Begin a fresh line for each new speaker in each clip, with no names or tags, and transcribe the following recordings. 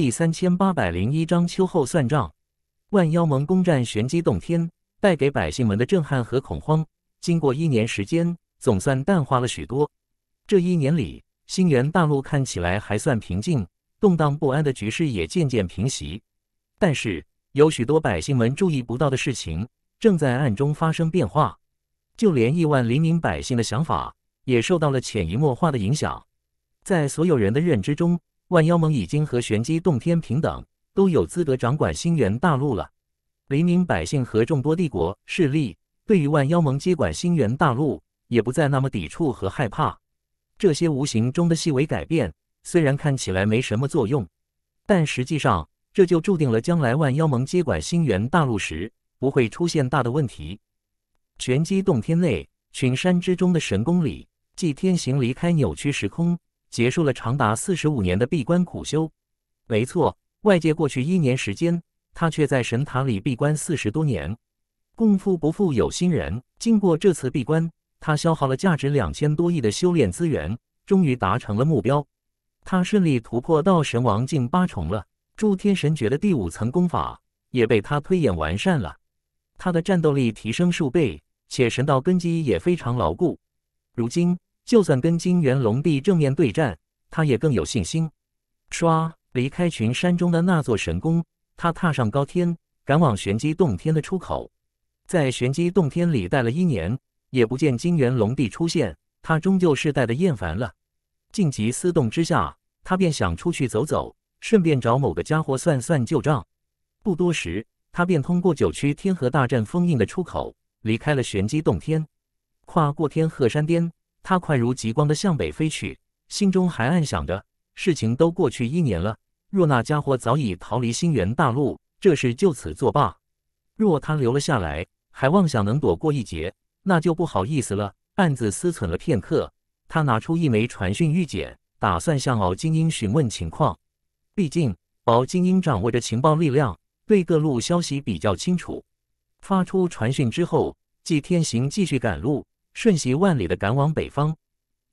第三千八百零一章秋后算账。万妖盟攻占玄机洞天，带给百姓们的震撼和恐慌，经过一年时间，总算淡化了许多。这一年里，星元大陆看起来还算平静，动荡不安的局势也渐渐平息。但是，有许多百姓们注意不到的事情，正在暗中发生变化。就连亿万黎民百姓的想法，也受到了潜移默化的影响。在所有人的认知中。万妖盟已经和玄机洞天平等，都有资格掌管星元大陆了。黎民百姓和众多帝国势力对于万妖盟接管星元大陆也不再那么抵触和害怕。这些无形中的细微改变，虽然看起来没什么作用，但实际上这就注定了将来万妖盟接管星元大陆时不会出现大的问题。玄机洞天内，群山之中的神宫里，祭天行离开扭曲时空。结束了长达四十五年的闭关苦修，没错，外界过去一年时间，他却在神塔里闭关四十多年。功夫不负有心人，经过这次闭关，他消耗了价值两千多亿的修炼资源，终于达成了目标。他顺利突破到神王境八重了，诸天神诀的第五层功法也被他推演完善了，他的战斗力提升数倍，且神道根基也非常牢固。如今。就算跟金元龙帝正面对战，他也更有信心。唰，离开群山中的那座神宫，他踏上高天，赶往玄机洞天的出口。在玄机洞天里待了一年，也不见金元龙帝出现，他终究是待的厌烦了。静极思动之下，他便想出去走走，顺便找某个家伙算算旧账。不多时，他便通过九曲天河大阵封印的出口离开了玄机洞天，跨过天河山巅。他快如极光的向北飞去，心中还暗想着：事情都过去一年了，若那家伙早已逃离星元大陆，这事就此作罢；若他留了下来，还妄想能躲过一劫，那就不好意思了。暗自思忖了片刻，他拿出一枚传讯玉简，打算向敖金英询问情况。毕竟敖金英掌握着情报力量，对各路消息比较清楚。发出传讯之后，纪天行继续赶路。瞬息万里的赶往北方，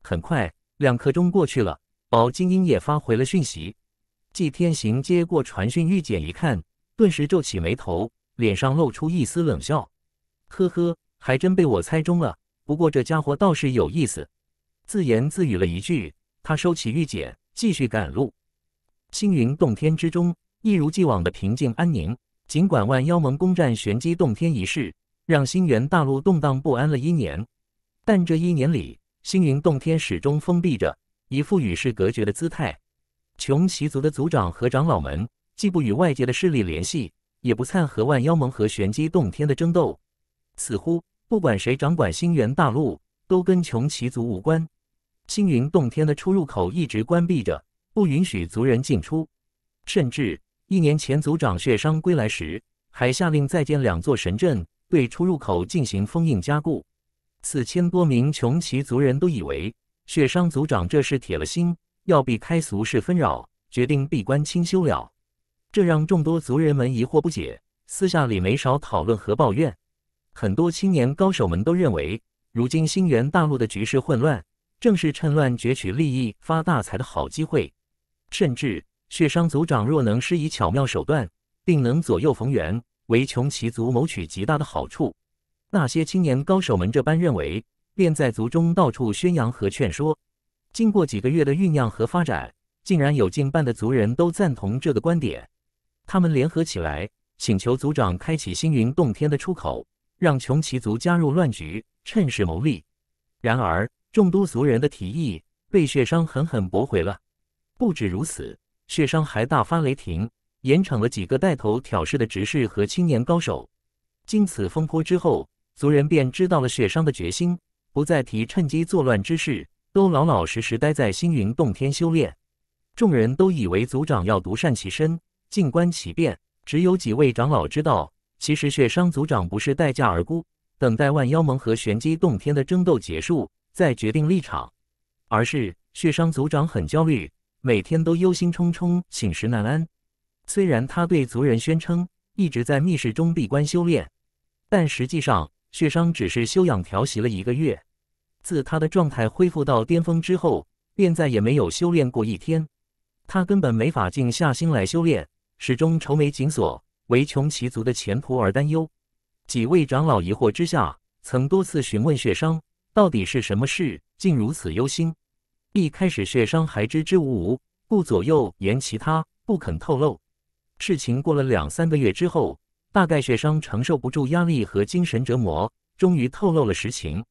很快两刻钟过去了，宝精英也发回了讯息。纪天行接过传讯玉简，一看，顿时皱起眉头，脸上露出一丝冷笑：“呵呵，还真被我猜中了。不过这家伙倒是有意思。”自言自语了一句，他收起玉简，继续赶路。星云洞天之中，一如既往的平静安宁。尽管万妖盟攻占玄机洞天一事，让星元大陆动荡不安了一年。但这一年里，星云洞天始终封闭着，一副与世隔绝的姿态。穷奇族的族长和长老们既不与外界的势力联系，也不参合万妖盟和玄机洞天的争斗。似乎不管谁掌管星元大陆，都跟穷奇族无关。星云洞天的出入口一直关闭着，不允许族人进出。甚至一年前，族长血殇归来时，还下令再建两座神阵，对出入口进行封印加固。四千多名穷奇族人都以为血商族长这是铁了心要避开俗世纷扰，决定闭关清修了。这让众多族人们疑惑不解，私下里没少讨论和抱怨。很多青年高手们都认为，如今星元大陆的局势混乱，正是趁乱攫取利益、发大财的好机会。甚至血商族长若能施以巧妙手段，定能左右逢源，为穷奇族谋取极大的好处。那些青年高手们这般认为，便在族中到处宣扬和劝说。经过几个月的酝酿和发展，竟然有近半的族人都赞同这个观点。他们联合起来，请求族长开启星云洞天的出口，让穷奇族加入乱局，趁势谋利。然而，众多族人的提议被血商狠狠驳回了。不止如此，血商还大发雷霆，严惩了几个带头挑事的执事和青年高手。经此风波之后，族人便知道了血商的决心，不再提趁机作乱之事，都老老实实待在星云洞天修炼。众人都以为族长要独善其身，静观其变，只有几位长老知道，其实血商族长不是待价而沽，等待万妖盟和玄机洞天的争斗结束再决定立场，而是血商族长很焦虑，每天都忧心忡忡，寝食难安。虽然他对族人宣称一直在密室中闭关修炼，但实际上。血伤只是休养调息了一个月，自他的状态恢复到巅峰之后，便再也没有修炼过一天。他根本没法静下心来修炼，始终愁眉紧锁，为穷奇族的前途而担忧。几位长老疑惑之下，曾多次询问血伤到底是什么事，竟如此忧心。一开始，血伤还支支吾吾，顾左右言其他，不肯透露。事情过了两三个月之后。大概雪商承受不住压力和精神折磨，终于透露了实情。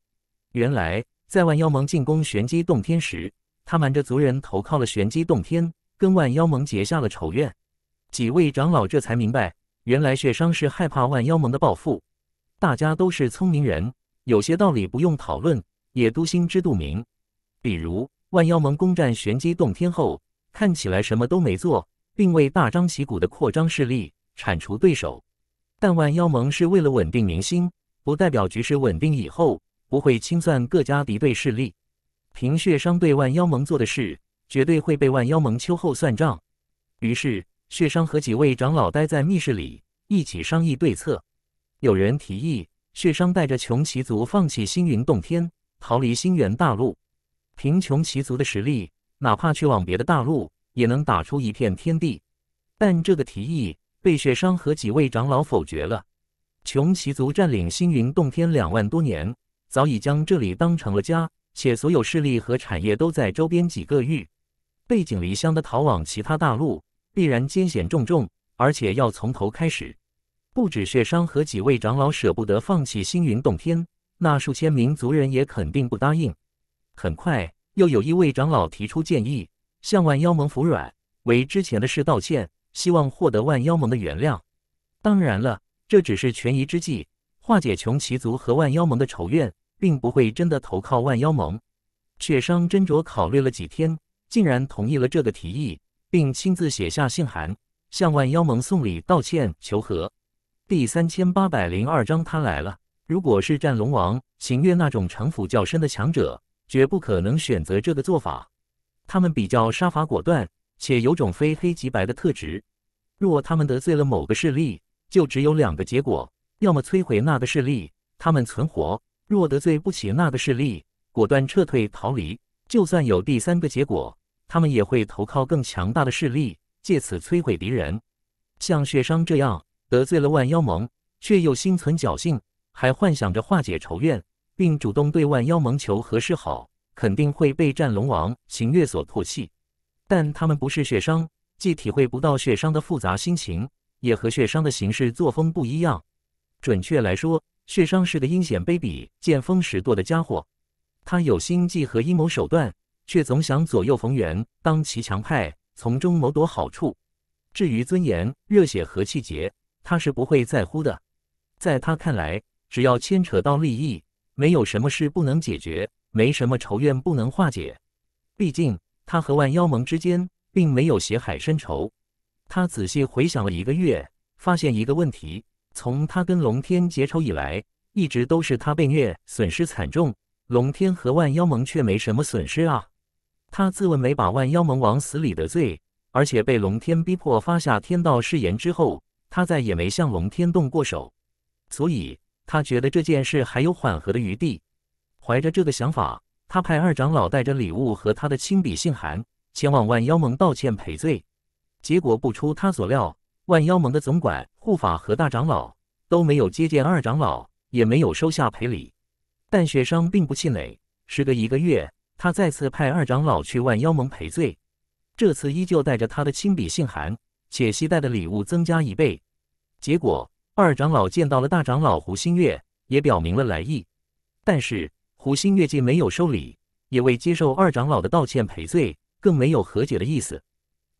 原来在万妖盟进攻玄机洞天时，他瞒着族人投靠了玄机洞天，跟万妖盟结下了仇怨。几位长老这才明白，原来雪商是害怕万妖盟的报复。大家都是聪明人，有些道理不用讨论，也都心知肚明。比如万妖盟攻占玄机洞天后，看起来什么都没做，并未大张旗鼓的扩张势力、铲除对手。但万妖盟是为了稳定民心，不代表局势稳定以后不会清算各家敌对势力。凭血商对万妖盟做的事，绝对会被万妖盟秋后算账。于是血商和几位长老待在密室里，一起商议对策。有人提议，血商带着穷奇族放弃星云洞天，逃离星元大陆。凭穷奇族的实力，哪怕去往别的大陆，也能打出一片天地。但这个提议。被血商和几位长老否决了。穷奇族占领星云洞天两万多年，早已将这里当成了家，且所有势力和产业都在周边几个域。背井离乡的逃往其他大陆，必然艰险重重，而且要从头开始。不止血商和几位长老舍不得放弃星云洞天，那数千名族人也肯定不答应。很快，又有一位长老提出建议，向万妖盟服软，为之前的事道歉。希望获得万妖盟的原谅，当然了，这只是权宜之计，化解穷奇族和万妖盟的仇怨，并不会真的投靠万妖盟。雪商斟酌考虑了几天，竟然同意了这个提议，并亲自写下信函，向万妖盟送礼道歉求和。第三千八百零二章，他来了。如果是战龙王、秦月那种城府较深的强者，绝不可能选择这个做法，他们比较杀伐果断。且有种非黑即白的特质，若他们得罪了某个势力，就只有两个结果：要么摧毁那个势力，他们存活；若得罪不起那个势力，果断撤退逃离。就算有第三个结果，他们也会投靠更强大的势力，借此摧毁敌人。像血商这样得罪了万妖盟，却又心存侥幸，还幻想着化解仇怨，并主动对万妖盟求和示好，肯定会被战龙王秦月所唾弃。但他们不是血商，既体会不到血商的复杂心情，也和血商的行事作风不一样。准确来说，血商是个阴险卑鄙、见风使舵的家伙。他有心计和阴谋手段，却总想左右逢源，当骑墙派，从中谋夺好处。至于尊严、热血和气节，他是不会在乎的。在他看来，只要牵扯到利益，没有什么事不能解决，没什么仇怨不能化解。毕竟。他和万妖盟之间并没有血海深仇。他仔细回想了一个月，发现一个问题：从他跟龙天结仇以来，一直都是他被虐，损失惨重。龙天和万妖盟却没什么损失啊。他自问没把万妖盟往死里得罪，而且被龙天逼迫发下天道誓言之后，他再也没向龙天动过手。所以，他觉得这件事还有缓和的余地。怀着这个想法。他派二长老带着礼物和他的亲笔信函前往万妖盟道歉赔罪，结果不出他所料，万妖盟的总管、护法和大长老都没有接见二长老，也没有收下赔礼。但雪商并不气馁，时隔一个月，他再次派二长老去万妖盟赔罪，这次依旧带着他的亲笔信函，且携带的礼物增加一倍。结果，二长老见到了大长老胡新月，也表明了来意，但是。胡新月既没有收礼，也未接受二长老的道歉赔罪，更没有和解的意思。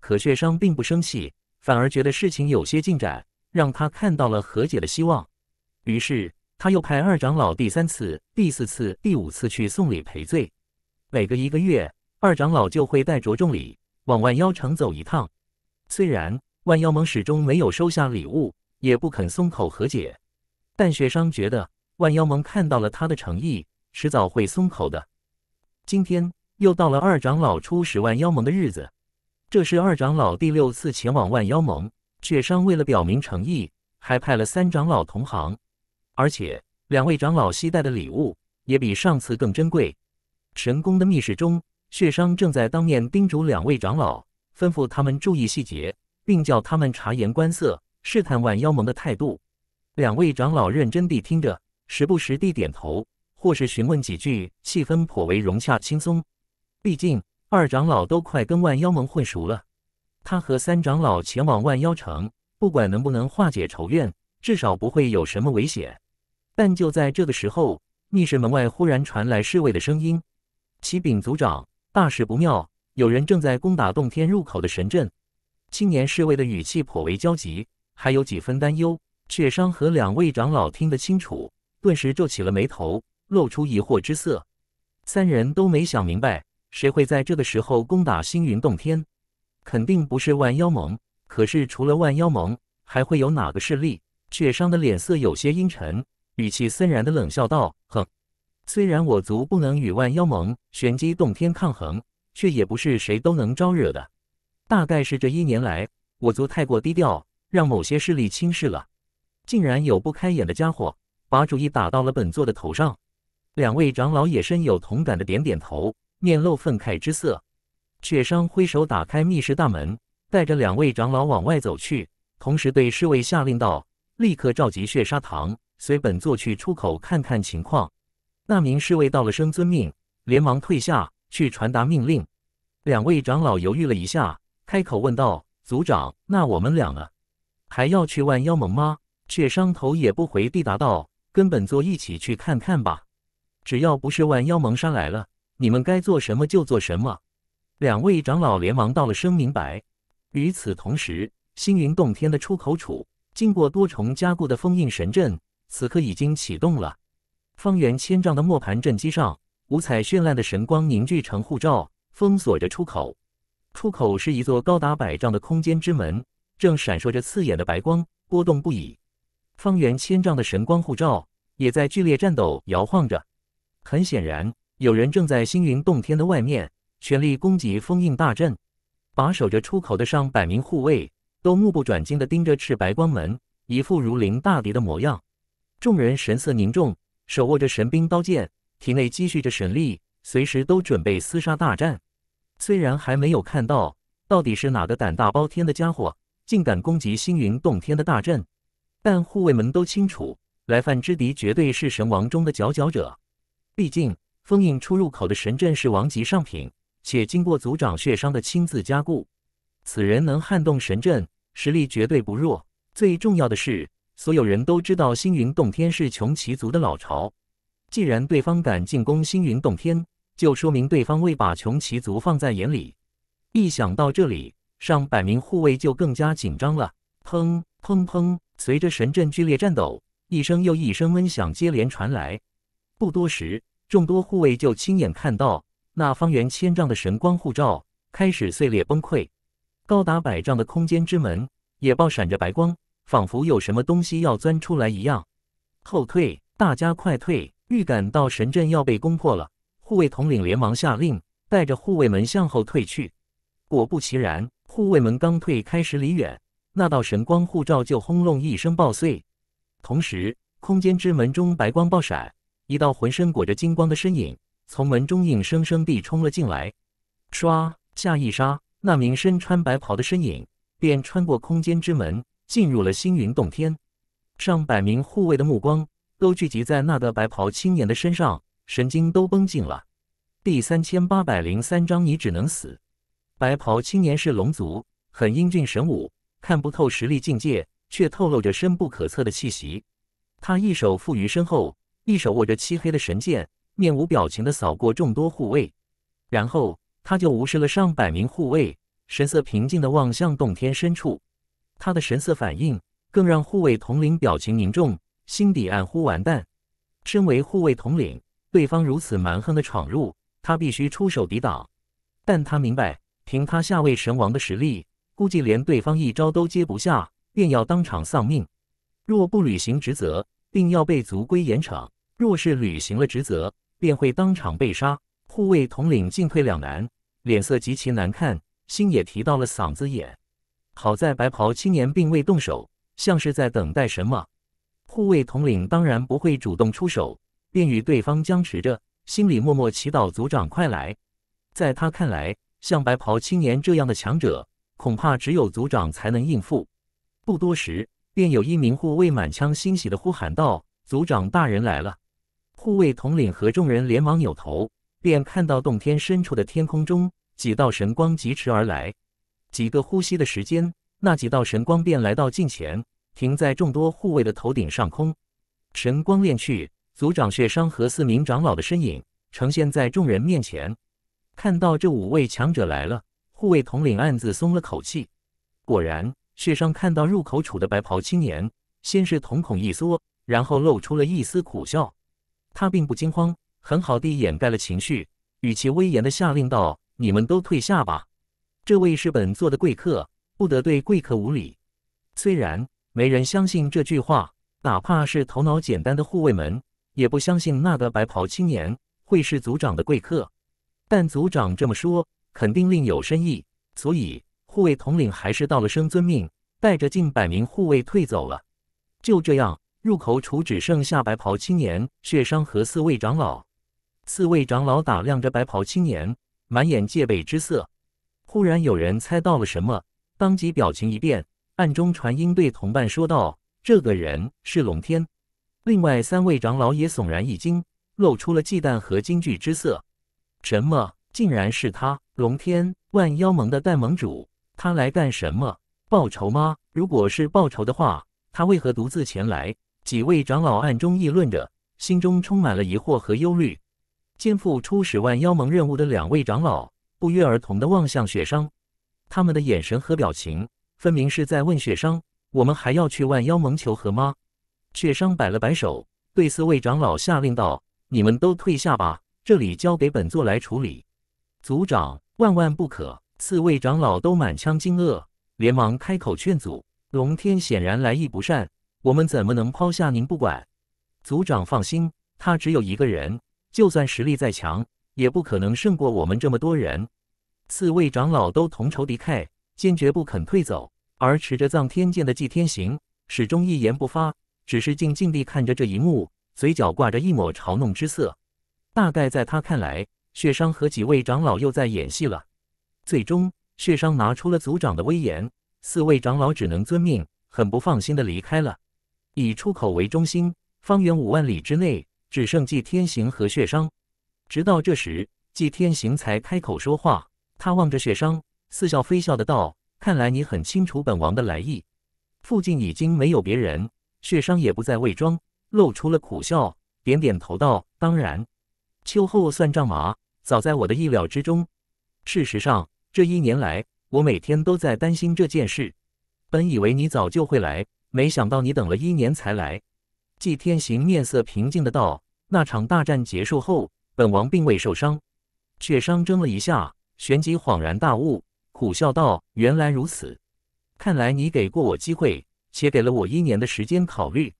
可血商并不生气，反而觉得事情有些进展，让他看到了和解的希望。于是，他又派二长老第三次、第四次、第五次去送礼赔罪。每隔一个月，二长老就会带着重礼往万妖城走一趟。虽然万妖盟始终没有收下礼物，也不肯松口和解，但血商觉得万妖盟看到了他的诚意。迟早会松口的。今天又到了二长老出使万妖盟的日子，这是二长老第六次前往万妖盟。血商为了表明诚意，还派了三长老同行，而且两位长老携带的礼物也比上次更珍贵。神宫的密室中，血商正在当面叮嘱两位长老，吩咐他们注意细节，并叫他们察言观色，试探万妖盟的态度。两位长老认真地听着，时不时地点头。或是询问几句，气氛颇为融洽轻松。毕竟二长老都快跟万妖盟混熟了，他和三长老前往万妖城，不管能不能化解仇怨，至少不会有什么危险。但就在这个时候，密室门外忽然传来侍卫的声音：“启禀族长，大事不妙，有人正在攻打洞天入口的神阵。”青年侍卫的语气颇为焦急，还有几分担忧。雪商和两位长老听得清楚，顿时皱起了眉头。露出疑惑之色，三人都没想明白，谁会在这个时候攻打星云洞天？肯定不是万妖盟。可是除了万妖盟，还会有哪个势力？雪商的脸色有些阴沉，语气森然的冷笑道：“哼，虽然我族不能与万妖盟、玄机洞天抗衡，却也不是谁都能招惹的。大概是这一年来，我族太过低调，让某些势力轻视了，竟然有不开眼的家伙把主意打到了本座的头上。”两位长老也深有同感的点点头，面露愤慨之色。血殇挥手打开密室大门，带着两位长老往外走去，同时对侍卫下令道：“立刻召集血砂堂，随本座去出口看看情况。”那名侍卫道了声“遵命”，连忙退下去传达命令。两位长老犹豫了一下，开口问道：“族长，那我们俩呢？还要去万妖盟吗？”血商头也不回地答道：“跟本座一起去看看吧。”只要不是万妖蒙杀来了，你们该做什么就做什么。两位长老连忙道了声明白。与此同时，星云洞天的出口处，经过多重加固的封印神阵，此刻已经启动了。方圆千丈的磨盘阵基上，五彩绚烂的神光凝聚成护罩，封锁着出口。出口是一座高达百丈的空间之门，正闪烁着刺眼的白光，波动不已。方圆千丈的神光护罩也在剧烈颤抖，摇晃着。很显然，有人正在星云洞天的外面全力攻击封印大阵，把守着出口的上百名护卫都目不转睛地盯着赤白光门，一副如临大敌的模样。众人神色凝重，手握着神兵刀剑，体内积蓄着神力，随时都准备厮杀大战。虽然还没有看到到底是哪个胆大包天的家伙竟敢攻击星云洞天的大阵，但护卫们都清楚，来犯之敌绝对是神王中的佼佼者。毕竟，封印出入口的神阵是王级上品，且经过族长血伤的亲自加固。此人能撼动神阵，实力绝对不弱。最重要的是，所有人都知道星云洞天是穷奇族的老巢。既然对方敢进攻星云洞天，就说明对方未把穷奇族放在眼里。一想到这里，上百名护卫就更加紧张了。砰砰砰！随着神阵剧烈颤抖，一声又一声闷响接连传来。不多时，众多护卫就亲眼看到那方圆千丈的神光护罩开始碎裂崩溃，高达百丈的空间之门也爆闪着白光，仿佛有什么东西要钻出来一样。后退，大家快退！预感到神阵要被攻破了，护卫统领连忙下令，带着护卫们向后退去。果不其然，护卫们刚退开十里远，那道神光护罩就轰隆一声爆碎，同时空间之门中白光爆闪。一道浑身裹着金光的身影从门中硬生生地冲了进来，唰！下一刹，那名身穿白袍的身影便穿过空间之门，进入了星云洞天。上百名护卫的目光都聚集在那个白袍青年的身上，神经都绷紧了。第三千八百零三章，你只能死。白袍青年是龙族，很英俊神武，看不透实力境界，却透露着深不可测的气息。他一手负于身后。一手握着漆黑的神剑，面无表情地扫过众多护卫，然后他就无视了上百名护卫，神色平静地望向洞天深处。他的神色反应更让护卫统领表情凝重，心底暗呼完蛋。身为护卫统领，对方如此蛮横地闯入，他必须出手抵挡。但他明白，凭他下位神王的实力，估计连对方一招都接不下，便要当场丧命。若不履行职责，定要被族规严惩。若是履行了职责，便会当场被杀。护卫统领进退两难，脸色极其难看，心也提到了嗓子眼。好在白袍青年并未动手，像是在等待什么。护卫统领当然不会主动出手，便与对方僵持着，心里默默祈祷族长快来。在他看来，像白袍青年这样的强者，恐怕只有族长才能应付。不多时，便有一名护卫满腔欣喜的呼喊道：“族长大人来了！”护卫统领和众人连忙扭头，便看到洞天深处的天空中几道神光疾驰而来。几个呼吸的时间，那几道神光便来到近前，停在众多护卫的头顶上空。神光炼去，族长血殇和四名长老的身影呈现在众人面前。看到这五位强者来了，护卫统领暗自松了口气。果然，血殇看到入口处的白袍青年，先是瞳孔一缩，然后露出了一丝苦笑。他并不惊慌，很好地掩盖了情绪，语气威严地下令道：“你们都退下吧，这位是本座的贵客，不得对贵客无礼。”虽然没人相信这句话，哪怕是头脑简单的护卫们，也不相信那个白袍青年会是族长的贵客。但族长这么说，肯定另有深意，所以护卫统领还是道了声“遵命”，带着近百名护卫退走了。就这样。入口处只剩下白袍青年、血殇和四位长老。四位长老打量着白袍青年，满眼戒备之色。忽然有人猜到了什么，当即表情一变，暗中传音对同伴说道：“这个人是龙天。”另外三位长老也悚然一惊，露出了忌惮和惊惧之色。什么？竟然是他，龙天，万妖盟的代盟主。他来干什么？报仇吗？如果是报仇的话，他为何独自前来？几位长老暗中议论着，心中充满了疑惑和忧虑。肩负出使万妖盟任务的两位长老不约而同地望向雪殇，他们的眼神和表情分明是在问雪殇：“我们还要去万妖盟求和吗？”雪殇摆了摆手，对四位长老下令道：“你们都退下吧，这里交给本座来处理。”族长万万不可！四位长老都满腔惊愕，连忙开口劝阻。龙天显然来意不善。我们怎么能抛下您不管？族长放心，他只有一个人，就算实力再强，也不可能胜过我们这么多人。四位长老都同仇敌忾，坚决不肯退走。而持着藏天剑的祭天行始终一言不发，只是静静地看着这一幕，嘴角挂着一抹嘲弄之色。大概在他看来，血商和几位长老又在演戏了。最终，血商拿出了族长的威严，四位长老只能遵命，很不放心地离开了。以出口为中心，方圆五万里之内只剩祭天行和血商。直到这时，祭天行才开口说话。他望着血商，似笑非笑的道：“看来你很清楚本王的来意。附近已经没有别人，血商也不再伪庄。”露出了苦笑，点点头道：“当然，秋后算账嘛，早在我的意料之中。事实上，这一年来，我每天都在担心这件事。本以为你早就会来。”没想到你等了一年才来，季天行面色平静的道：“那场大战结束后，本王并未受伤。”却殇怔了一下，旋即恍然大悟，苦笑道：“原来如此，看来你给过我机会，且给了我一年的时间考虑，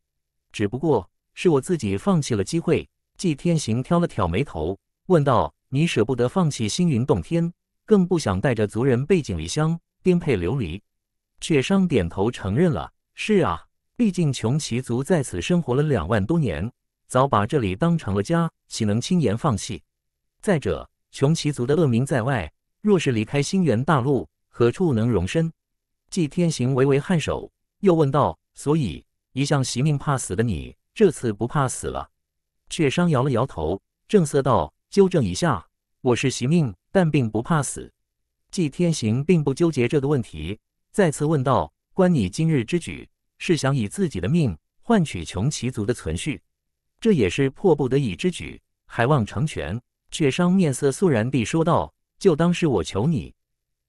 只不过是我自己放弃了机会。”季天行挑了挑眉头，问道：“你舍不得放弃星云洞天，更不想带着族人背井离乡，颠沛流离？”却商点头承认了。是啊，毕竟穷奇族在此生活了两万多年，早把这里当成了家，岂能轻言放弃？再者，穷奇族的恶名在外，若是离开星元大陆，何处能容身？季天行微微颔首，又问道：“所以，一向惜命怕死的你，这次不怕死了？”雀商摇了摇头，正色道：“纠正一下，我是惜命，但并不怕死。”季天行并不纠结这个问题，再次问道。观你今日之举，是想以自己的命换取穷奇族的存续，这也是迫不得已之举，还望成全。血商面色肃然地说道：“就当是我求你。”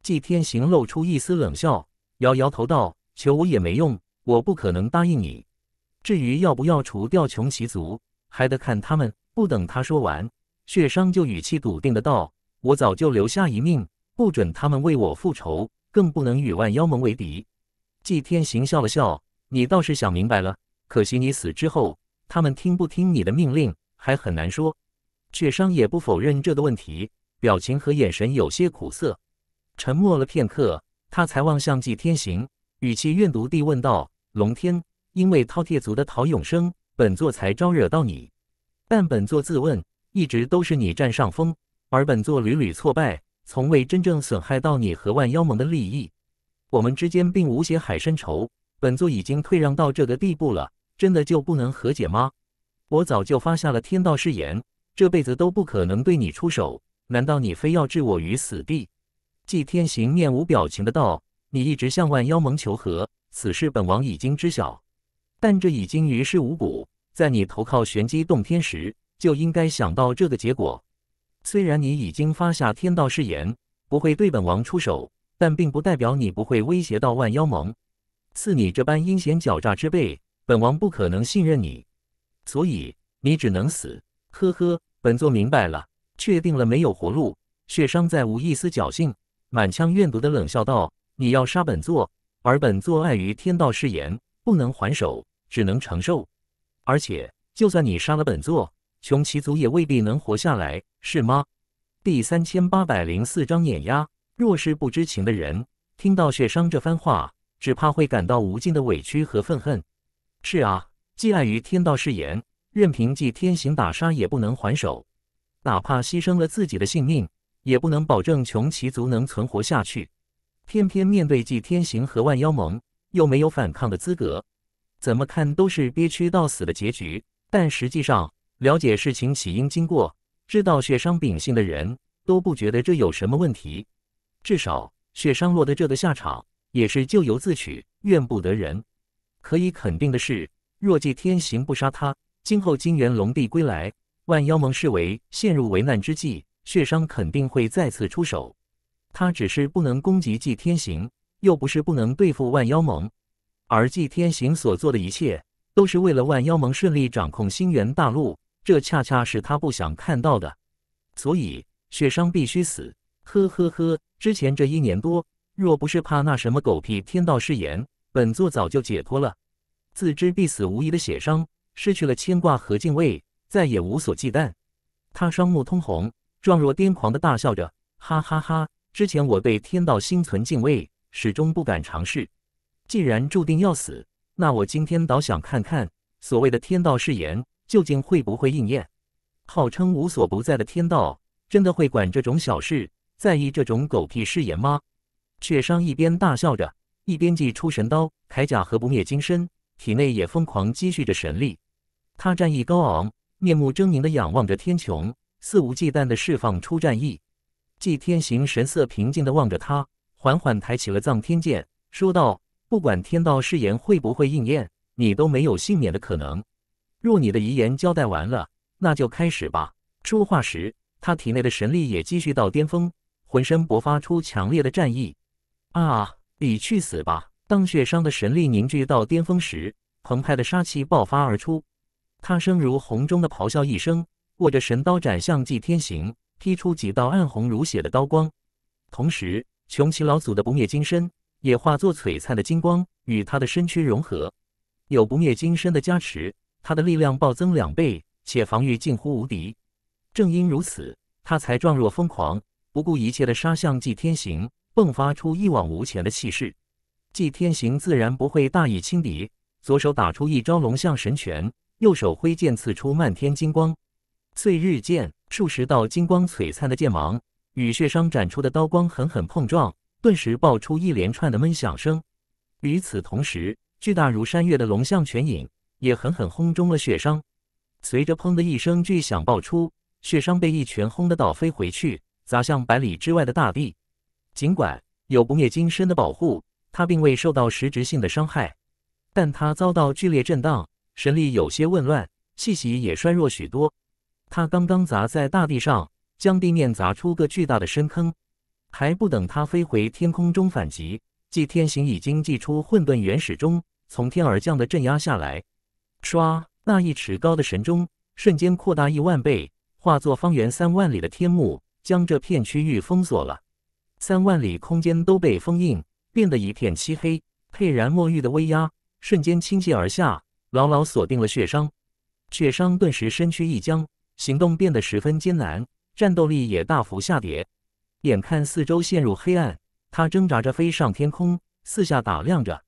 季天行露出一丝冷笑，摇摇头道：“求我也没用，我不可能答应你。至于要不要除掉穷奇族，还得看他们。”不等他说完，血商就语气笃定的道：“我早就留下一命，不准他们为我复仇，更不能与万妖盟为敌。”祭天行笑了笑：“你倒是想明白了，可惜你死之后，他们听不听你的命令还很难说。”却商也不否认这个问题，表情和眼神有些苦涩。沉默了片刻，他才望向祭天行，语气怨毒地问道：“龙天，因为饕餮族的陶永生，本座才招惹到你。但本座自问，一直都是你占上风，而本座屡屡挫败，从未真正损害到你和万妖盟的利益。”我们之间并无血海深仇，本座已经退让到这个地步了，真的就不能和解吗？我早就发下了天道誓言，这辈子都不可能对你出手，难道你非要置我于死地？纪天行面无表情的道：“你一直向万妖盟求和，此事本王已经知晓，但这已经于事无补。在你投靠玄机洞天时，就应该想到这个结果。虽然你已经发下天道誓言，不会对本王出手。”但并不代表你不会威胁到万妖盟。似你这般阴险狡诈之辈，本王不可能信任你，所以你只能死。呵呵，本座明白了，确定了没有活路，血商再无一丝侥幸，满腔怨毒的冷笑道：“你要杀本座，而本座碍于天道誓言，不能还手，只能承受。而且，就算你杀了本座，穷奇族也未必能活下来，是吗？”第三千八百零四章碾压。若是不知情的人听到血殇这番话，只怕会感到无尽的委屈和愤恨。是啊，既碍于天道誓言，任凭季天行打杀也不能还手，哪怕牺牲了自己的性命，也不能保证穷奇族能存活下去。偏偏面对季天行和万妖盟，又没有反抗的资格，怎么看都是憋屈到死的结局。但实际上，了解事情起因经过，知道血殇秉性的人都不觉得这有什么问题。至少，血商落得这个下场，也是咎由自取，怨不得人。可以肯定的是，若祭天行不杀他，今后金元龙帝归来，万妖盟视为陷入危难之际，血商肯定会再次出手。他只是不能攻击祭天行，又不是不能对付万妖盟。而祭天行所做的一切，都是为了万妖盟顺利掌控星元大陆，这恰恰是他不想看到的。所以，血商必须死。呵呵呵，之前这一年多，若不是怕那什么狗屁天道誓言，本座早就解脱了。自知必死无疑的血殇，失去了牵挂和敬畏，再也无所忌惮。他双目通红，状若癫狂的大笑着，哈哈哈！之前我对天道心存敬畏，始终不敢尝试。既然注定要死，那我今天倒想看看，所谓的天道誓言究竟会不会应验？号称无所不在的天道，真的会管这种小事？在意这种狗屁誓言吗？血商一边大笑着，一边祭出神刀、铠甲和不灭金身，体内也疯狂积蓄着神力。他战意高昂，面目狰狞的仰望着天穹，肆无忌惮的释放出战意。季天行神色平静的望着他，缓缓抬起了藏天剑，说道：“不管天道誓言会不会应验，你都没有幸免的可能。若你的遗言交代完了，那就开始吧。”说话时，他体内的神力也积蓄到巅峰。浑身勃发出强烈的战意！啊，你去死吧！当血伤的神力凝聚到巅峰时，澎湃的杀气爆发而出。他声如洪钟的咆哮一声，握着神刀斩向祭天行，劈出几道暗红如血的刀光。同时，穷奇老祖的不灭金身也化作璀璨的金光，与他的身躯融合。有不灭金身的加持，他的力量暴增两倍，且防御近乎无敌。正因如此，他才状若疯狂。不顾一切地杀向祭天行，迸发出一往无前的气势。祭天行自然不会大意轻敌，左手打出一招龙象神拳，右手挥剑刺出漫天金光碎日剑，数十道金光璀璨的剑芒与血殇斩出的刀光狠狠碰撞，顿时爆出一连串的闷响声。与此同时，巨大如山岳的龙象拳影也狠狠轰中了血殇。随着“砰”的一声巨响爆出，血殇被一拳轰得倒飞回去。砸向百里之外的大地，尽管有不灭金身的保护，他并未受到实质性的伤害，但他遭到剧烈震荡，神力有些紊乱，气息也衰弱许多。他刚刚砸在大地上，将地面砸出个巨大的深坑，还不等他飞回天空中反击，祭天行已经祭出混沌原始钟，从天而降的镇压下来。唰，那一尺高的神钟瞬间扩大一万倍，化作方圆三万里的天幕。将这片区域封锁了，三万里空间都被封印，变得一片漆黑。沛然墨玉的威压瞬间倾泻而下，牢牢锁定了血殇。血殇顿时身躯一僵，行动变得十分艰难，战斗力也大幅下跌。眼看四周陷入黑暗，他挣扎着飞上天空，四下打量着。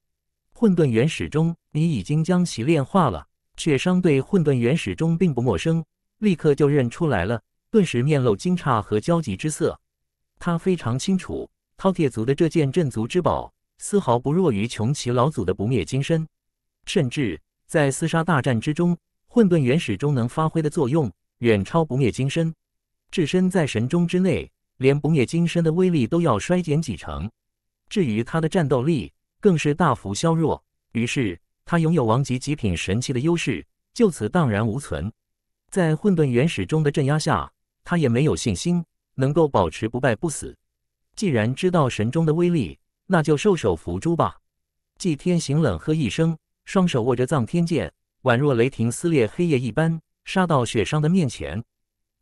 混沌原始中，你已经将其炼化了。血殇对混沌原始中并不陌生，立刻就认出来了。顿时面露惊诧和焦急之色。他非常清楚，饕餮族的这件镇族之宝丝毫不弱于穷奇老祖的不灭金身，甚至在厮杀大战之中，混沌原始中能发挥的作用远超不灭金身。置身在神钟之内，连不灭金身的威力都要衰减几成，至于他的战斗力更是大幅削弱。于是，他拥有王级极品神器的优势就此荡然无存，在混沌原始中的镇压下。他也没有信心能够保持不败不死。既然知道神钟的威力，那就受手伏诛吧。祭天行冷喝一声，双手握着藏天剑，宛若雷霆撕裂黑夜一般，杀到血殇的面前。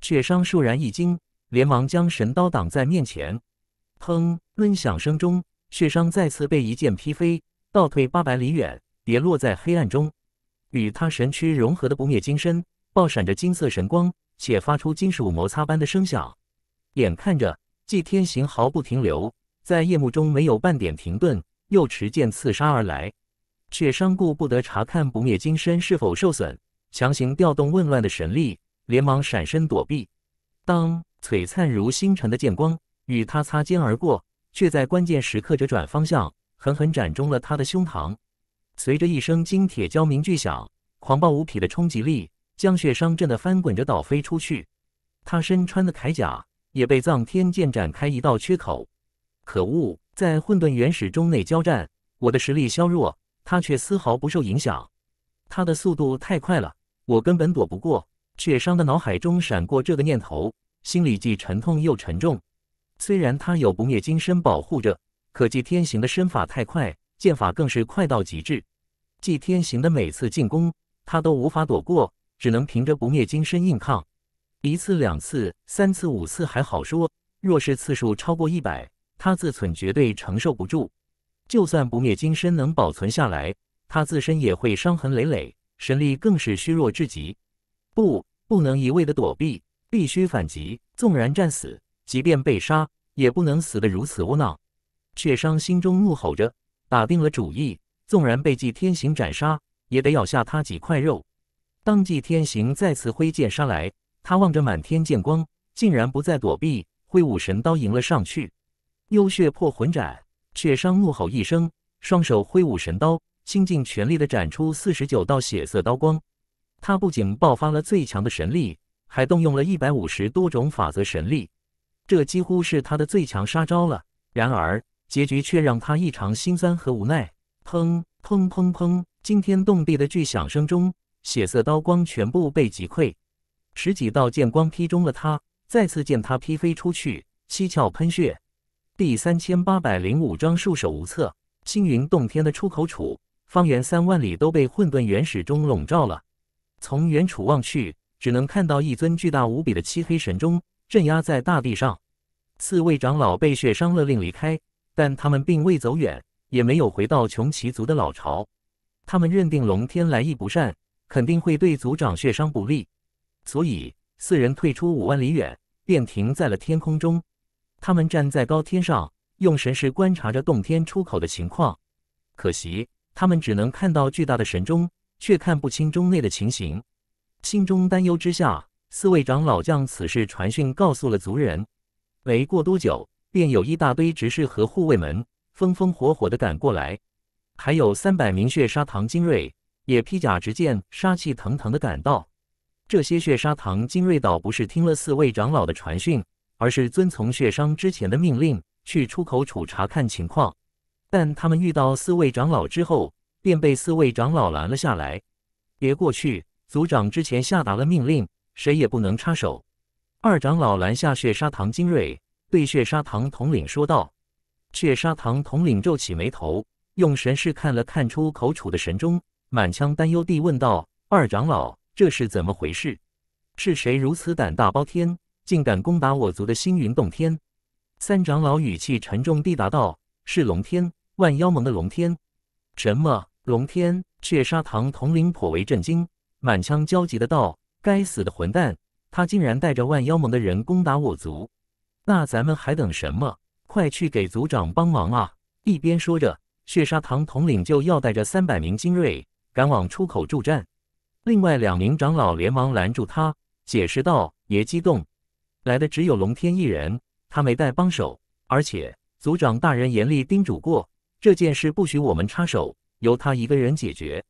血殇骤然一惊，连忙将神刀挡在面前。砰！闷响声中，血殇再次被一剑劈飞，倒退八百里远，跌落在黑暗中。与他神躯融合的不灭金身，爆闪着金色神光。且发出金属摩擦般的声响，眼看着祭天行毫不停留，在夜幕中没有半点停顿，又持剑刺杀而来，却伤顾不得查看不灭金身是否受损，强行调动混乱的神力，连忙闪身躲避。当璀璨如星辰的剑光与他擦肩而过，却在关键时刻折转方向，狠狠斩中了他的胸膛。随着一声金铁交鸣巨响，狂暴无匹的冲击力。江雪殇震得翻滚着倒飞出去，他身穿的铠甲也被藏天剑斩开一道缺口。可恶，在混沌原始中内交战，我的实力削弱，他却丝毫不受影响。他的速度太快了，我根本躲不过。雪殇的脑海中闪过这个念头，心里既沉痛又沉重。虽然他有不灭金身保护着，可祭天行的身法太快，剑法更是快到极致。祭天行的每次进攻，他都无法躲过。只能凭着不灭金身硬抗，一次、两次、三次、五次还好说，若是次数超过一百，他自忖绝对承受不住。就算不灭金身能保存下来，他自身也会伤痕累累，神力更是虚弱至极。不，不能一味的躲避，必须反击。纵然战死，即便被杀，也不能死得如此窝囊。雀伤心中怒吼着，打定了主意：纵然被祭天行斩杀，也得咬下他几块肉。当即天行再次挥剑杀来，他望着满天剑光，竟然不再躲避，挥舞神刀迎了上去。幽血破魂斩，血殇怒吼一声，双手挥舞神刀，倾尽全力的斩出四十九道血色刀光。他不仅爆发了最强的神力，还动用了一百五十多种法则神力，这几乎是他的最强杀招了。然而，结局却让他异常心酸和无奈。砰砰砰砰！惊天动地的巨响声中。血色刀光全部被击溃，十几道剑光劈中了他，再次见他劈飞出去，七窍喷血。第三千八百零五章束手无策。星云洞天的出口处，方圆三万里都被混沌原始中笼罩了。从远处望去，只能看到一尊巨大无比的漆黑神钟镇压在大地上。四位长老被血伤了，令离开，但他们并未走远，也没有回到穷奇族的老巢。他们认定龙天来意不善。肯定会对族长血伤不利，所以四人退出五万里远，便停在了天空中。他们站在高天上，用神识观察着洞天出口的情况。可惜他们只能看到巨大的神钟，却看不清钟内的情形。心中担忧之下，四位长老将此事传讯告诉了族人。没过多久，便有一大堆执事和护卫们风风火火的赶过来，还有三百名血杀唐精锐。也披甲执剑，杀气腾腾的赶到。这些血砂堂精锐倒不是听了四位长老的传讯，而是遵从血商之前的命令去出口处查看情况。但他们遇到四位长老之后，便被四位长老拦了下来：“别过去！族长之前下达了命令，谁也不能插手。”二长老拦下血砂堂精锐，对血砂堂统领说道：“血砂堂统领皱起眉头，用神视看了看出口处的神钟。”满腔担忧地问道：“二长老，这是怎么回事？是谁如此胆大包天，竟敢攻打我族的星云洞天？”三长老语气沉重地答道：“是龙天，万妖盟的龙天。”“什么？龙天？”血砂堂统领颇为震惊，满腔焦急地道：“该死的混蛋，他竟然带着万妖盟的人攻打我族！那咱们还等什么？快去给族长帮忙啊！”一边说着，血砂堂统领就要带着三百名精锐。赶往出口助战，另外两名长老连忙拦住他，解释道：“别激动，来的只有龙天一人，他没带帮手，而且族长大人严厉叮嘱过，这件事不许我们插手，由他一个人解决。”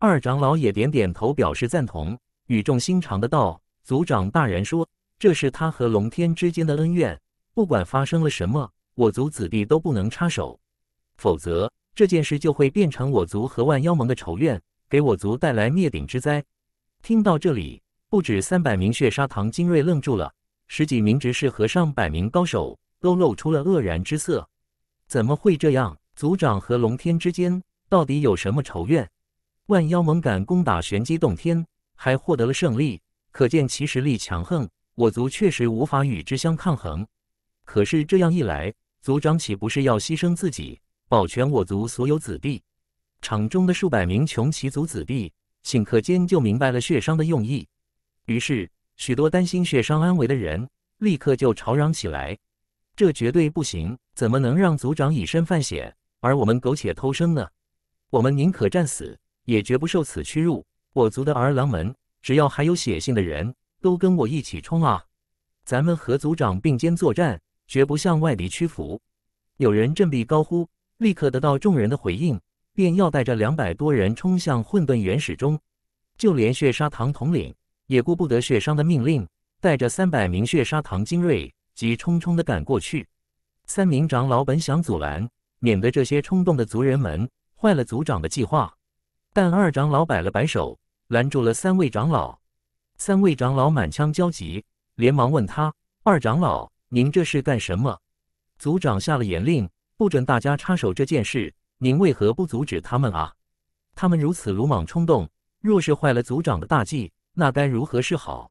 二长老也点点头表示赞同，语重心长的道：“族长大人说，这是他和龙天之间的恩怨，不管发生了什么，我族子弟都不能插手，否则。”这件事就会变成我族和万妖盟的仇怨，给我族带来灭顶之灾。听到这里，不止三百名血杀堂精锐愣住了，十几名执事和上百名高手都露出了愕然之色。怎么会这样？族长和龙天之间到底有什么仇怨？万妖盟敢攻打玄机洞天，还获得了胜利，可见其实力强横。我族确实无法与之相抗衡。可是这样一来，族长岂不是要牺牲自己？保全我族所有子弟，场中的数百名穷奇族子弟顷刻间就明白了血商的用意。于是，许多担心血商安危的人立刻就吵嚷起来：“这绝对不行！怎么能让族长以身犯险，而我们苟且偷生呢？我们宁可战死，也绝不受此屈辱！我族的儿郎们，只要还有血性的人，都跟我一起冲啊！咱们和族长并肩作战，绝不向外敌屈服！”有人振臂高呼。立刻得到众人的回应，便要带着两百多人冲向混沌原始中。就连血沙堂统领也顾不得血商的命令，带着三百名血沙堂精锐急匆匆地赶过去。三名长老本想阻拦，免得这些冲动的族人们坏了族长的计划，但二长老摆了摆手，拦住了三位长老。三位长老满腔焦急，连忙问他：“二长老，您这是干什么？族长下了严令。”不准大家插手这件事，您为何不阻止他们啊？他们如此鲁莽冲动，若是坏了族长的大计，那该如何是好？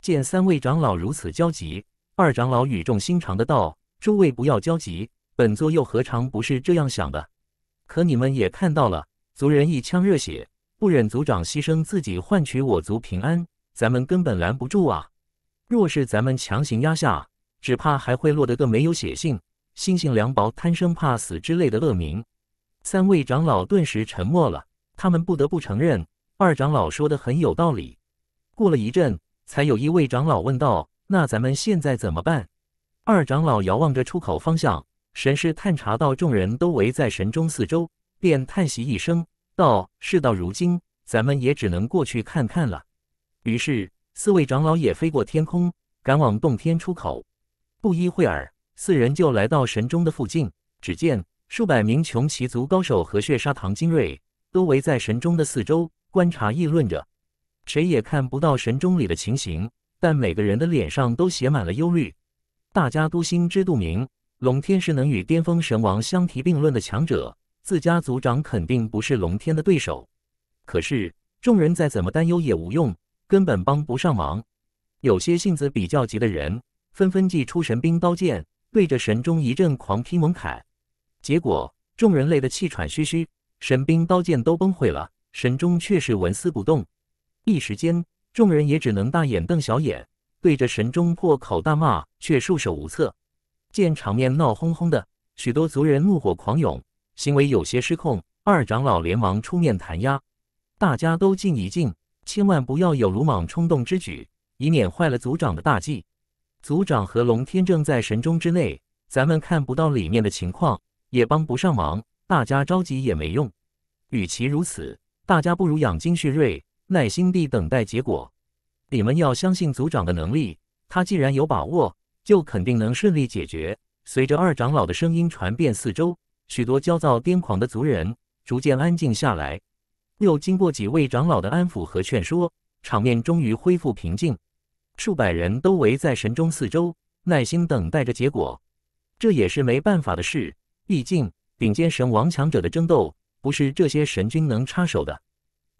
见三位长老如此焦急，二长老语重心长的道：“诸位不要焦急，本座又何尝不是这样想的？可你们也看到了，族人一腔热血，不忍族长牺牲自己换取我族平安，咱们根本拦不住啊。若是咱们强行压下，只怕还会落得个没有血性。”心性凉薄、贪生怕死之类的恶名，三位长老顿时沉默了。他们不得不承认，二长老说的很有道理。过了一阵，才有一位长老问道：“那咱们现在怎么办？”二长老遥望着出口方向，神是探查到众人都围在神钟四周，便叹息一声道：“事到如今，咱们也只能过去看看了。”于是，四位长老也飞过天空，赶往洞天出口。不一会儿，四人就来到神钟的附近，只见数百名穷奇族高手和血杀堂精锐都围在神钟的四周，观察议论着，谁也看不到神钟里的情形，但每个人的脸上都写满了忧虑。大家都心知肚明，龙天是能与巅峰神王相提并论的强者，自家族长肯定不是龙天的对手。可是众人再怎么担忧也无用，根本帮不上忙。有些性子比较急的人，纷纷祭出神兵刀剑。对着神钟一阵狂劈猛砍，结果众人累得气喘吁吁，神兵刀剑都崩毁了，神钟却是纹丝不动。一时间，众人也只能大眼瞪小眼，对着神钟破口大骂，却束手无策。见场面闹哄哄的，许多族人怒火狂涌，行为有些失控。二长老连忙出面弹压，大家都静一静，千万不要有鲁莽冲动之举，以免坏了族长的大计。族长和龙天正在神钟之内，咱们看不到里面的情况，也帮不上忙。大家着急也没用。与其如此，大家不如养精蓄锐，耐心地等待结果。你们要相信族长的能力，他既然有把握，就肯定能顺利解决。随着二长老的声音传遍四周，许多焦躁癫狂的族人逐渐安静下来。又经过几位长老的安抚和劝说，场面终于恢复平静。数百人都围在神钟四周，耐心等待着结果。这也是没办法的事，毕竟顶尖神王强者的争斗，不是这些神君能插手的。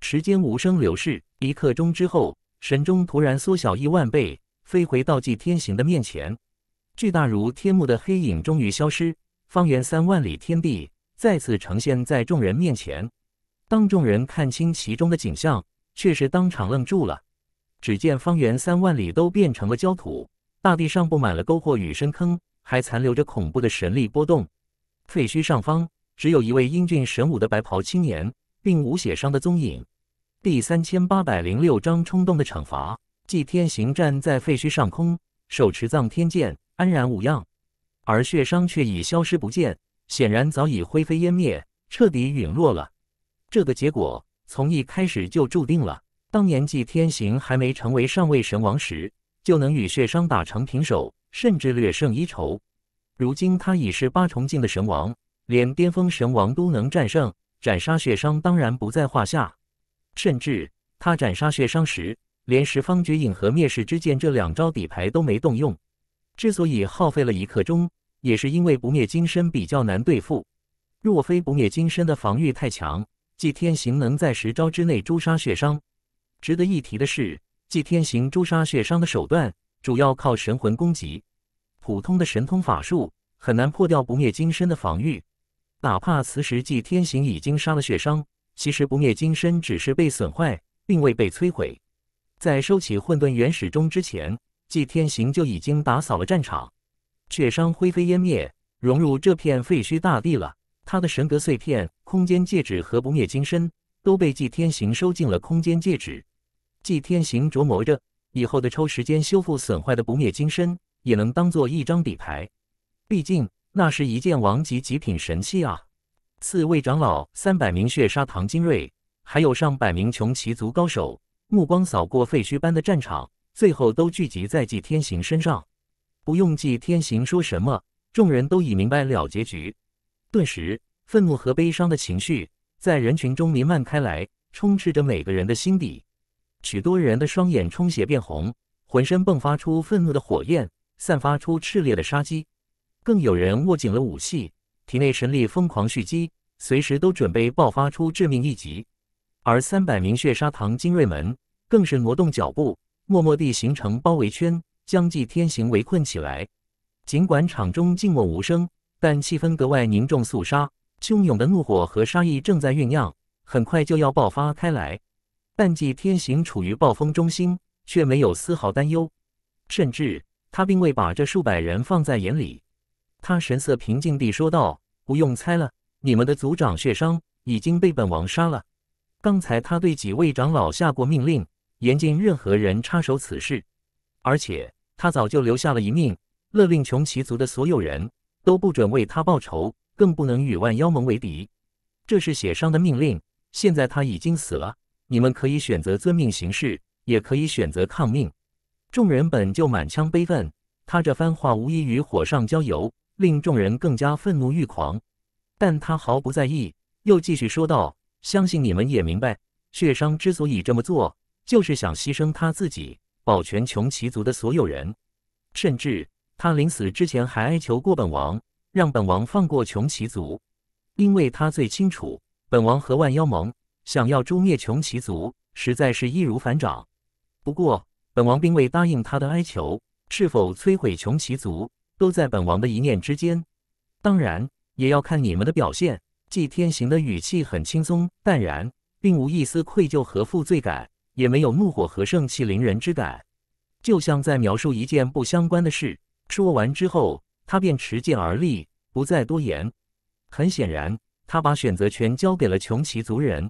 时间无声流逝，一刻钟之后，神钟突然缩小一万倍，飞回道祭天行的面前。巨大如天幕的黑影终于消失，方圆三万里天地再次呈现在众人面前。当众人看清其中的景象，却是当场愣住了。只见方圆三万里都变成了焦土，大地上布满了篝火与深坑，还残留着恐怖的神力波动。废墟上方只有一位英俊神武的白袍青年，并无血伤的踪影。第三千八百零六章冲动的惩罚。祭天行站在废墟上空，手持藏天剑，安然无恙，而血伤却已消失不见，显然早已灰飞烟灭，彻底陨落了。这个结果从一开始就注定了。当年祭天行还没成为上位神王时，就能与血商打成平手，甚至略胜一筹。如今他已是八重境的神王，连巅峰神王都能战胜，斩杀血商当然不在话下。甚至他斩杀血商时，连十方绝影和灭世之剑这两招底牌都没动用。之所以耗费了一刻钟，也是因为不灭金身比较难对付。若非不灭金身的防御太强，祭天行能在十招之内诛杀血商。值得一提的是，祭天行诛杀血商的手段主要靠神魂攻击，普通的神通法术很难破掉不灭金身的防御。哪怕此时祭天行已经杀了血商，其实不灭金身只是被损坏，并未被摧毁。在收起混沌原始钟之前，祭天行就已经打扫了战场，血商灰飞烟灭，融入这片废墟大地了。他的神格碎片、空间戒指和不灭金身。都被纪天行收进了空间戒指。纪天行琢磨着，以后的抽时间修复损坏的不灭金身，也能当做一张底牌。毕竟那是一件王级极品神器啊！四位长老、三百名血杀唐精锐，还有上百名穷奇族高手，目光扫过废墟般的战场，最后都聚集在纪天行身上。不用纪天行说什么，众人都已明白了结局。顿时，愤怒和悲伤的情绪。在人群中弥漫开来，充斥着每个人的心底。许多人的双眼充血变红，浑身迸发出愤怒的火焰，散发出炽烈的杀机。更有人握紧了武器，体内神力疯狂蓄积，随时都准备爆发出致命一击。而三百名血砂堂精锐们更是挪动脚步，默默地形成包围圈，将祭天行围困起来。尽管场中静默无声，但气氛格外凝重肃杀。汹涌的怒火和杀意正在酝酿，很快就要爆发开来。半纪天行处于暴风中心，却没有丝毫担忧，甚至他并未把这数百人放在眼里。他神色平静地说道：“不用猜了，你们的族长血殇已经被本王杀了。刚才他对几位长老下过命令，严禁任何人插手此事。而且他早就留下了一命，勒令穷奇族的所有人都不准为他报仇。”更不能与万妖盟为敌，这是血商的命令。现在他已经死了，你们可以选择遵命行事，也可以选择抗命。众人本就满腔悲愤，他这番话无异于火上浇油，令众人更加愤怒欲狂。但他毫不在意，又继续说道：“相信你们也明白，血商之所以这么做，就是想牺牲他自己，保全穷奇族的所有人。甚至他临死之前还哀求过本王。”让本王放过穷奇族，因为他最清楚，本王和万妖盟想要诛灭穷奇族，实在是易如反掌。不过，本王并未答应他的哀求，是否摧毁穷奇族，都在本王的一念之间。当然，也要看你们的表现。祭天行的语气很轻松淡然，并无一丝愧疚和负罪感，也没有怒火和盛气凌人之感，就像在描述一件不相关的事。说完之后。他便持剑而立，不再多言。很显然，他把选择权交给了穷奇族人，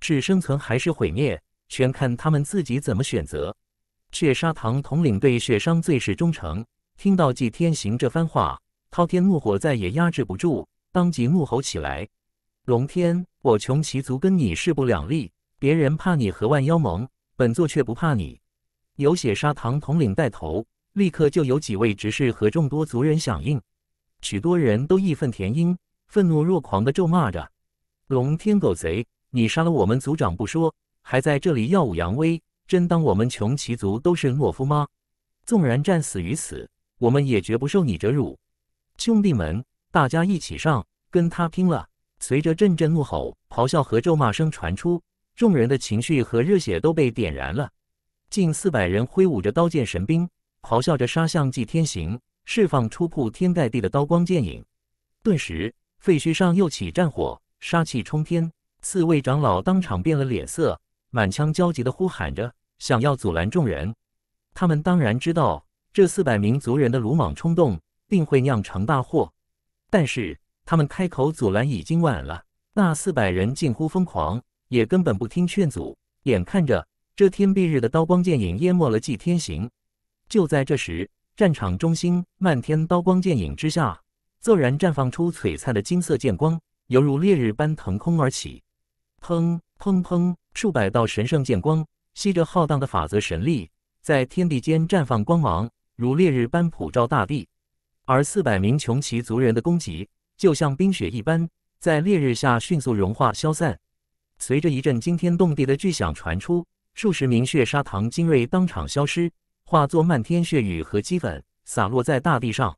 是生存还是毁灭，全看他们自己怎么选择。血砂堂统领对血商最是忠诚，听到祭天行这番话，滔天怒火再也压制不住，当即怒吼起来：“龙天，我穷奇族跟你势不两立，别人怕你和万妖盟，本座却不怕你。有血砂堂统领带头。”立刻就有几位执事和众多族人响应，许多人都义愤填膺、愤怒若狂地咒骂着：“龙天狗贼，你杀了我们族长不说，还在这里耀武扬威，真当我们穷奇族都是懦夫吗？纵然战死于此，我们也绝不受你折辱！兄弟们，大家一起上，跟他拼了！”随着阵阵怒吼、咆哮和咒骂声传出，众人的情绪和热血都被点燃了。近四百人挥舞着刀剑、神兵。咆哮着杀向祭天行，释放出铺天盖地的刀光剑影。顿时，废墟上又起战火，杀气冲天。四位长老当场变了脸色，满腔焦急地呼喊着，想要阻拦众人。他们当然知道这四百名族人的鲁莽冲动定会酿成大祸，但是他们开口阻拦已经晚了。那四百人近乎疯狂，也根本不听劝阻。眼看着遮天蔽日的刀光剑影淹没了祭天行。就在这时，战场中心漫天刀光剑影之下，骤然绽放出璀璨的金色剑光，犹如烈日般腾空而起。砰砰砰！数百道神圣剑光吸着浩荡的法则神力，在天地间绽放光芒，如烈日般普照大地。而四百名穷奇族人的攻击，就像冰雪一般，在烈日下迅速融化消散。随着一阵惊天动地的巨响传出，数十名血砂堂精锐当场消失。化作漫天血雨和齑粉，洒落在大地上。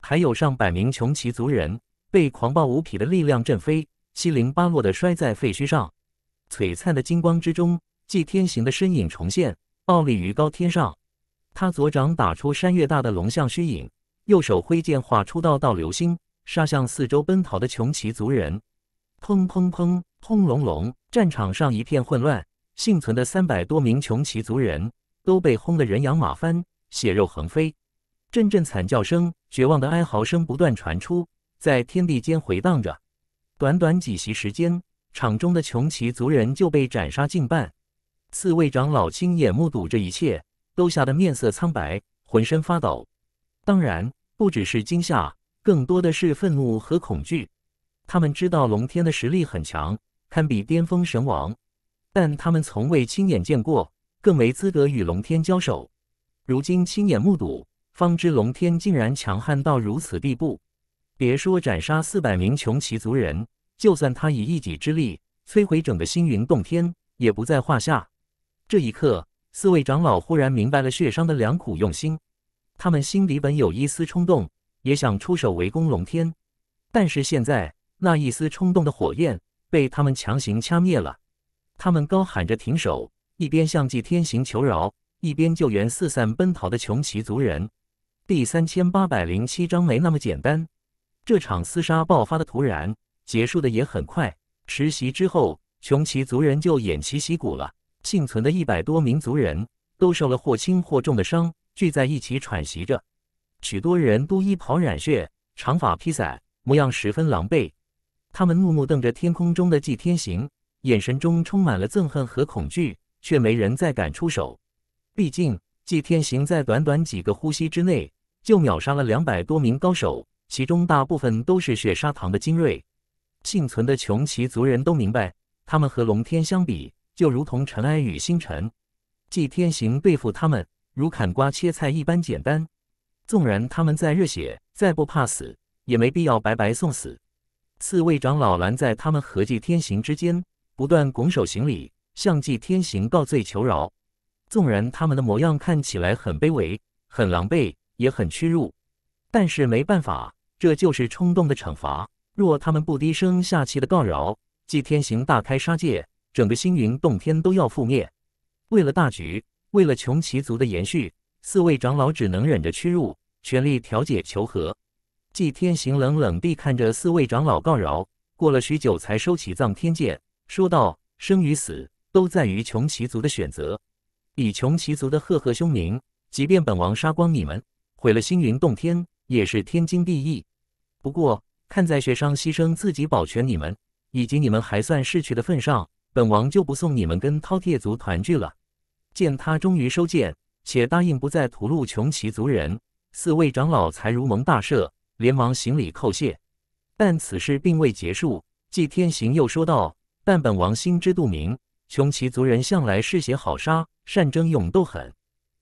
还有上百名穷奇族人被狂暴无匹的力量震飞，七零八落地摔在废墟上。璀璨的金光之中，祭天行的身影重现，傲立于高天上。他左掌打出山岳大的龙象虚影，右手挥剑划出道道流星，杀向四周奔逃的穷奇族人。砰砰砰，轰隆隆，战场上一片混乱。幸存的三百多名穷奇族人。都被轰得人仰马翻，血肉横飞，阵阵惨叫声、绝望的哀嚎声不断传出，在天地间回荡着。短短几席时间，场中的穷奇族人就被斩杀近半。四位长老亲眼目睹这一切，都吓得面色苍白，浑身发抖。当然，不只是惊吓，更多的是愤怒和恐惧。他们知道龙天的实力很强，堪比巅峰神王，但他们从未亲眼见过。更没资格与龙天交手。如今亲眼目睹，方知龙天竟然强悍到如此地步。别说斩杀四百名穷奇族人，就算他以一己之力摧毁整个星云洞天，也不在话下。这一刻，四位长老忽然明白了血商的良苦用心。他们心底本有一丝冲动，也想出手围攻龙天，但是现在那一丝冲动的火焰被他们强行掐灭了。他们高喊着停手。一边向祭天行求饶，一边救援四散奔逃的穷奇族人。第三千八百零七章没那么简单。这场厮杀爆发的突然，结束的也很快。实习之后，穷奇族人就偃旗息鼓了。幸存的一百多名族人都受了或轻或重的伤，聚在一起喘息着。许多人都衣袍染血，长发披散，模样十分狼狈。他们怒目瞪着天空中的祭天行，眼神中充满了憎恨和恐惧。却没人再敢出手，毕竟祭天行在短短几个呼吸之内就秒杀了两百多名高手，其中大部分都是血沙堂的精锐。幸存的穷奇族人都明白，他们和龙天相比，就如同尘埃与星辰。祭天行对付他们，如砍瓜切菜一般简单。纵然他们再热血，再不怕死，也没必要白白送死。四位长老拦在他们和祭天行之间，不断拱手行礼。向祭天行告罪求饶，纵然他们的模样看起来很卑微、很狼狈、也很屈辱，但是没办法，这就是冲动的惩罚。若他们不低声下气的告饶，祭天行大开杀戒，整个星云洞天都要覆灭。为了大局，为了穷奇族的延续，四位长老只能忍着屈辱，全力调解求和。祭天行冷冷地看着四位长老告饶，过了许久才收起藏天剑，说道：“生与死。”都在于穷奇族的选择。以穷奇族的赫赫凶名，即便本王杀光你们，毁了星云洞天，也是天经地义。不过，看在雪商牺牲自己保全你们，以及你们还算逝去的份上，本王就不送你们跟饕餮族团聚了。见他终于收剑，且答应不再屠戮穷奇族人，四位长老才如蒙大赦，连忙行礼叩谢。但此事并未结束，祭天行又说道：“但本王心知肚明。”穷奇族人向来嗜血好杀，善争勇斗狠。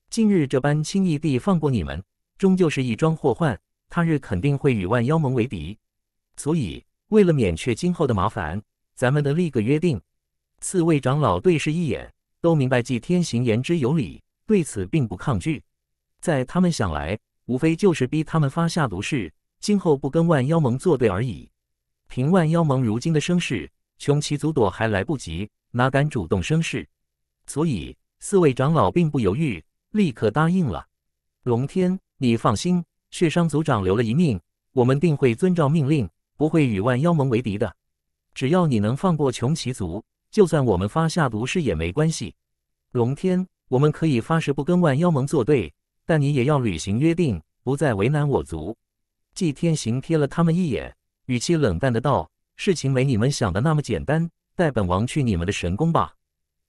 近日这般轻易地放过你们，终究是一桩祸患。他日肯定会与万妖盟为敌。所以，为了免却今后的麻烦，咱们得立个约定。四位长老对视一眼，都明白纪天行言之有理，对此并不抗拒。在他们想来，无非就是逼他们发下毒誓，今后不跟万妖盟作对而已。凭万妖盟如今的声势，穷奇族躲还来不及。哪敢主动生事，所以四位长老并不犹豫，立刻答应了。龙天，你放心，血殇族长留了一命，我们定会遵照命令，不会与万妖盟为敌的。只要你能放过穷奇族，就算我们发下毒誓也没关系。龙天，我们可以发誓不跟万妖盟作对，但你也要履行约定，不再为难我族。季天行瞥了他们一眼，语气冷淡的道：“事情没你们想的那么简单。”带本王去你们的神宫吧！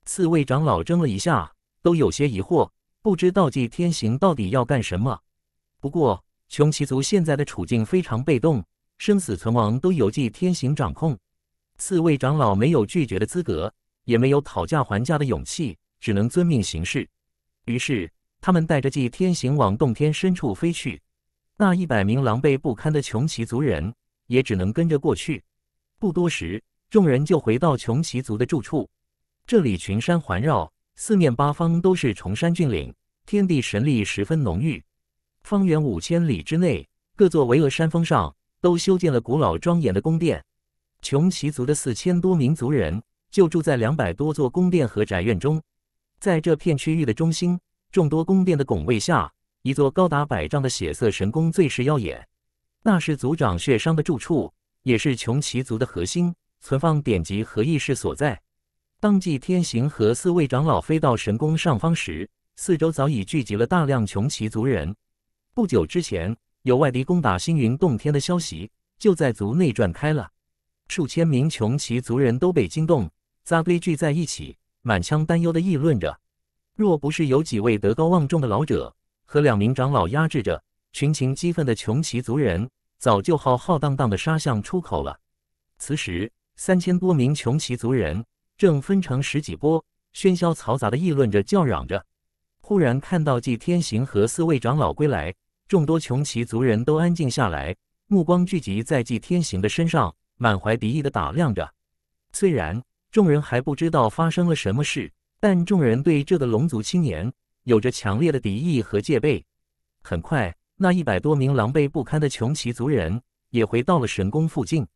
四位长老怔了一下，都有些疑惑，不知道祭天行到底要干什么。不过，穷奇族现在的处境非常被动，生死存亡都由祭天行掌控，四位长老没有拒绝的资格，也没有讨价还价的勇气，只能遵命行事。于是，他们带着祭天行往洞天深处飞去，那一百名狼狈不堪的穷奇族人也只能跟着过去。不多时。众人就回到穷奇族的住处，这里群山环绕，四面八方都是崇山峻岭，天地神力十分浓郁。方圆五千里之内，各座巍峨山峰上都修建了古老庄严的宫殿。穷奇族的四千多名族人就住在两百多座宫殿和宅院中。在这片区域的中心，众多宫殿的拱卫下，一座高达百丈的血色神宫最是耀眼。那是族长血商的住处，也是穷奇族的核心。存放典籍和议事所在。当祭天行和四位长老飞到神宫上方时，四周早已聚集了大量穷奇族人。不久之前，有外敌攻打星云洞天的消息，就在族内传开了。数千名穷奇族人都被惊动，扎堆聚在一起，满腔担忧的议论着。若不是有几位德高望重的老者和两名长老压制着群情激愤的穷奇族人，早就浩浩荡荡的杀向出口了。此时。三千多名穷奇族人正分成十几波，喧嚣嘈杂的议论着、叫嚷着。忽然看到纪天行和四位长老归来，众多穷奇族人都安静下来，目光聚集在纪天行的身上，满怀敌意的打量着。虽然众人还不知道发生了什么事，但众人对这个龙族青年有着强烈的敌意和戒备。很快，那一百多名狼狈不堪的穷奇族人也回到了神宫附近。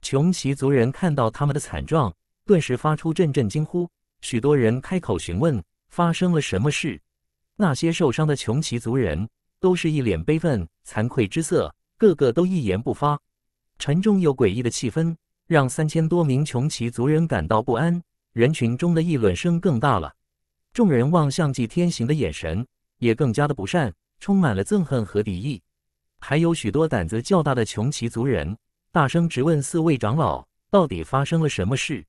穷奇族人看到他们的惨状，顿时发出阵阵惊呼。许多人开口询问发生了什么事。那些受伤的穷奇族人都是一脸悲愤、惭愧之色，个个都一言不发。沉重又诡异的气氛让三千多名穷奇族人感到不安，人群中的议论声更大了。众人望向祭天行的眼神也更加的不善，充满了憎恨和敌意。还有许多胆子较大的穷奇族人。大声质问四位长老：“到底发生了什么事？”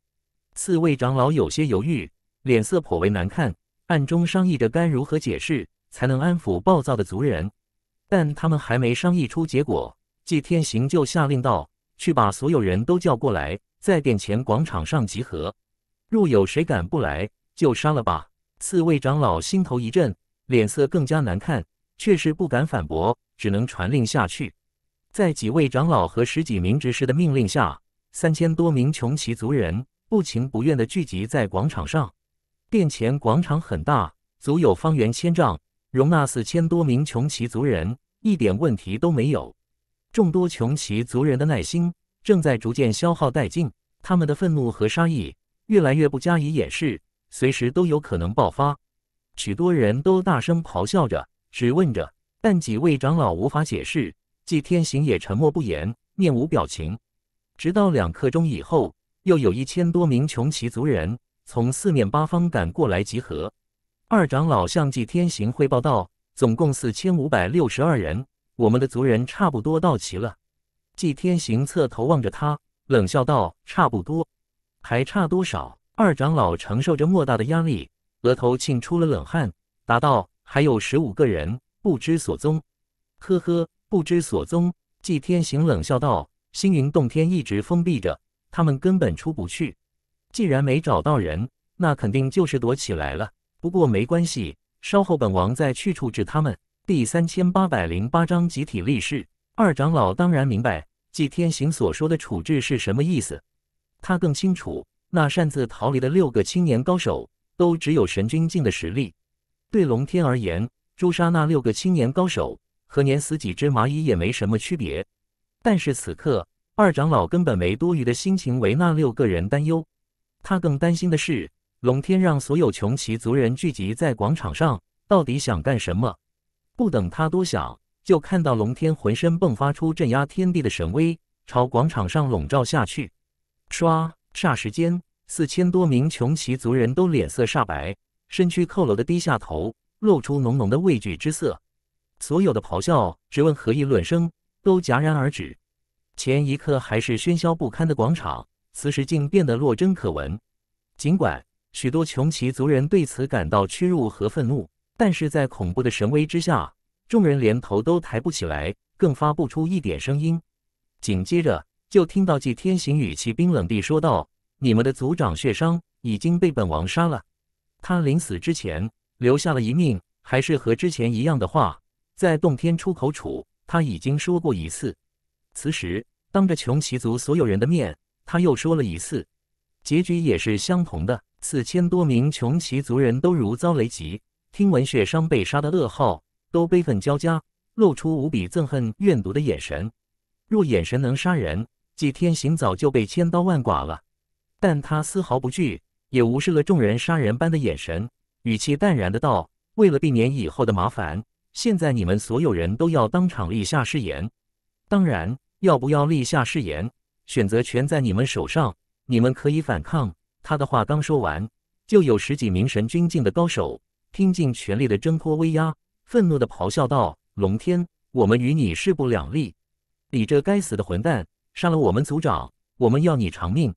四位长老有些犹豫，脸色颇为难看，暗中商议着该如何解释才能安抚暴躁的族人。但他们还没商议出结果，祭天行就下令道：“去把所有人都叫过来，在殿前广场上集合。若有谁敢不来，就杀了吧！”四位长老心头一震，脸色更加难看，却是不敢反驳，只能传令下去。在几位长老和十几名执事的命令下，三千多名穷奇族人不情不愿地聚集在广场上。殿前广场很大，足有方圆千丈，容纳四千多名穷奇族人，一点问题都没有。众多穷奇族人的耐心正在逐渐消耗殆尽，他们的愤怒和杀意越来越不加以掩饰，随时都有可能爆发。许多人都大声咆哮着，质问着，但几位长老无法解释。季天行也沉默不言，面无表情。直到两刻钟以后，又有一千多名穷奇族人从四面八方赶过来集合。二长老向季天行汇报道：“总共四千五百六十二人，我们的族人差不多到齐了。”季天行侧头望着他，冷笑道：“差不多，还差多少？”二长老承受着莫大的压力，额头沁出了冷汗，答道：“还有十五个人不知所踪。”呵呵。不知所踪，纪天行冷笑道：“星云洞天一直封闭着，他们根本出不去。既然没找到人，那肯定就是躲起来了。不过没关系，稍后本王再去处置他们。”第三千八百零八章集体立誓。二长老当然明白纪天行所说的处置是什么意思，他更清楚那擅自逃离的六个青年高手都只有神君境的实力。对龙天而言，诛杀那六个青年高手。和碾死几只蚂蚁也没什么区别，但是此刻二长老根本没多余的心情为那六个人担忧，他更担心的是龙天让所有穷奇族人聚集在广场上，到底想干什么？不等他多想，就看到龙天浑身迸发出镇压天地的神威，朝广场上笼罩下去。唰！霎时间，四千多名穷奇族人都脸色煞白，身躯佝偻的低下头，露出浓浓的畏惧之色。所有的咆哮、质问和议论声都戛然而止。前一刻还是喧嚣不堪的广场，此时竟变得落针可闻。尽管许多穷奇族人对此感到屈辱和愤怒，但是在恐怖的神威之下，众人连头都抬不起来，更发不出一点声音。紧接着，就听到祭天行语气冰冷地说道：“你们的族长血伤已经被本王杀了。他临死之前留下了一命，还是和之前一样的话。”在洞天出口处，他已经说过一次。此时，当着穷奇族所有人的面，他又说了一次，结局也是相同的。四千多名穷奇族人都如遭雷击，听闻雪商被杀的噩耗，都悲愤交加，露出无比憎恨、怨毒的眼神。若眼神能杀人，祭天行早就被千刀万剐了。但他丝毫不惧，也无视了众人杀人般的眼神，语气淡然的道：“为了避免以后的麻烦。”现在你们所有人都要当场立下誓言，当然要不要立下誓言，选择权在你们手上。你们可以反抗。他的话刚说完，就有十几名神君境的高手拼尽全力的挣脱威压，愤怒的咆哮道：“龙天，我们与你势不两立！你这该死的混蛋，杀了我们族长，我们要你偿命！”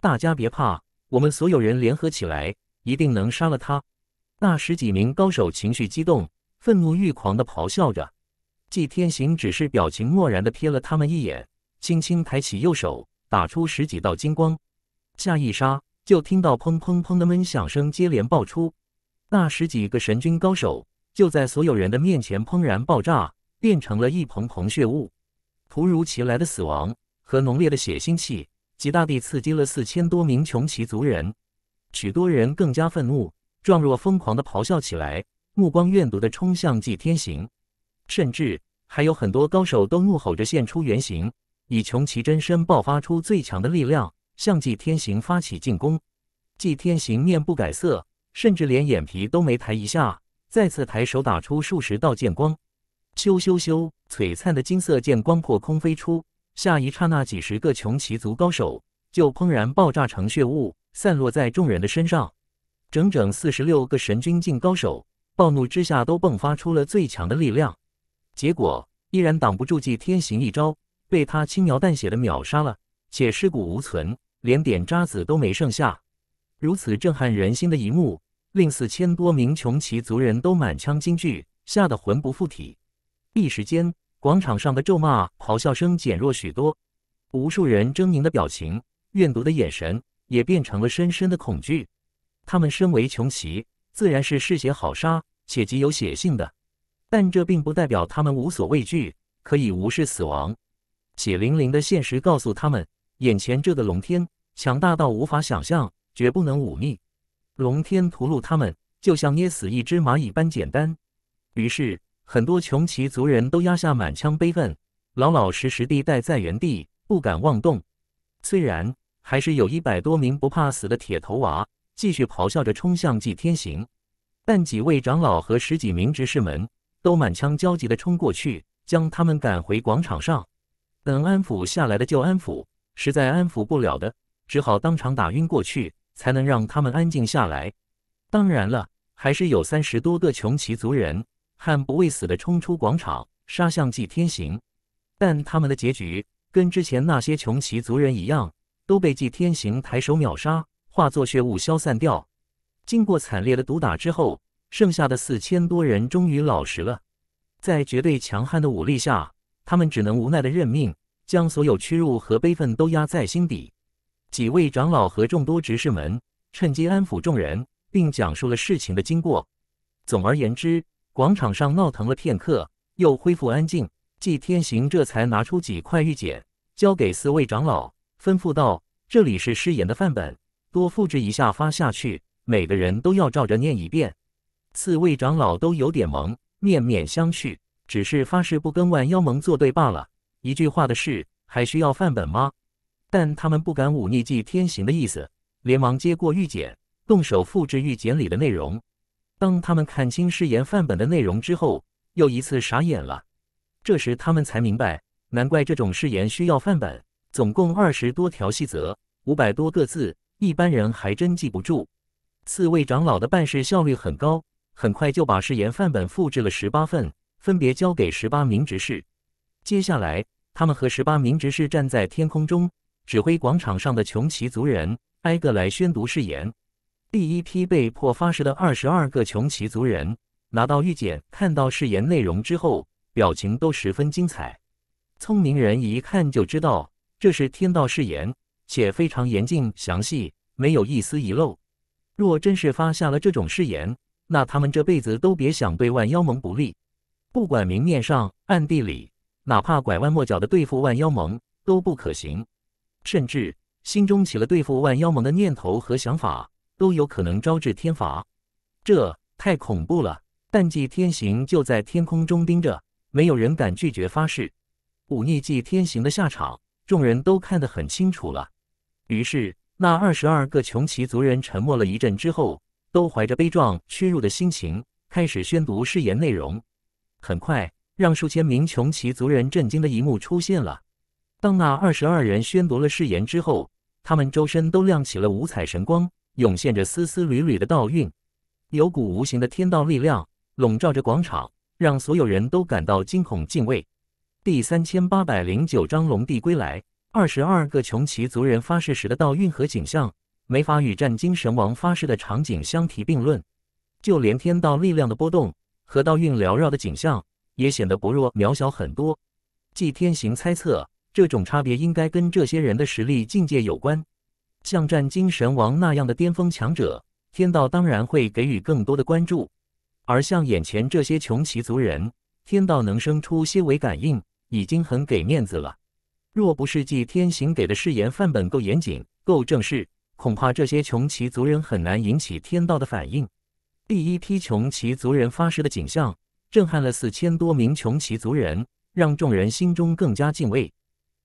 大家别怕，我们所有人联合起来，一定能杀了他。那十几名高手情绪激动。愤怒欲狂的咆哮着，季天行只是表情漠然的瞥了他们一眼，轻轻抬起右手，打出十几道金光。下一刹，就听到砰砰砰的闷响声接连爆出，那十几个神君高手就在所有人的面前砰然爆炸，变成了一蓬蓬血雾。突如其来的死亡和浓烈的血腥气，极大地刺激了四千多名穷奇族人，许多人更加愤怒，状若疯狂的咆哮起来。目光怨毒的冲向纪天行，甚至还有很多高手都怒吼着现出原形，以穷奇真身爆发出最强的力量向纪天行发起进攻。纪天行面不改色，甚至连眼皮都没抬一下，再次抬手打出数十道剑光，咻咻咻！璀璨的金色剑光破空飞出，下一刹那，几十个穷奇族高手就砰然爆炸成血雾，散落在众人的身上。整整四十六个神君境高手。暴怒之下，都迸发出了最强的力量，结果依然挡不住祭天行一招，被他轻描淡写的秒杀了，且尸骨无存，连点渣子都没剩下。如此震撼人心的一幕，令四千多名穷奇族人都满腔惊惧，吓得魂不附体。一时间，广场上的咒骂、咆哮声减弱许多，无数人狰狞的表情、怨毒的眼神，也变成了深深的恐惧。他们身为穷奇。自然是嗜血好杀且极有血性的，但这并不代表他们无所畏惧，可以无视死亡。血淋淋的现实告诉他们，眼前这个龙天强大到无法想象，绝不能忤逆。龙天屠戮他们，就像捏死一只蚂蚁般简单。于是，很多穷奇族人都压下满腔悲愤，老老实实地待在原地，不敢妄动。虽然还是有一百多名不怕死的铁头娃。继续咆哮着冲向祭天行，但几位长老和十几名执事们都满腔焦急地冲过去，将他们赶回广场上。等安抚下来的就安抚，实在安抚不了的，只好当场打晕过去，才能让他们安静下来。当然了，还是有三十多个穷奇族人悍不畏死地冲出广场，杀向祭天行，但他们的结局跟之前那些穷奇族人一样，都被祭天行抬手秒杀。化作血雾消散掉。经过惨烈的毒打之后，剩下的四千多人终于老实了。在绝对强悍的武力下，他们只能无奈的认命，将所有屈辱和悲愤都压在心底。几位长老和众多执事们趁机安抚众人，并讲述了事情的经过。总而言之，广场上闹腾了片刻，又恢复安静。祭天行这才拿出几块玉简，交给四位长老，吩咐道：“这里是师言的范本。”多复制一下发下去，每个人都要照着念一遍。四位长老都有点懵，面面相觑，只是发誓不跟万妖盟作对罢了。一句话的事，还需要范本吗？但他们不敢忤逆纪天行的意思，连忙接过玉简，动手复制玉简里的内容。当他们看清誓言范本的内容之后，又一次傻眼了。这时他们才明白，难怪这种誓言需要范本，总共二十多条细则，五百多个字。一般人还真记不住。四位长老的办事效率很高，很快就把誓言范本复制了十八份，分别交给十八名执事。接下来，他们和十八名执事站在天空中，指挥广场上的穷奇族人挨个来宣读誓言。第一批被迫发誓的二十二个穷奇族人拿到玉简，看到誓言内容之后，表情都十分精彩。聪明人一看就知道，这是天道誓言。且非常严谨详细，没有一丝遗漏。若真是发下了这种誓言，那他们这辈子都别想对万妖盟不利。不管明面上、暗地里，哪怕拐弯抹角的对付万妖盟，都不可行。甚至心中起了对付万妖盟的念头和想法，都有可能招致天罚。这太恐怖了！但祭天行就在天空中盯着，没有人敢拒绝发誓。忤逆祭天行的下场，众人都看得很清楚了。于是，那二十二个穷奇族人沉默了一阵之后，都怀着悲壮屈辱的心情开始宣读誓言内容。很快，让数千名穷奇族人震惊的一幕出现了。当那二十二人宣读了誓言之后，他们周身都亮起了五彩神光，涌现着丝丝缕缕的道运，有股无形的天道力量笼罩着广场，让所有人都感到惊恐敬畏。第三千八百零九章：龙帝归来。二十二个穷奇族人发誓时的道运和景象，没法与战金神王发誓的场景相提并论。就连天道力量的波动和道运缭绕的景象，也显得薄弱渺小很多。祭天行猜测，这种差别应该跟这些人的实力境界有关。像战金神王那样的巅峰强者，天道当然会给予更多的关注。而像眼前这些穷奇族人，天道能生出些微感应，已经很给面子了。若不是祭天行给的誓言范本够严谨、够正式，恐怕这些穷奇族人很难引起天道的反应。第一批穷奇族人发誓的景象，震撼了四千多名穷奇族人，让众人心中更加敬畏。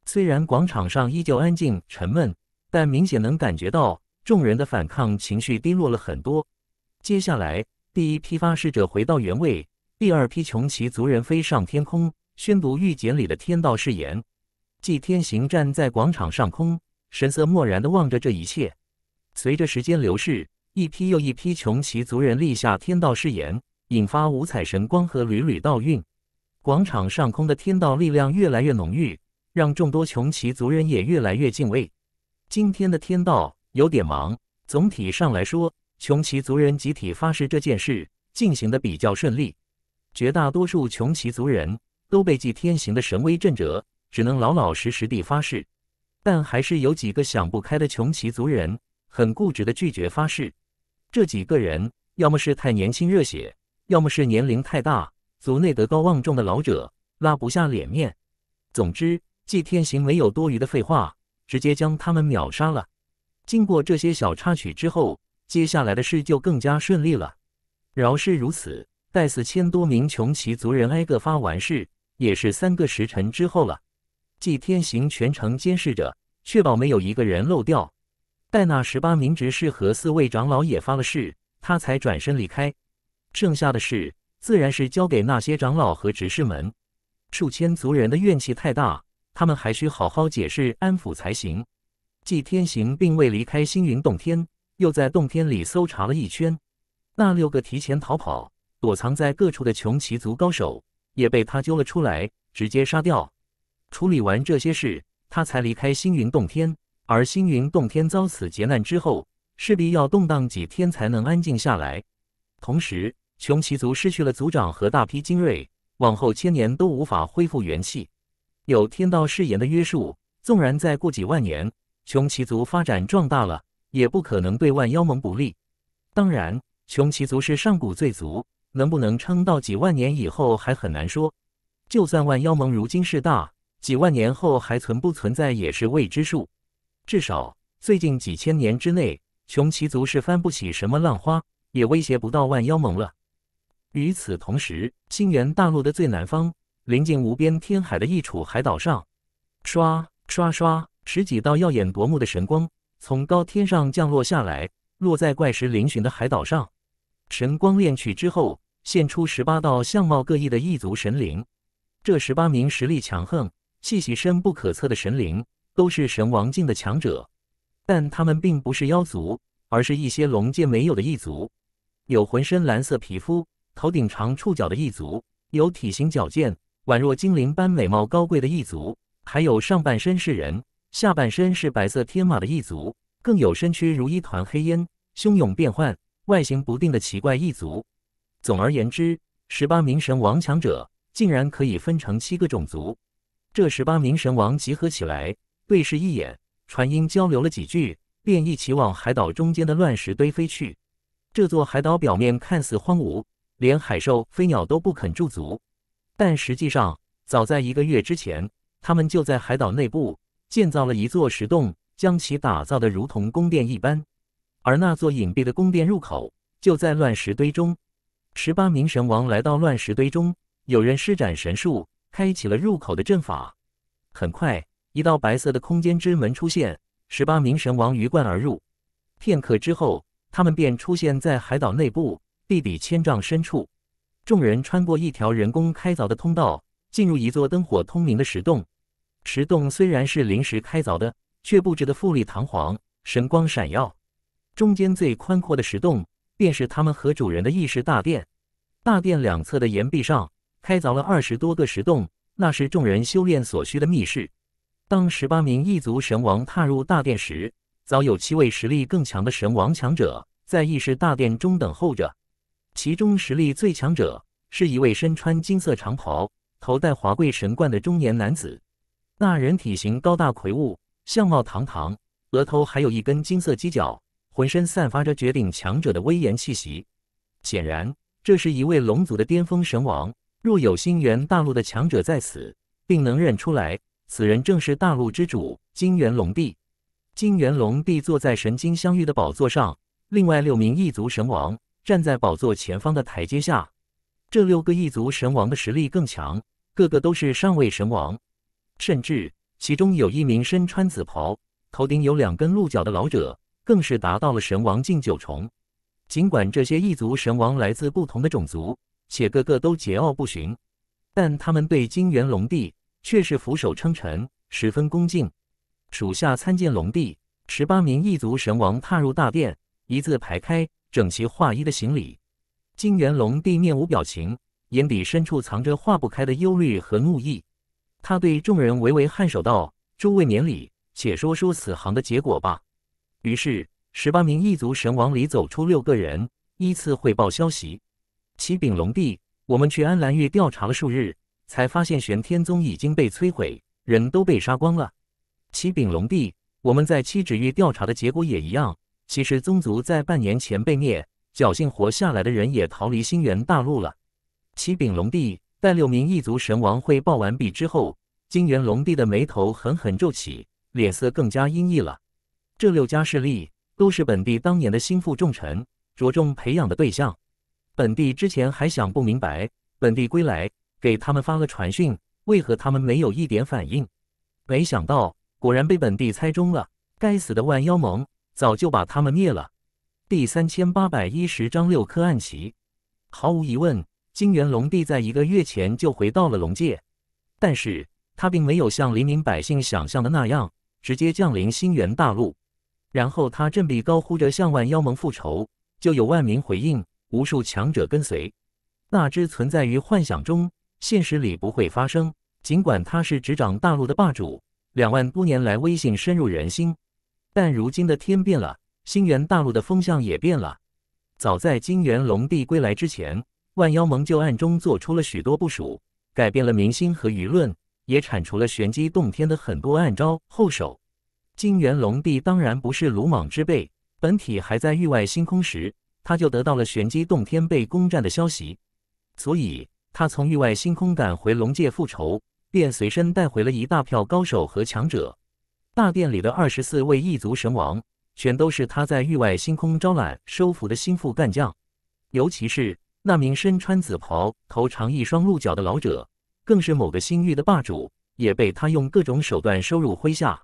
虽然广场上依旧安静沉闷，但明显能感觉到众人的反抗情绪低落了很多。接下来，第一批发誓者回到原位，第二批穷奇族人飞上天空，宣读预简里的天道誓言。祭天行站在广场上空，神色漠然地望着这一切。随着时间流逝，一批又一批穷奇族人立下天道誓言，引发五彩神光和缕缕道运。广场上空的天道力量越来越浓郁，让众多穷奇族人也越来越敬畏。今天的天道有点忙，总体上来说，穷奇族人集体发誓这件事进行的比较顺利，绝大多数穷奇族人都被祭天行的神威震着，只能老老实实地发誓，但还是有几个想不开的穷奇族人很固执地拒绝发誓。这几个人要么是太年轻热血，要么是年龄太大，族内德高望重的老者拉不下脸面。总之，祭天行没有多余的废话，直接将他们秒杀了。经过这些小插曲之后，接下来的事就更加顺利了。饶是如此，待四千多名穷奇族人挨个发完誓，也是三个时辰之后了。季天行全程监视着，确保没有一个人漏掉。待那十八名执事和四位长老也发了誓，他才转身离开。剩下的事自然是交给那些长老和执事们。数千族人的怨气太大，他们还需好好解释安抚才行。季天行并未离开星云洞天，又在洞天里搜查了一圈。那六个提前逃跑、躲藏在各处的穷奇族高手也被他揪了出来，直接杀掉。处理完这些事，他才离开星云洞天。而星云洞天遭此劫难之后，势必要动荡几天才能安静下来。同时，穷奇族失去了族长和大批精锐，往后千年都无法恢复元气。有天道誓言的约束，纵然再过几万年，穷奇族发展壮大了，也不可能对万妖盟不利。当然，穷奇族是上古最族，能不能撑到几万年以后还很难说。就算万妖盟如今势大，几万年后还存不存在也是未知数，至少最近几千年之内，穷奇族是翻不起什么浪花，也威胁不到万妖盟了。与此同时，星源大陆的最南方，临近无边天海的一处海岛上，刷刷刷，十几道耀眼夺目的神光从高天上降落下来，落在怪石嶙峋的海岛上。神光炼取之后，现出十八道相貌各异的异族神灵，这十八名实力强横。气息深不可测的神灵都是神王境的强者，但他们并不是妖族，而是一些龙界没有的异族。有浑身蓝色皮肤、头顶长触角的异族；有体型矫健、宛若精灵般美貌高贵的异族；还有上半身是人、下半身是白色天马的异族；更有身躯如一团黑烟、汹涌变幻、外形不定的奇怪异族。总而言之，十八名神王强者竟然可以分成七个种族。这十八名神王集合起来，对视一眼，传音交流了几句，便一起往海岛中间的乱石堆飞去。这座海岛表面看似荒芜，连海兽、飞鸟都不肯驻足，但实际上，早在一个月之前，他们就在海岛内部建造了一座石洞，将其打造的如同宫殿一般。而那座隐蔽的宫殿入口就在乱石堆中。十八名神王来到乱石堆中，有人施展神术。开启了入口的阵法，很快一道白色的空间之门出现，十八名神王鱼贯而入。片刻之后，他们便出现在海岛内部地底千丈深处。众人穿过一条人工开凿的通道，进入一座灯火通明的石洞。石洞虽然是临时开凿的，却布置的富丽堂皇，神光闪耀。中间最宽阔的石洞便是他们和主人的议事大殿。大殿两侧的岩壁上。开凿了二十多个石洞，那是众人修炼所需的密室。当十八名异族神王踏入大殿时，早有七位实力更强的神王强者在异世大殿中等候着。其中实力最强者是一位身穿金色长袍、头戴华贵神冠的中年男子。那人体型高大魁梧，相貌堂堂，额头还有一根金色犄角，浑身散发着绝顶强者的威严气息。显然，这是一位龙族的巅峰神王。若有星元大陆的强者在此，并能认出来，此人正是大陆之主金元龙帝。金元龙帝坐在神金相玉的宝座上，另外六名异族神王站在宝座前方的台阶下。这六个异族神王的实力更强，个个都是上位神王，甚至其中有一名身穿紫袍、头顶有两根鹿角的老者，更是达到了神王境九重。尽管这些异族神王来自不同的种族。且个个都桀骜不驯，但他们对金元龙帝却是俯首称臣，十分恭敬。属下参见龙帝。十八名异族神王踏入大殿，一字排开，整齐划一的行礼。金元龙帝面无表情，眼底深处藏着化不开的忧虑和怒意。他对众人微微颔首道：“诸位免礼，且说说此行的结果吧。”于是，十八名异族神王里走出六个人，依次汇报消息。启禀龙帝，我们去安澜域调查了数日，才发现玄天宗已经被摧毁，人都被杀光了。启禀龙帝，我们在七指域调查的结果也一样。其实宗族在半年前被灭，侥幸活下来的人也逃离星元大陆了。启禀龙帝，待六名异族神王汇报完毕之后，金元龙帝的眉头狠狠皱起，脸色更加阴翳了。这六家势力都是本帝当年的心腹重臣，着重培养的对象。本地之前还想不明白，本地归来给他们发了传讯，为何他们没有一点反应？没想到果然被本地猜中了。该死的万妖盟早就把他们灭了。第三千八百一十章六颗暗棋。毫无疑问，金元龙帝在一个月前就回到了龙界，但是他并没有像黎民百姓想象的那样直接降临星元大陆，然后他振臂高呼着向万妖盟复仇，就有万民回应。无数强者跟随，那只存在于幻想中、现实里不会发生。尽管他是执掌大陆的霸主，两万多年来威信深入人心，但如今的天变了，星元大陆的风向也变了。早在金元龙帝归来之前，万妖盟就暗中做出了许多部署，改变了民心和舆论，也铲除了玄机洞天的很多暗招后手。金元龙帝当然不是鲁莽之辈，本体还在域外星空时。他就得到了玄机洞天被攻占的消息，所以他从域外星空赶回龙界复仇，便随身带回了一大票高手和强者。大殿里的二十四位异族神王，全都是他在域外星空招揽收服的心腹干将。尤其是那名身穿紫袍、头长一双鹿角的老者，更是某个星域的霸主，也被他用各种手段收入麾下。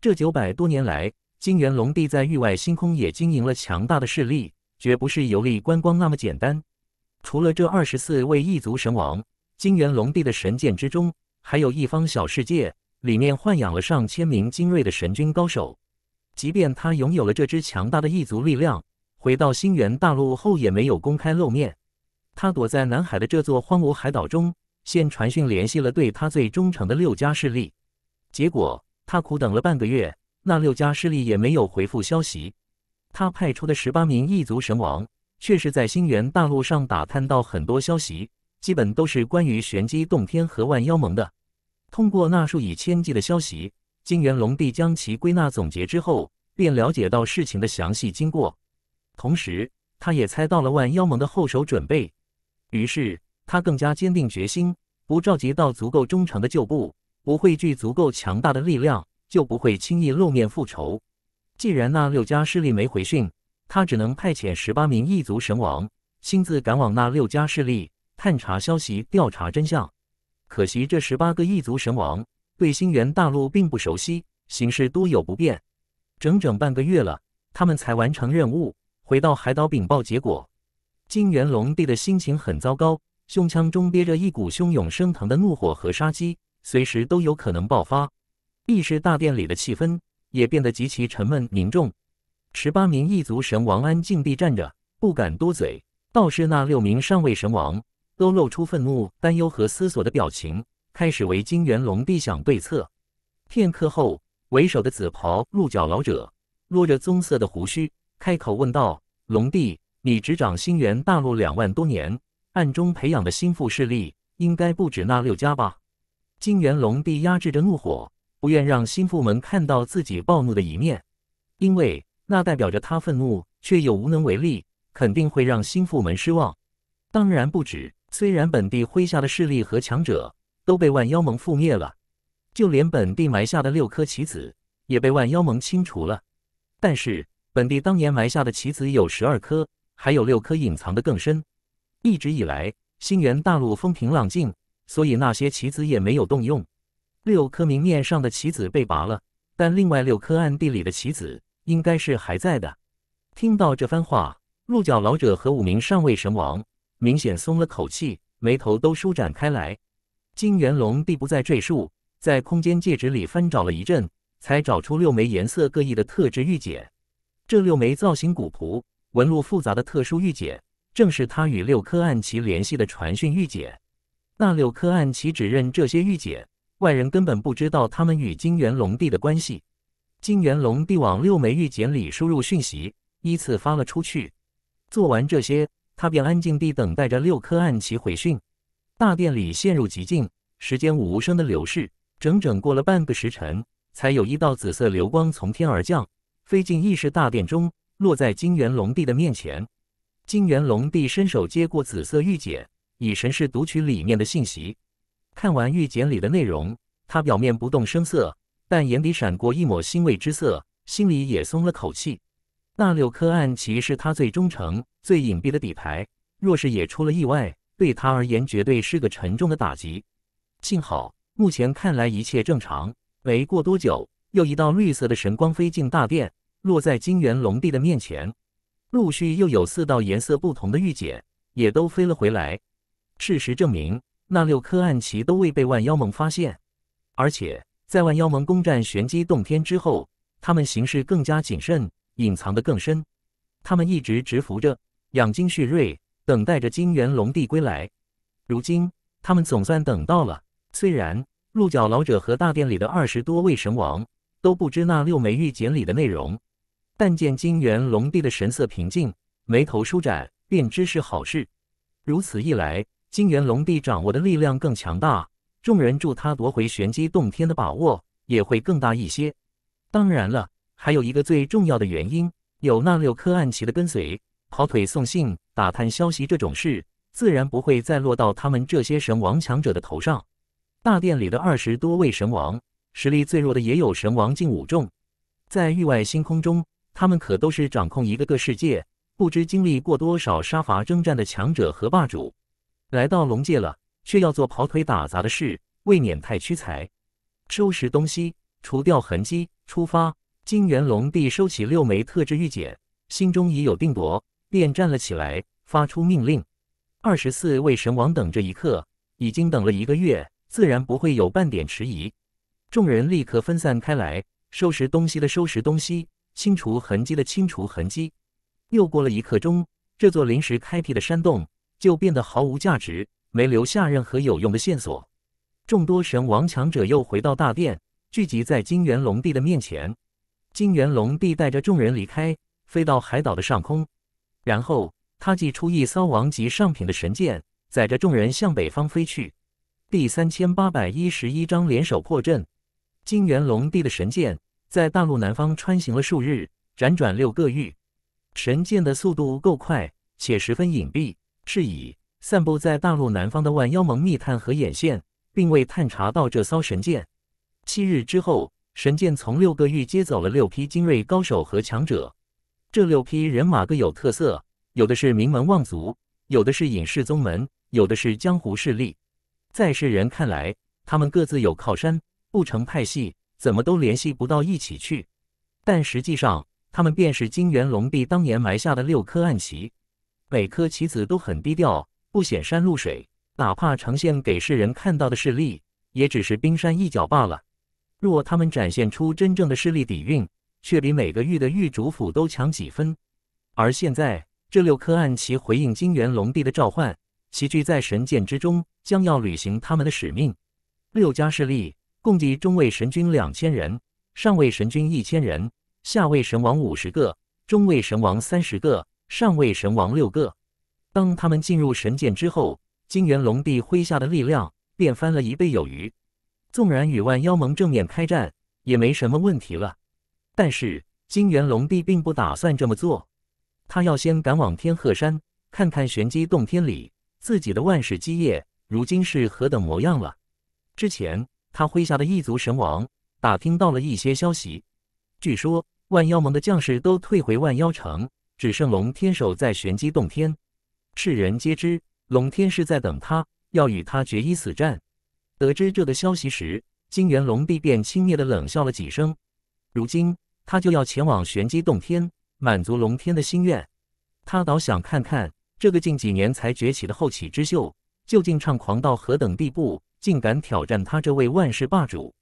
这九百多年来，金元龙帝在域外星空也经营了强大的势力。绝不是游历观光那么简单。除了这二十四位异族神王，金元龙帝的神剑之中，还有一方小世界，里面豢养了上千名精锐的神君高手。即便他拥有了这支强大的异族力量，回到星元大陆后也没有公开露面。他躲在南海的这座荒芜海岛中，先传讯联系了对他最忠诚的六家势力。结果他苦等了半个月，那六家势力也没有回复消息。他派出的十八名异族神王，却是在星源大陆上打探到很多消息，基本都是关于玄机洞天和万妖盟的。通过那数以千计的消息，金元龙帝将其归纳总结之后，便了解到事情的详细经过。同时，他也猜到了万妖盟的后手准备。于是，他更加坚定决心：不召集到足够忠诚的旧部，不汇聚足够强大的力量，就不会轻易露面复仇。既然那六家势力没回讯，他只能派遣十八名异族神王亲自赶往那六家势力，探查消息，调查真相。可惜这十八个异族神王对星元大陆并不熟悉，行事多有不便。整整半个月了，他们才完成任务，回到海岛禀报结果。金元龙帝的心情很糟糕，胸腔中憋着一股汹涌升腾的怒火和杀机，随时都有可能爆发。一时，大殿里的气氛。也变得极其沉闷凝重，十八名异族神王安静地站着，不敢多嘴。倒是那六名上位神王，都露出愤怒、担忧和思索的表情，开始为金元龙帝想对策。片刻后，为首的紫袍鹿角老者，落着棕色的胡须，开口问道：“龙帝，你执掌星元大陆两万多年，暗中培养的心腹势力，应该不止那六家吧？”金元龙帝压制着怒火。不愿让心腹们看到自己暴怒的一面，因为那代表着他愤怒却又无能为力，肯定会让心腹们失望。当然不止，虽然本地麾下的势力和强者都被万妖盟覆灭了，就连本地埋下的六颗棋子也被万妖盟清除了。但是本地当年埋下的棋子有十二颗，还有六颗隐藏的更深。一直以来，星元大陆风平浪静，所以那些棋子也没有动用。六颗明面上的棋子被拔了，但另外六颗暗地里的棋子应该是还在的。听到这番话，鹿角老者和五名上位神王明显松了口气，眉头都舒展开来。金元龙帝不再赘述，在空间戒指里翻找了一阵，才找出六枚颜色各异的特质玉简。这六枚造型古朴、纹路复杂的特殊玉简，正是他与六颗暗棋联系的传讯玉简。那六颗暗棋指认这些玉简。外人根本不知道他们与金元龙帝的关系。金元龙帝往六枚玉简里输入讯息，依次发了出去。做完这些，他便安静地等待着六颗暗棋回讯。大殿里陷入寂静，时间无声的流逝，整整过了半个时辰，才有一道紫色流光从天而降，飞进议事大殿中，落在金元龙帝的面前。金元龙帝伸手接过紫色玉简，以神识读取里面的信息。看完玉简里的内容，他表面不动声色，但眼底闪过一抹欣慰之色，心里也松了口气。那六颗暗棋是他最忠诚、最隐蔽的底牌，若是也出了意外，对他而言绝对是个沉重的打击。幸好目前看来一切正常。没过多久，又一道绿色的神光飞进大殿，落在金元龙帝的面前。陆续又有四道颜色不同的玉简也都飞了回来。事实证明。那六颗暗棋都未被万妖盟发现，而且在万妖盟攻占玄机洞天之后，他们行事更加谨慎，隐藏得更深。他们一直蛰伏着，养精蓄锐，等待着金元龙帝归来。如今他们总算等到了。虽然鹿角老者和大殿里的二十多位神王都不知那六枚玉简里的内容，但见金元龙帝的神色平静，眉头舒展，便知是好事。如此一来。金元龙帝掌握的力量更强大，众人助他夺回玄机洞天的把握也会更大一些。当然了，还有一个最重要的原因，有那六颗暗棋的跟随，跑腿送信、打探消息这种事，自然不会再落到他们这些神王强者的头上。大殿里的二十多位神王，实力最弱的也有神王近五重，在域外星空中，他们可都是掌控一个个世界，不知经历过多少杀伐征战的强者和霸主。来到龙界了，却要做跑腿打杂的事，未免太屈才。收拾东西，除掉痕迹，出发。金元龙帝收起六枚特制玉简，心中已有定夺，便站了起来，发出命令。二十四位神王等这一刻，已经等了一个月，自然不会有半点迟疑。众人立刻分散开来，收拾东西的收拾东西，清除痕迹的清除痕迹。又过了一刻钟，这座临时开辟的山洞。就变得毫无价值，没留下任何有用的线索。众多神王强者又回到大殿，聚集在金元龙帝的面前。金元龙帝带着众人离开，飞到海岛的上空，然后他祭出一骚王级上品的神剑，载着众人向北方飞去。第三千八百一十一章联手破阵。金元龙帝的神剑在大陆南方穿行了数日，辗转六个域。神剑的速度够快，且十分隐蔽。是以，散布在大陆南方的万妖盟密探和眼线，并未探查到这艘神剑。七日之后，神剑从六个域接走了六批精锐高手和强者。这六批人马各有特色，有的是名门望族，有的是隐世宗门，有的是江湖势力。在世人看来，他们各自有靠山，不成派系，怎么都联系不到一起去。但实际上，他们便是金元龙帝当年埋下的六颗暗棋。每颗棋子都很低调，不显山露水。哪怕呈现给世人看到的势力，也只是冰山一角罢了。若他们展现出真正的势力底蕴，却比每个域的域主府都强几分。而现在，这六颗暗棋回应金元龙帝的召唤，齐聚在神剑之中，将要履行他们的使命。六家势力，共计中位神君两千人，上位神君一千人，下位神王五十个，中位神王三十个。上位神王六个，当他们进入神界之后，金元龙帝麾下的力量便翻了一倍有余。纵然与万妖盟正面开战，也没什么问题了。但是金元龙帝并不打算这么做，他要先赶往天鹤山，看看玄机洞天里自己的万世基业如今是何等模样了。之前他麾下的异族神王打听到了一些消息，据说万妖盟的将士都退回万妖城。只剩龙天守在玄机洞天，世人皆知龙天是在等他，要与他决一死战。得知这个消息时，金元龙帝便轻蔑的冷笑了几声。如今他就要前往玄机洞天，满足龙天的心愿。他倒想看看这个近几年才崛起的后起之秀，究竟猖狂到何等地步，竟敢挑战他这位万世霸主。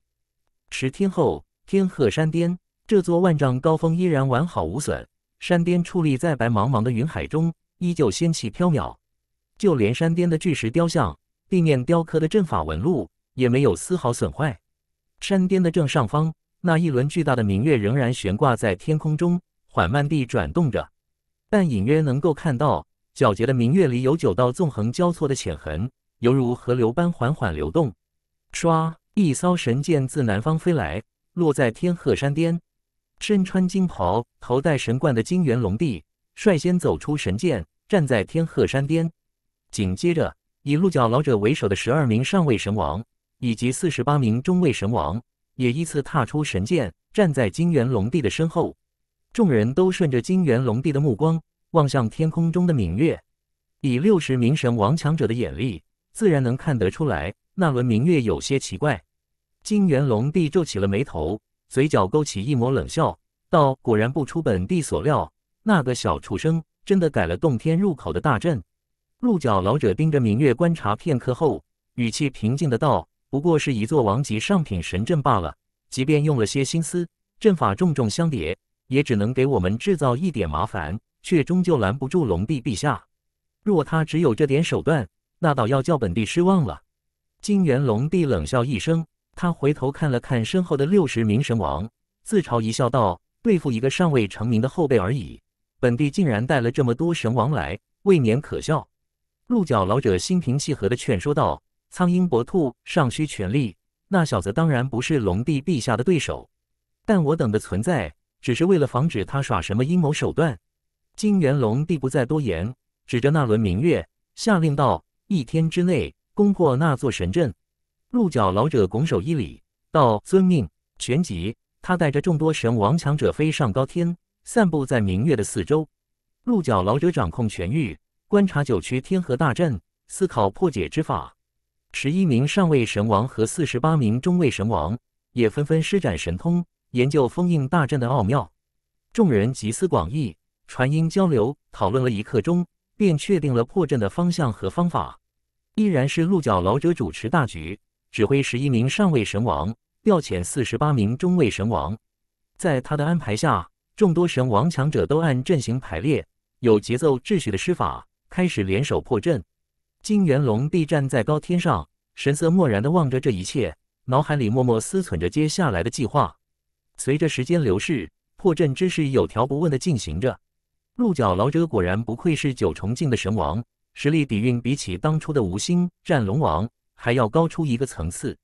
十天后，天鹤山巅这座万丈高峰依然完好无损。山巅矗立在白茫茫的云海中，依旧仙气飘渺。就连山巅的巨石雕像、地面雕刻的阵法纹路也没有丝毫损坏。山巅的正上方，那一轮巨大的明月仍然悬挂在天空中，缓慢地转动着。但隐约能够看到，皎洁的明月里有九道纵横交错的浅痕，犹如河流般缓缓流动。唰！一艘神剑自南方飞来，落在天鹤山巅。身穿金袍、头戴神冠的金元龙帝率先走出神剑，站在天鹤山巅。紧接着，以鹿角老者为首的十二名上位神王以及四十八名中位神王也依次踏出神剑，站在金元龙帝的身后。众人都顺着金元龙帝的目光望向天空中的明月。以六十名神王强者的眼力，自然能看得出来，那轮明月有些奇怪。金元龙帝皱起了眉头。嘴角勾起一抹冷笑，道：“果然不出本帝所料，那个小畜生真的改了洞天入口的大阵。”鹿角老者盯着明月观察片刻后，语气平静的道：“不过是一座王级上品神阵罢了，即便用了些心思，阵法重重相叠，也只能给我们制造一点麻烦，却终究拦不住龙帝陛下。若他只有这点手段，那倒要叫本帝失望了。”金元龙帝冷笑一声。他回头看了看身后的六十名神王，自嘲一笑，道：“对付一个尚未成名的后辈而已，本帝竟然带了这么多神王来，未免可笑。”鹿角老者心平气和地劝说道：“苍鹰搏兔，尚需全力。那小子当然不是龙帝陛下的对手，但我等的存在，只是为了防止他耍什么阴谋手段。”金元龙帝不再多言，指着那轮明月，下令道：“一天之内攻破那座神阵。”鹿角老者拱手一礼，道：“遵命。”旋即，他带着众多神王强者飞上高天，散布在明月的四周。鹿角老者掌控全域，观察九曲天河大阵，思考破解之法。十一名上位神王和四十八名中位神王也纷纷施展神通，研究封印大阵的奥妙。众人集思广益，传音交流，讨论了一刻钟，便确定了破阵的方向和方法。依然是鹿角老者主持大局。指挥十一名上位神王，调遣四十八名中位神王，在他的安排下，众多神王强者都按阵型排列，有节奏、秩序的施法，开始联手破阵。金元龙帝站在高天上，神色漠然的望着这一切，脑海里默默思忖着接下来的计划。随着时间流逝，破阵之势有条不紊的进行着。鹿角老者果然不愧是九重境的神王，实力底蕴比起当初的无心战龙王。还要高出一个层次，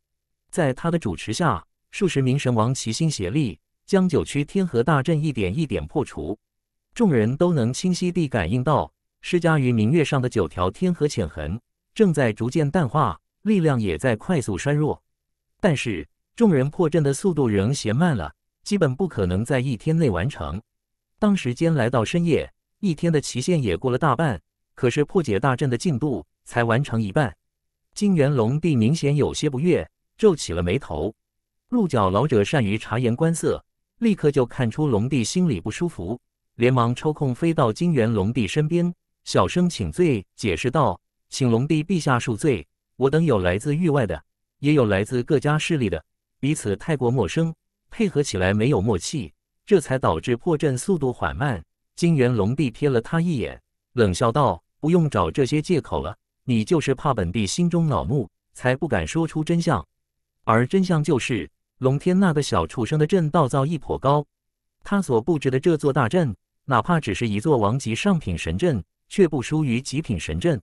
在他的主持下，数十名神王齐心协力，将九曲天河大阵一点一点破除。众人都能清晰地感应到，施加于明月上的九条天河浅痕正在逐渐淡化，力量也在快速衰弱。但是，众人破阵的速度仍嫌慢了，基本不可能在一天内完成。当时间来到深夜，一天的期限也过了大半，可是破解大阵的进度才完成一半。金元龙帝明显有些不悦，皱起了眉头。鹿角老者善于察言观色，立刻就看出龙帝心里不舒服，连忙抽空飞到金元龙帝身边，小声请罪，解释道：“请龙帝陛下恕罪，我等有来自域外的，也有来自各家势力的，彼此太过陌生，配合起来没有默契，这才导致破阵速度缓慢。”金元龙帝瞥了他一眼，冷笑道：“不用找这些借口了。”你就是怕本帝心中恼怒，才不敢说出真相。而真相就是，龙天那个小畜生的阵道造诣颇高，他所布置的这座大阵，哪怕只是一座王级上品神阵，却不输于极品神阵。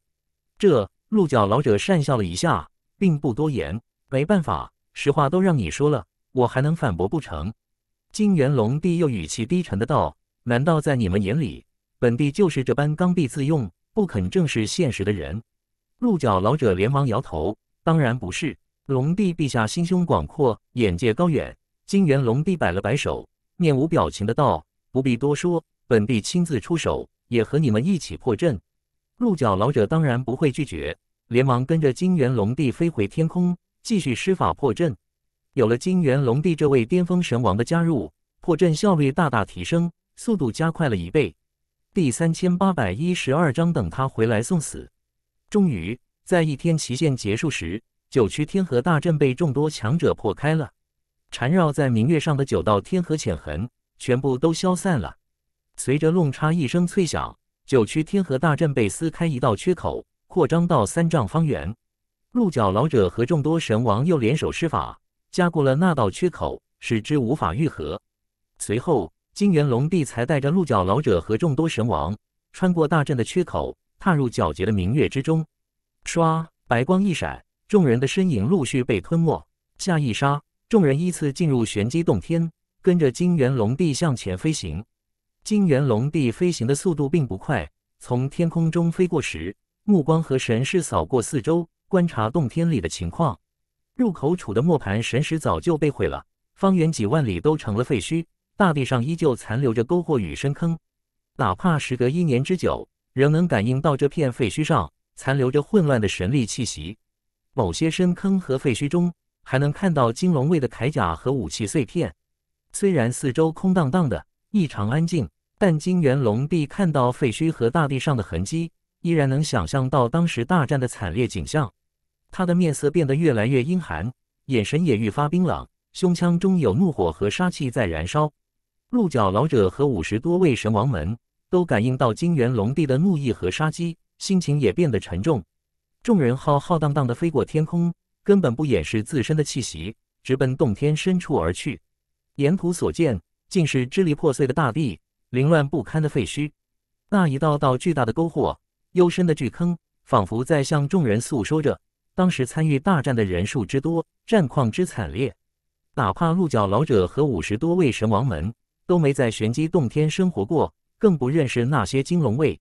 这鹿角老者讪笑了一下，并不多言。没办法，实话都让你说了，我还能反驳不成？金元龙帝又语气低沉的道：“难道在你们眼里，本帝就是这般刚愎自用、不肯正视现实的人？”鹿角老者连忙摇头：“当然不是，龙帝陛下心胸广阔，眼界高远。”金元龙帝摆了摆手，面无表情的道：“不必多说，本帝亲自出手，也和你们一起破阵。”鹿角老者当然不会拒绝，连忙跟着金元龙帝飞回天空，继续施法破阵。有了金元龙帝这位巅峰神王的加入，破阵效率大大提升，速度加快了一倍。第三千八百一十二章，等他回来送死。终于在一天期限结束时，九曲天河大阵被众多强者破开了。缠绕在明月上的九道天河浅痕全部都消散了。随着弄叉一声脆响，九曲天河大阵被撕开一道缺口，扩张到三丈方圆。鹿角老者和众多神王又联手施法加固了那道缺口，使之无法愈合。随后，金元龙帝才带着鹿角老者和众多神王穿过大阵的缺口。踏入皎洁的明月之中，唰，白光一闪，众人的身影陆续被吞没。下一刹，众人依次进入玄机洞天，跟着金元龙帝向前飞行。金元龙帝飞行的速度并不快，从天空中飞过时，目光和神识扫过四周，观察洞天里的情况。入口处的磨盘神石早就被毁了，方圆几万里都成了废墟，大地上依旧残留着篝火与深坑，哪怕时隔一年之久。仍能感应到这片废墟上残留着混乱的神力气息，某些深坑和废墟中还能看到金龙卫的铠甲和武器碎片。虽然四周空荡荡的，异常安静，但金元龙帝看到废墟和大地上的痕迹，依然能想象到当时大战的惨烈景象。他的面色变得越来越阴寒，眼神也愈发冰冷，胸腔中有怒火和杀气在燃烧。鹿角老者和五十多位神王们都感应到金元龙帝的怒意和杀机，心情也变得沉重。众人浩浩荡荡地飞过天空，根本不掩饰自身的气息，直奔洞天深处而去。沿途所见，竟是支离破碎的大地、凌乱不堪的废墟，那一道道巨大的篝火、幽深的巨坑，仿佛在向众人诉说着当时参与大战的人数之多、战况之惨烈。哪怕鹿角老者和五十多位神王门，都没在玄机洞天生活过。更不认识那些金龙卫，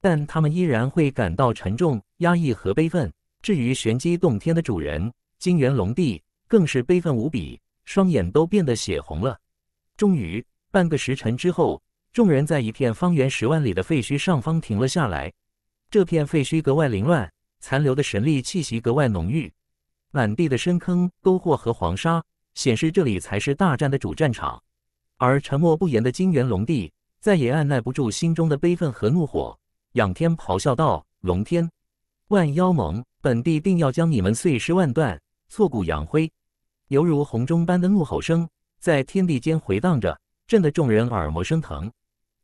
但他们依然会感到沉重、压抑和悲愤。至于玄机洞天的主人金元龙帝，更是悲愤无比，双眼都变得血红了。终于，半个时辰之后，众人在一片方圆十万里的废墟上方停了下来。这片废墟格外凌乱，残留的神力气息格外浓郁，满地的深坑、沟壑和黄沙，显示这里才是大战的主战场。而沉默不言的金元龙帝。再也按耐不住心中的悲愤和怒火，仰天咆哮道：“龙天，万妖盟，本帝定要将你们碎尸万段，挫骨扬灰！”犹如洪钟般的怒吼声在天地间回荡着，震得众人耳膜生疼。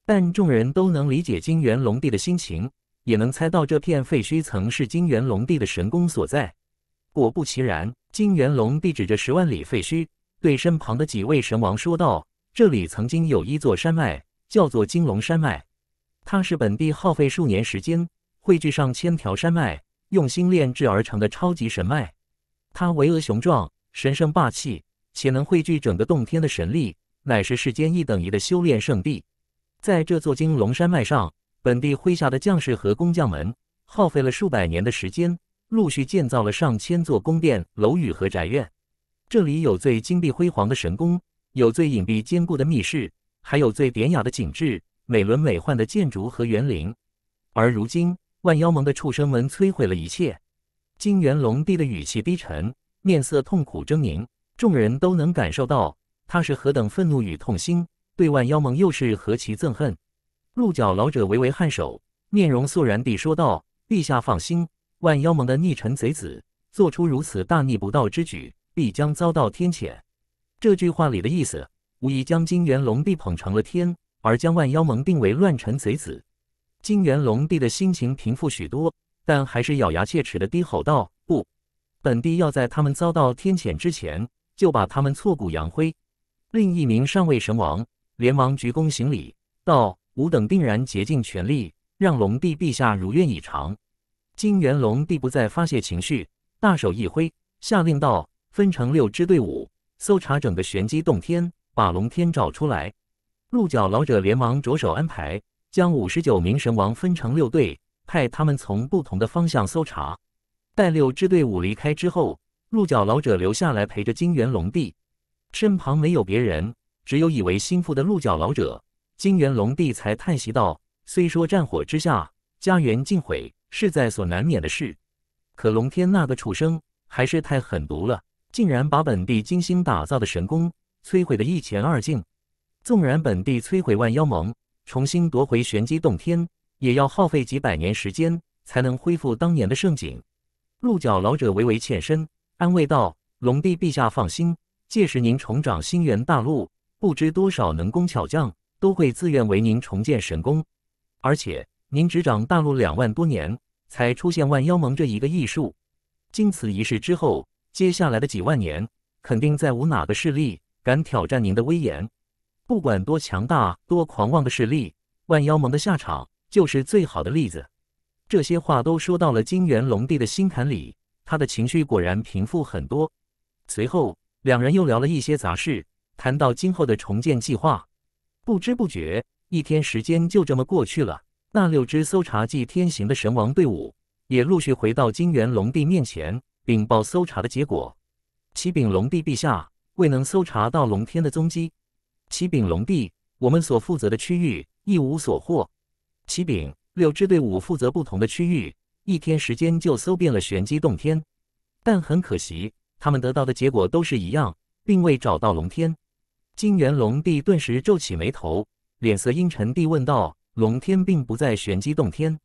但众人都能理解金元龙帝的心情，也能猜到这片废墟曾是金元龙帝的神宫所在。果不其然，金元龙帝指着十万里废墟，对身旁的几位神王说道：“这里曾经有一座山脉。”叫做金龙山脉，它是本地耗费数年时间汇聚上千条山脉，用心炼制而成的超级神脉。它巍峨雄壮，神圣霸气，且能汇聚整个洞天的神力，乃是世间一等一的修炼圣地。在这座金龙山脉上，本地麾下的将士和工匠们耗费了数百年的时间，陆续建造了上千座宫殿、楼宇和宅院。这里有最金碧辉煌的神宫，有最隐蔽坚固的密室。还有最典雅的景致、美轮美奂的建筑和园林，而如今万妖盟的畜生们摧毁了一切。金元龙帝的语气低沉，面色痛苦狰狞，众人都能感受到他是何等愤怒与痛心，对万妖盟又是何其憎恨。鹿角老者微微颔首，面容肃然地说道：“陛下放心，万妖盟的逆臣贼子做出如此大逆不道之举，必将遭到天谴。”这句话里的意思。无疑将金元龙帝捧成了天，而将万妖盟定为乱臣贼子。金元龙帝的心情平复许多，但还是咬牙切齿地低吼道：“不，本帝要在他们遭到天谴之前，就把他们挫骨扬灰。”另一名上位神王连忙鞠躬行礼道：“吾等定然竭尽全力，让龙帝陛下如愿以偿。”金元龙帝不再发泄情绪，大手一挥，下令道：“分成六支队伍，搜查整个玄机洞天。”把龙天找出来，鹿角老者连忙着手安排，将五十九名神王分成六队，派他们从不同的方向搜查。待六支队伍离开之后，鹿角老者留下来陪着金元龙帝，身旁没有别人，只有以为心腹的鹿角老者。金元龙帝才叹息道：“虽说战火之下家园尽毁是在所难免的事，可龙天那个畜生还是太狠毒了，竟然把本帝精心打造的神功……”摧毁的一乾二净，纵然本帝摧毁万妖盟，重新夺回玄机洞天，也要耗费几百年时间才能恢复当年的盛景。鹿角老者微微欠身，安慰道：“龙帝陛下放心，届时您重掌星元大陆，不知多少能工巧匠都会自愿为您重建神宫。而且您执掌大陆两万多年，才出现万妖盟这一个异术。经此一事之后，接下来的几万年，肯定再无哪个势力。”敢挑战您的威严，不管多强大、多狂妄的势力，万妖盟的下场就是最好的例子。这些话都说到了金元龙帝的心坎里，他的情绪果然平复很多。随后，两人又聊了一些杂事，谈到今后的重建计划。不知不觉，一天时间就这么过去了。那六支搜查祭天行的神王队伍也陆续回到金元龙帝面前，禀报搜查的结果。启禀龙帝陛下。未能搜查到龙天的踪迹。启禀龙帝，我们所负责的区域一无所获。启禀，六支队伍负责不同的区域，一天时间就搜遍了玄机洞天，但很可惜，他们得到的结果都是一样，并未找到龙天。金元龙帝顿时皱起眉头，脸色阴沉地问道：“龙天并不在玄机洞天，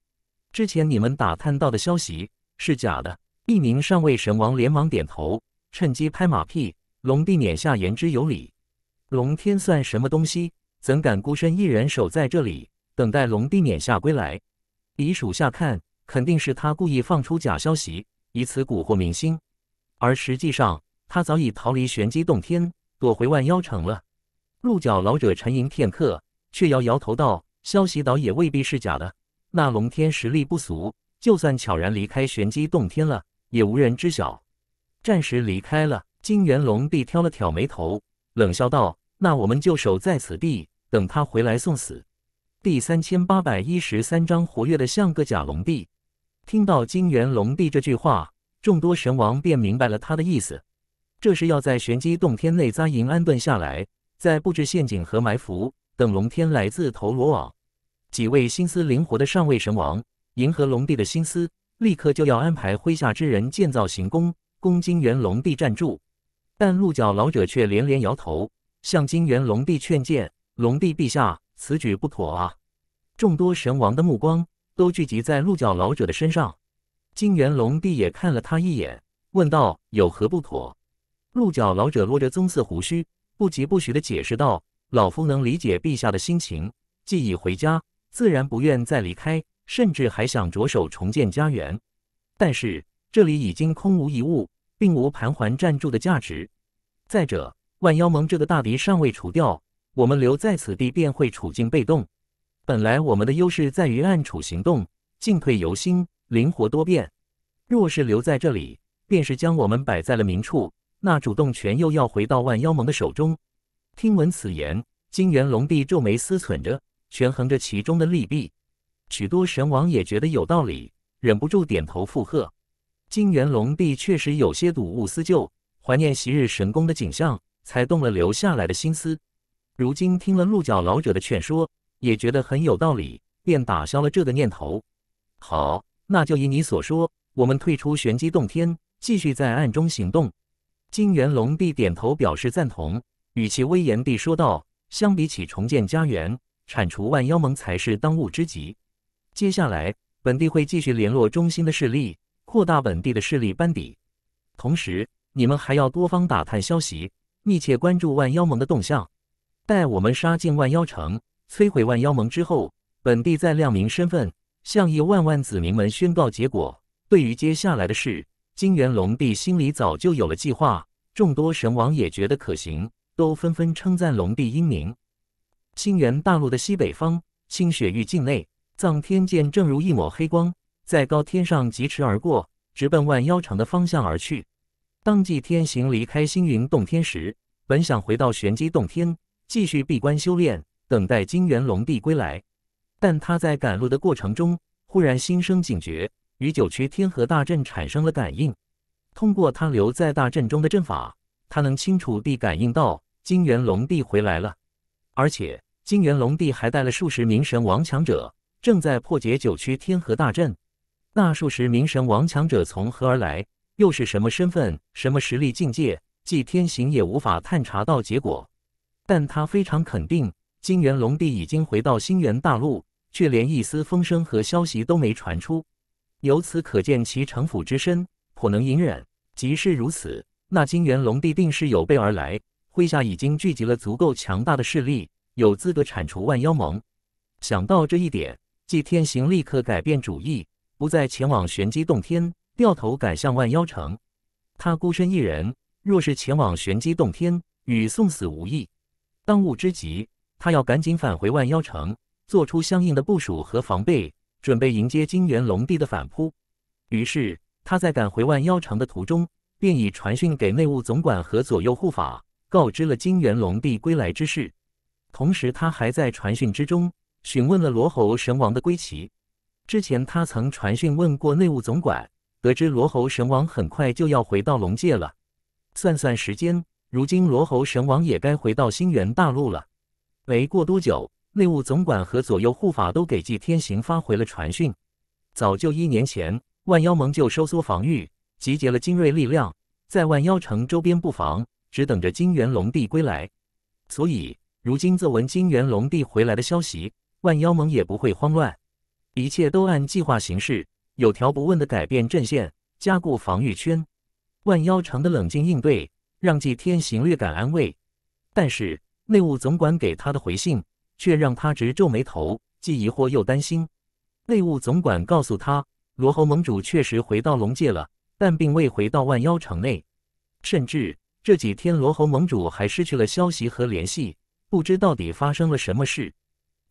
之前你们打探到的消息是假的。”一名上位神王连忙点头，趁机拍马屁。龙帝冕下言之有理，龙天算什么东西？怎敢孤身一人守在这里，等待龙帝冕下归来？以属下看，肯定是他故意放出假消息，以此蛊惑民心。而实际上，他早已逃离玄机洞天，躲回万妖城了。鹿角老者沉吟片刻，却摇摇头道：“消息倒也未必是假的。那龙天实力不俗，就算悄然离开玄机洞天了，也无人知晓。暂时离开了。”金元龙帝挑了挑眉头，冷笑道：“那我们就守在此地，等他回来送死。”第三千八百一十三章活跃的像个假龙帝。听到金元龙帝这句话，众多神王便明白了他的意思，这是要在玄机洞天内扎营安顿下来，再布置陷阱和埋伏，等龙天来自投罗网。几位心思灵活的上位神王，迎合龙帝的心思，立刻就要安排麾下之人建造行宫，供金元龙帝暂住。但鹿角老者却连连摇头，向金元龙帝劝谏：“龙帝陛下，此举不妥啊！”众多神王的目光都聚集在鹿角老者的身上，金元龙帝也看了他一眼，问道：“有何不妥？”鹿角老者落着棕色胡须，不疾不徐地解释道：“老夫能理解陛下的心情，既已回家，自然不愿再离开，甚至还想着手重建家园。但是这里已经空无一物。”并无盘桓占住的价值。再者，万妖盟这个大敌尚未除掉，我们留在此地便会处境被动。本来我们的优势在于暗处行动，进退由心，灵活多变。若是留在这里，便是将我们摆在了明处，那主动权又要回到万妖盟的手中。听闻此言，金元龙帝皱眉思忖着，权衡着其中的利弊。许多神王也觉得有道理，忍不住点头附和。金元龙帝确实有些睹物思旧，怀念昔日神功的景象，才动了留下来的心思。如今听了鹿角老者的劝说，也觉得很有道理，便打消了这个念头。好，那就依你所说，我们退出玄机洞天，继续在暗中行动。金元龙帝点头表示赞同，语气威严地说道：“相比起重建家园，铲除万妖盟才是当务之急。接下来，本帝会继续联络中心的势力。”扩大本地的势力班底，同时你们还要多方打探消息，密切关注万妖盟的动向。待我们杀进万妖城，摧毁万妖盟之后，本地再亮明身份，向亿万万子民们宣告结果。对于接下来的事，金元龙帝心里早就有了计划，众多神王也觉得可行，都纷纷称赞龙帝英明。清元大陆的西北方，清雪域境内，藏天剑正如一抹黑光。在高天上疾驰而过，直奔万妖城的方向而去。当祭天行离开星云洞天时，本想回到玄机洞天继续闭关修炼，等待金元龙帝归来。但他在赶路的过程中，忽然心生警觉，与九曲天河大阵产生了感应。通过他留在大阵中的阵法，他能清楚地感应到金元龙帝回来了，而且金元龙帝还带了数十名神王强者，正在破解九曲天河大阵。那数十名神王强者从何而来？又是什么身份、什么实力境界？祭天行也无法探查到结果。但他非常肯定，金元龙帝已经回到星元大陆，却连一丝风声和消息都没传出。由此可见其城府之深，颇能隐忍。即是如此，那金元龙帝定是有备而来，麾下已经聚集了足够强大的势力，有资格铲除万妖盟。想到这一点，祭天行立刻改变主意。不再前往玄机洞天，掉头赶向万妖城。他孤身一人，若是前往玄机洞天，与送死无异。当务之急，他要赶紧返回万妖城，做出相应的部署和防备，准备迎接金元龙帝的反扑。于是，他在赶回万妖城的途中，便已传讯给内务总管和左右护法，告知了金元龙帝归来之事。同时，他还在传讯之中询问了罗喉神王的归期。之前他曾传讯问过内务总管，得知罗侯神王很快就要回到龙界了。算算时间，如今罗侯神王也该回到星元大陆了。没过多久，内务总管和左右护法都给祭天行发回了传讯。早就一年前，万妖盟就收缩防御，集结了精锐力量，在万妖城周边布防，只等着金元龙帝归来。所以，如今奏闻金元龙帝回来的消息，万妖盟也不会慌乱。一切都按计划行事，有条不紊的改变阵线，加固防御圈。万妖城的冷静应对让祭天行略感安慰，但是内务总管给他的回信却让他直皱眉头，既疑惑又担心。内务总管告诉他，罗侯盟主确实回到龙界了，但并未回到万妖城内，甚至这几天罗侯盟主还失去了消息和联系，不知到底发生了什么事。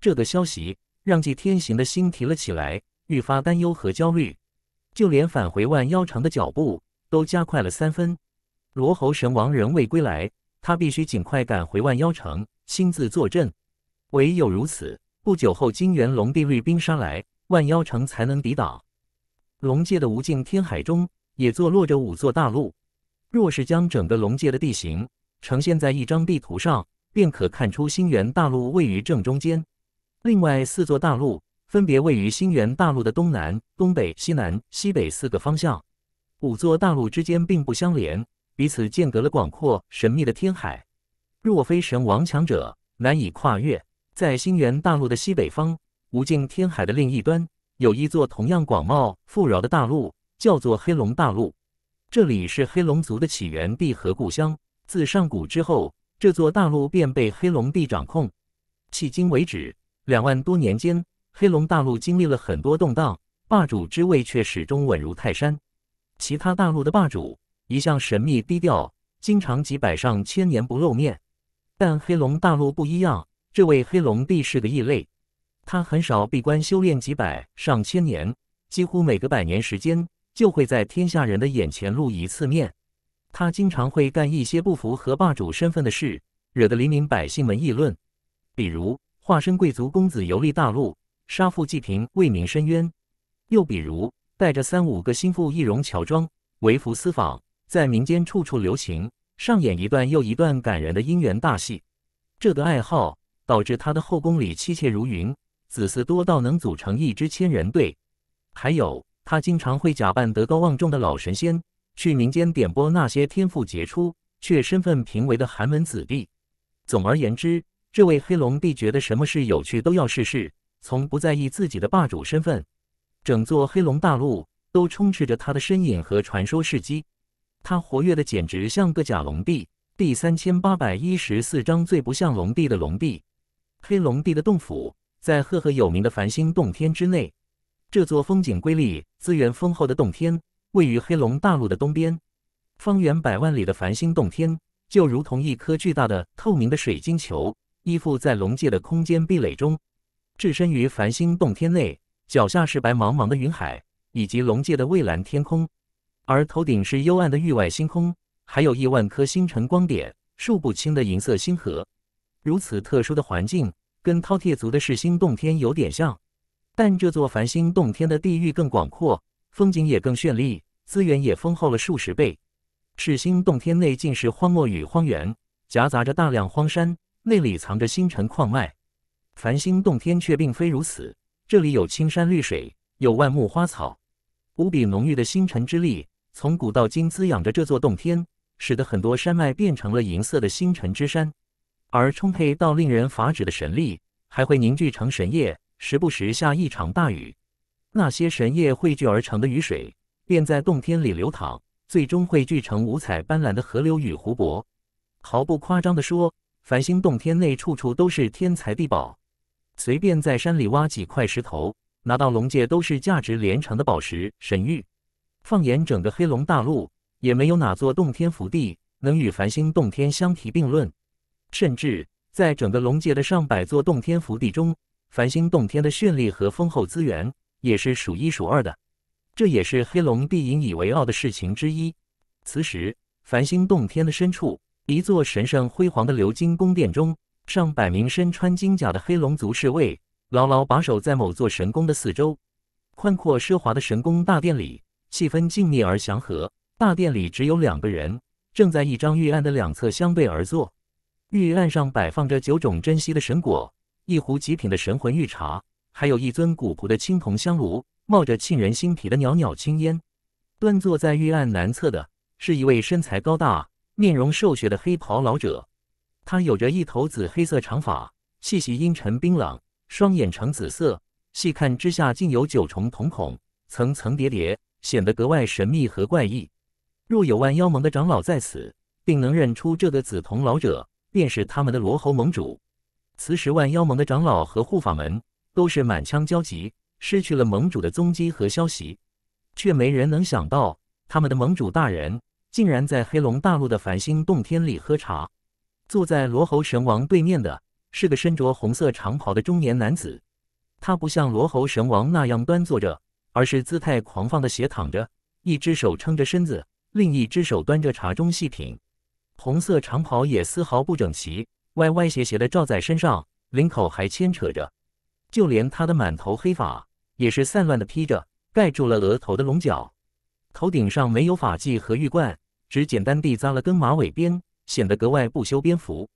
这个消息。让纪天行的心提了起来，愈发担忧和焦虑，就连返回万妖城的脚步都加快了三分。罗喉神王仍未归来，他必须尽快赶回万妖城，亲自坐镇。唯有如此，不久后金元龙地狱兵杀来，万妖城才能抵挡。龙界的无尽天海中，也坐落着五座大陆。若是将整个龙界的地形呈现在一张地图上，便可看出星元大陆位于正中间。另外四座大陆分别位于星源大陆的东南、东北、西南、西北四个方向，五座大陆之间并不相连，彼此间隔了广阔神秘的天海，若非神王强者，难以跨越。在星源大陆的西北方，无尽天海的另一端，有一座同样广袤富饶的大陆，叫做黑龙大陆。这里是黑龙族的起源地和故乡。自上古之后，这座大陆便被黑龙帝掌控，迄今为止。两万多年间，黑龙大陆经历了很多动荡，霸主之位却始终稳如泰山。其他大陆的霸主一向神秘低调，经常几百上千年不露面。但黑龙大陆不一样，这位黑龙帝是个异类，他很少闭关修炼几百上千年，几乎每个百年时间就会在天下人的眼前露一次面。他经常会干一些不符合霸主身份的事，惹得黎民百姓们议论。比如，化身贵族公子游历大陆，杀富济贫，为民伸冤。又比如，带着三五个心腹易容乔装，为服私访，在民间处处留情，上演一段又一段感人的姻缘大戏。这个爱好导致他的后宫里妻妾如云，子嗣多到能组成一支千人队。还有，他经常会假扮德高望重的老神仙，去民间点拨那些天赋杰出却身份平围的寒门子弟。总而言之。这位黑龙帝觉得什么事有趣都要试试，从不在意自己的霸主身份，整座黑龙大陆都充斥着他的身影和传说事迹，他活跃的简直像个假龙帝。第三千八百一十四章最不像龙帝的龙帝。黑龙帝的洞府在赫赫有名的繁星洞天之内，这座风景瑰丽、资源丰厚的洞天位于黑龙大陆的东边，方圆百万里的繁星洞天就如同一颗巨大的透明的水晶球。依附在龙界的空间壁垒中，置身于繁星洞天内，脚下是白茫茫的云海，以及龙界的蔚蓝天空，而头顶是幽暗的域外星空，还有亿万颗星辰光点、数不清的银色星河。如此特殊的环境，跟饕餮族的噬星洞天有点像，但这座繁星洞天的地域更广阔，风景也更绚丽，资源也丰厚了数十倍。噬星洞天内尽是荒漠与荒原，夹杂着大量荒山。内里藏着星辰矿脉，繁星洞天却并非如此。这里有青山绿水，有万木花草，无比浓郁的星辰之力从古到今滋养着这座洞天，使得很多山脉变成了银色的星辰之山。而充沛到令人乏指的神力，还会凝聚成神液，时不时下一场大雨。那些神液汇聚而成的雨水，便在洞天里流淌，最终汇聚成五彩斑斓的河流与湖泊。毫不夸张地说。繁星洞天内处处都是天材地宝，随便在山里挖几块石头，拿到龙界都是价值连城的宝石神玉。放眼整个黑龙大陆，也没有哪座洞天福地能与繁星洞天相提并论。甚至在整个龙界的上百座洞天福地中，繁星洞天的绚丽和丰厚资源也是数一数二的。这也是黑龙帝引以为傲的事情之一。此时，繁星洞天的深处。一座神圣辉煌的鎏金宫殿中，上百名身穿金甲的黑龙族侍卫牢牢把守在某座神宫的四周。宽阔奢华的神宫大殿里，气氛静谧而祥和。大殿里只有两个人，正在一张玉案的两侧相对而坐。玉案上摆放着九种珍稀的神果，一壶极品的神魂玉茶，还有一尊古朴的青铜香炉，冒着沁人心脾的袅袅青烟。端坐在玉案南侧的是一位身材高大。面容瘦削的黑袍老者，他有着一头紫黑色长发，气息阴沉冰冷，双眼呈紫色，细看之下竟有九重瞳孔，层层叠叠，显得格外神秘和怪异。若有万妖盟的长老在此，并能认出这个紫瞳老者，便是他们的罗喉盟主。此时万妖盟的长老和护法们都是满腔焦急，失去了盟主的踪迹和消息，却没人能想到他们的盟主大人。竟然在黑龙大陆的繁星洞天里喝茶。坐在罗喉神王对面的是个身着红色长袍的中年男子。他不像罗喉神王那样端坐着，而是姿态狂放的斜躺着，一只手撑着身子，另一只手端着茶盅细品。红色长袍也丝毫不整齐，歪歪斜斜的罩在身上，领口还牵扯着。就连他的满头黑发也是散乱的披着，盖住了额头的龙角。头顶上没有发髻和玉冠。只简单地扎了根马尾辫，显得格外不修边幅。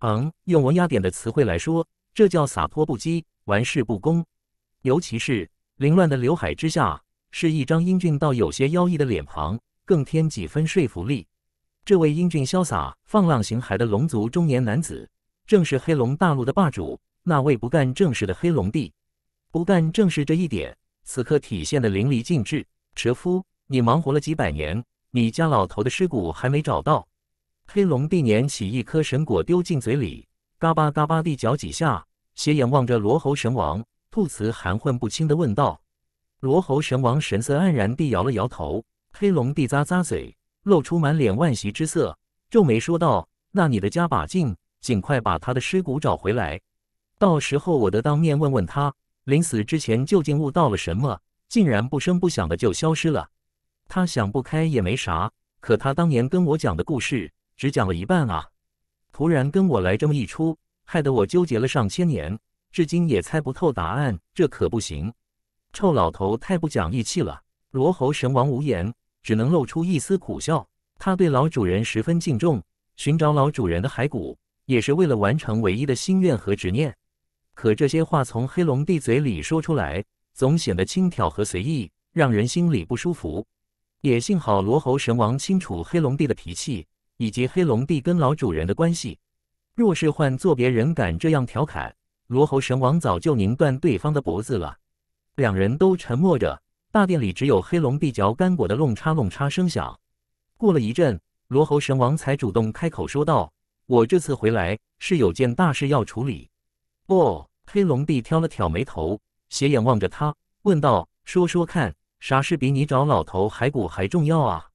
嗯，用文雅点的词汇来说，这叫洒脱不羁、玩世不恭。尤其是凌乱的刘海之下，是一张英俊到有些妖异的脸庞，更添几分说服力。这位英俊潇洒、放浪形骸的龙族中年男子，正是黑龙大陆的霸主——那位不干正事的黑龙帝。不干正事这一点，此刻体现的淋漓尽致。蛇夫，你忙活了几百年。你家老头的尸骨还没找到。黑龙帝捻起一颗神果，丢进嘴里，嘎巴嘎巴地嚼几下，斜眼望着罗喉神王，兔慈含混不清地问道：“罗喉神王神色黯然地摇了摇头。”黑龙帝咂咂嘴，露出满脸惋惜之色，皱眉说道：“那你的加把劲，尽快把他的尸骨找回来。到时候我得当面问问他，临死之前究竟悟到了什么，竟然不声不响的就消失了。”他想不开也没啥，可他当年跟我讲的故事只讲了一半啊！突然跟我来这么一出，害得我纠结了上千年，至今也猜不透答案。这可不行！臭老头太不讲义气了！罗喉神王无言，只能露出一丝苦笑。他对老主人十分敬重，寻找老主人的骸骨也是为了完成唯一的心愿和执念。可这些话从黑龙帝嘴里说出来，总显得轻佻和随意，让人心里不舒服。也幸好罗侯神王清楚黑龙帝的脾气，以及黑龙帝跟老主人的关系。若是换做别人敢这样调侃，罗侯神王早就拧断对方的脖子了。两人都沉默着，大殿里只有黑龙帝嚼干果的弄叉弄叉声响。过了一阵，罗侯神王才主动开口说道：“我这次回来是有件大事要处理。”哦，黑龙帝挑了挑眉头，斜眼望着他，问道：“说说看。”啥事比你找老头骸骨还重要啊？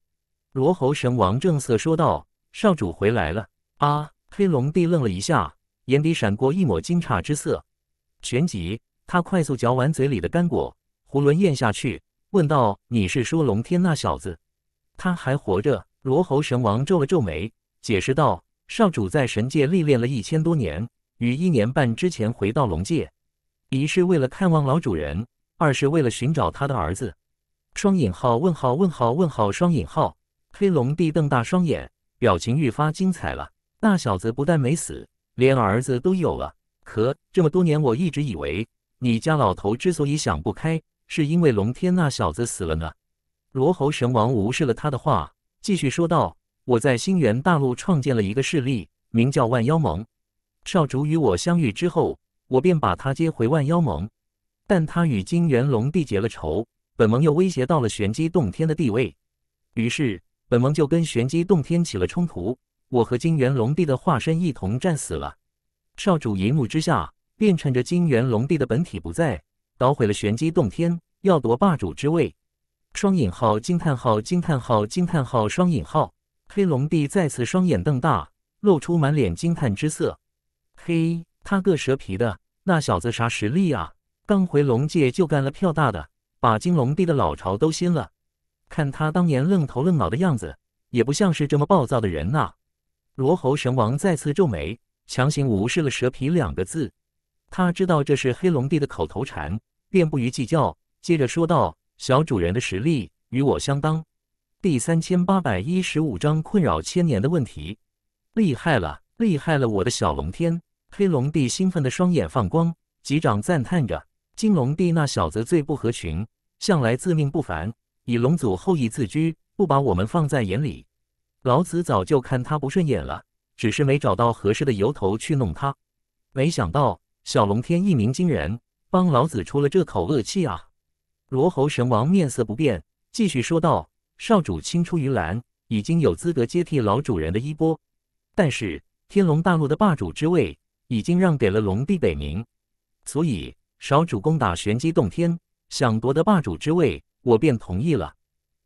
罗喉神王正色说道：“少主回来了。”啊！黑龙帝愣了一下，眼底闪过一抹惊诧之色，旋即他快速嚼完嘴里的干果，囫囵咽下去，问道：“你是说龙天那小子？他还活着？”罗喉神王皱了皱眉，解释道：“少主在神界历练了一千多年，于一年半之前回到龙界，一是为了看望老主人，二是为了寻找他的儿子。”双引号问号问号问号双引号，黑龙帝瞪大双眼，表情愈发精彩了。那小子不但没死，连儿子都有了。可这么多年，我一直以为你家老头之所以想不开，是因为龙天那小子死了呢。罗侯神王无视了他的话，继续说道：“我在星元大陆创建了一个势力，名叫万妖盟。少主与我相遇之后，我便把他接回万妖盟，但他与金元龙帝结了仇。”本王又威胁到了玄机洞天的地位，于是本王就跟玄机洞天起了冲突。我和金元龙帝的化身一同战死了。少主一怒之下，便趁着金元龙帝的本体不在，捣毁了玄机洞天，要夺霸主之位。双引号惊叹号惊叹号惊叹号双引号，黑龙帝再次双眼瞪大，露出满脸惊叹之色。嘿，他个蛇皮的，那小子啥实力啊？刚回龙界就干了票大的。把金龙帝的老巢都掀了，看他当年愣头愣脑的样子，也不像是这么暴躁的人呐。罗喉神王再次皱眉，强行无视了“蛇皮”两个字。他知道这是黑龙帝的口头禅，便不予计较。接着说道：“小主人的实力与我相当。”第三千八百一十五章困扰千年的问题。厉害了，厉害了！我的小龙天，黑龙帝兴奋的双眼放光，击掌赞叹着：“金龙帝那小子最不合群。”向来自命不凡，以龙祖后裔自居，不把我们放在眼里。老子早就看他不顺眼了，只是没找到合适的由头去弄他。没想到小龙天一鸣惊人，帮老子出了这口恶气啊！罗喉神王面色不变，继续说道：“少主青出于蓝，已经有资格接替老主人的衣钵。但是天龙大陆的霸主之位已经让给了龙帝北冥，所以少主攻打玄机洞天。”想夺得霸主之位，我便同意了。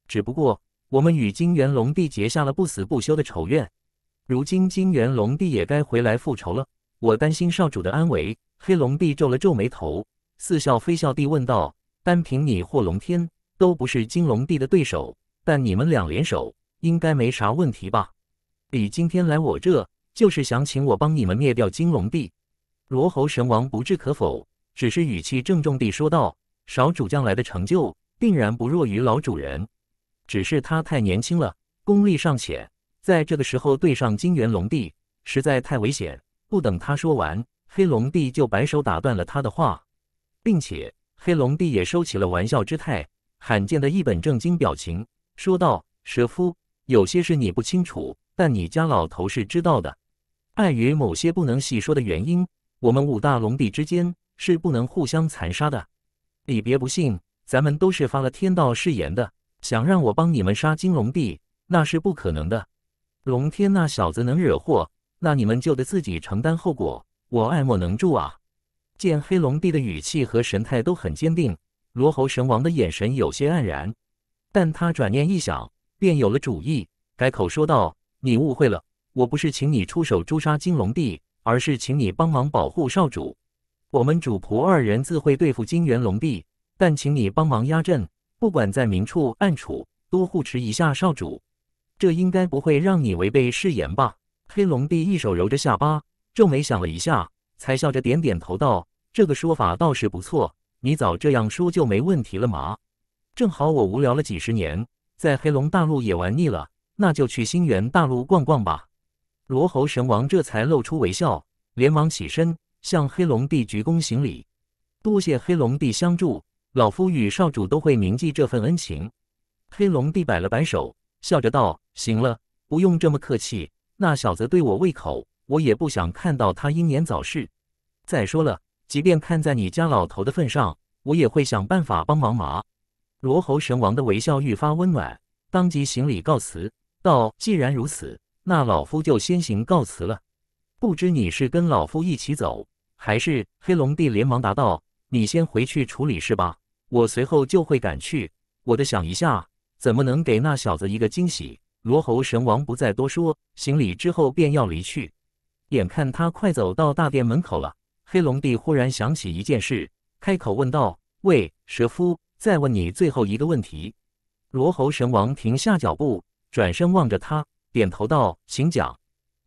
只不过，我们与金元龙帝结下了不死不休的仇怨，如今金元龙帝也该回来复仇了。我担心少主的安危。黑龙帝皱了皱眉头，似笑非笑地问道：“单凭你或龙天，都不是金龙帝的对手，但你们两联手，应该没啥问题吧？你今天来我这，就是想请我帮你们灭掉金龙帝？”罗侯神王不置可否，只是语气郑重地说道。少主将来的成就定然不弱于老主人，只是他太年轻了，功力尚浅，在这个时候对上金元龙帝实在太危险。不等他说完，黑龙帝就摆手打断了他的话，并且黑龙帝也收起了玩笑之态，罕见的一本正经表情说道：“蛇夫，有些事你不清楚，但你家老头是知道的。碍于某些不能细说的原因，我们五大龙帝之间是不能互相残杀的。”你别不信，咱们都是发了天道誓言的，想让我帮你们杀金龙帝，那是不可能的。龙天那小子能惹祸，那你们就得自己承担后果，我爱莫能助啊。见黑龙帝的语气和神态都很坚定，罗喉神王的眼神有些黯然，但他转念一想，便有了主意，改口说道：“你误会了，我不是请你出手诛杀金龙帝，而是请你帮忙保护少主。”我们主仆二人自会对付金元龙帝，但请你帮忙压阵，不管在明处暗处，多护持一下少主。这应该不会让你违背誓言吧？黑龙帝一手揉着下巴，皱眉想了一下，才笑着点点头道：“这个说法倒是不错，你早这样说就没问题了嘛。正好我无聊了几十年，在黑龙大陆也玩腻了，那就去星元大陆逛逛吧。”罗侯神王这才露出微笑，连忙起身。向黑龙帝鞠躬行礼，多谢黑龙帝相助，老夫与少主都会铭记这份恩情。黑龙帝摆了摆手，笑着道：“行了，不用这么客气。那小子对我胃口，我也不想看到他英年早逝。再说了，即便看在你家老头的份上，我也会想办法帮忙忙。”罗侯神王的微笑愈发温暖，当即行礼告辞道：“既然如此，那老夫就先行告辞了。不知你是跟老夫一起走？”还是黑龙帝连忙答道：“你先回去处理事吧？我随后就会赶去。我得想一下，怎么能给那小子一个惊喜。”罗喉神王不再多说，行礼之后便要离去。眼看他快走到大殿门口了，黑龙帝忽然想起一件事，开口问道：“喂，蛇夫，再问你最后一个问题。”罗喉神王停下脚步，转身望着他，点头道：“请讲。”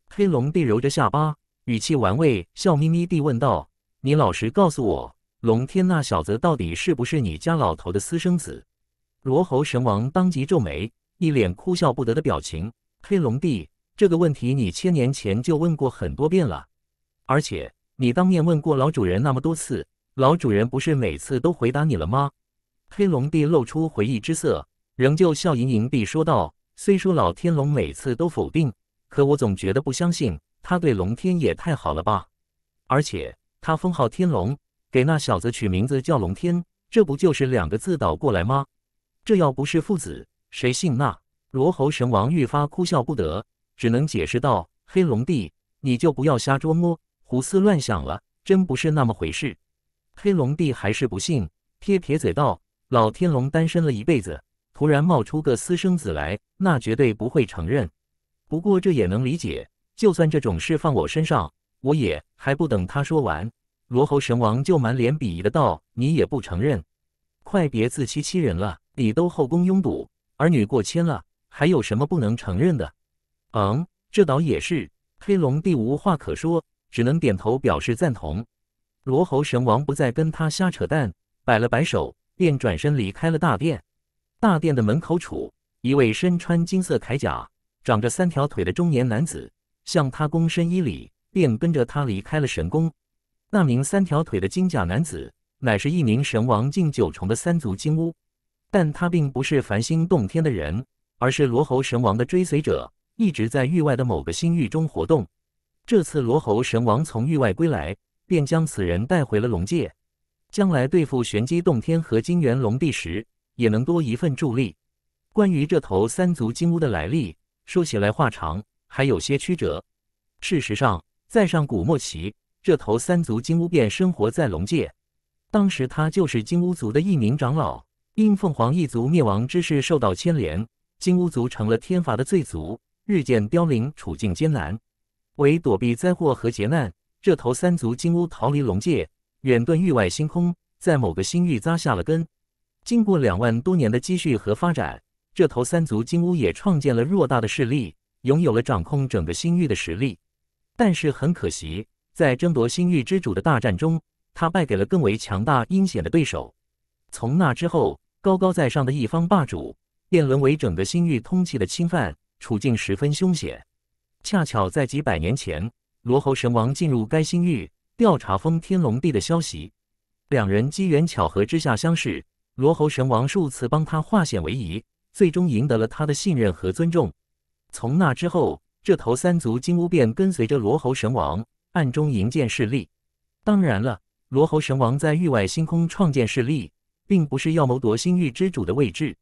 黑龙帝揉着下巴。语气玩味，笑眯眯地问道：“你老实告诉我，龙天那小子到底是不是你家老头的私生子？”罗侯神王当即皱眉，一脸哭笑不得的表情。黑龙帝，这个问题你千年前就问过很多遍了，而且你当面问过老主人那么多次，老主人不是每次都回答你了吗？黑龙帝露出回忆之色，仍旧笑盈盈地说道：“虽说老天龙每次都否定，可我总觉得不相信。”他对龙天也太好了吧？而且他封号天龙，给那小子取名字叫龙天，这不就是两个字倒过来吗？这要不是父子，谁信？那罗喉神王愈发哭笑不得，只能解释道：“黑龙帝，你就不要瞎捉摸、胡思乱想了，真不是那么回事。”黑龙帝还是不信，撇撇嘴道：“老天龙单身了一辈子，突然冒出个私生子来，那绝对不会承认。不过这也能理解。”就算这种事放我身上，我也还不等他说完，罗喉神王就满脸鄙夷的道：“你也不承认，快别自欺欺人了！你都后宫拥堵，儿女过千了，还有什么不能承认的？”嗯，这倒也是。黑龙帝无话可说，只能点头表示赞同。罗喉神王不再跟他瞎扯淡，摆了摆手，便转身离开了大殿。大殿的门口处，一位身穿金色铠甲、长着三条腿的中年男子。向他躬身一礼，便跟着他离开了神宫。那名三条腿的金甲男子，乃是一名神王境九重的三足金乌，但他并不是繁星洞天的人，而是罗喉神王的追随者，一直在域外的某个星域中活动。这次罗喉神王从域外归来，便将此人带回了龙界，将来对付玄机洞天和金元龙帝时，也能多一份助力。关于这头三足金乌的来历，说起来话长。还有些曲折。事实上，在上古末期，这头三足金乌便生活在龙界。当时，它就是金乌族的一名长老，因凤凰一族灭亡之事受到牵连，金乌族成了天罚的罪族，日渐凋零，处境艰难。为躲避灾祸和劫难，这头三足金乌逃离龙界，远遁域外星空，在某个星域扎下了根。经过两万多年的积蓄和发展，这头三足金乌也创建了偌大的势力。拥有了掌控整个星域的实力，但是很可惜，在争夺星域之主的大战中，他败给了更为强大阴险的对手。从那之后，高高在上的一方霸主，便沦为整个星域通气的侵犯，处境十分凶险。恰巧在几百年前，罗侯神王进入该星域调查封天龙帝的消息，两人机缘巧合之下相识，罗侯神王数次帮他化险为夷，最终赢得了他的信任和尊重。从那之后，这头三足金乌便跟随着罗喉神王，暗中营建势力。当然了，罗喉神王在域外星空创建势力，并不是要谋夺星域之主的位置，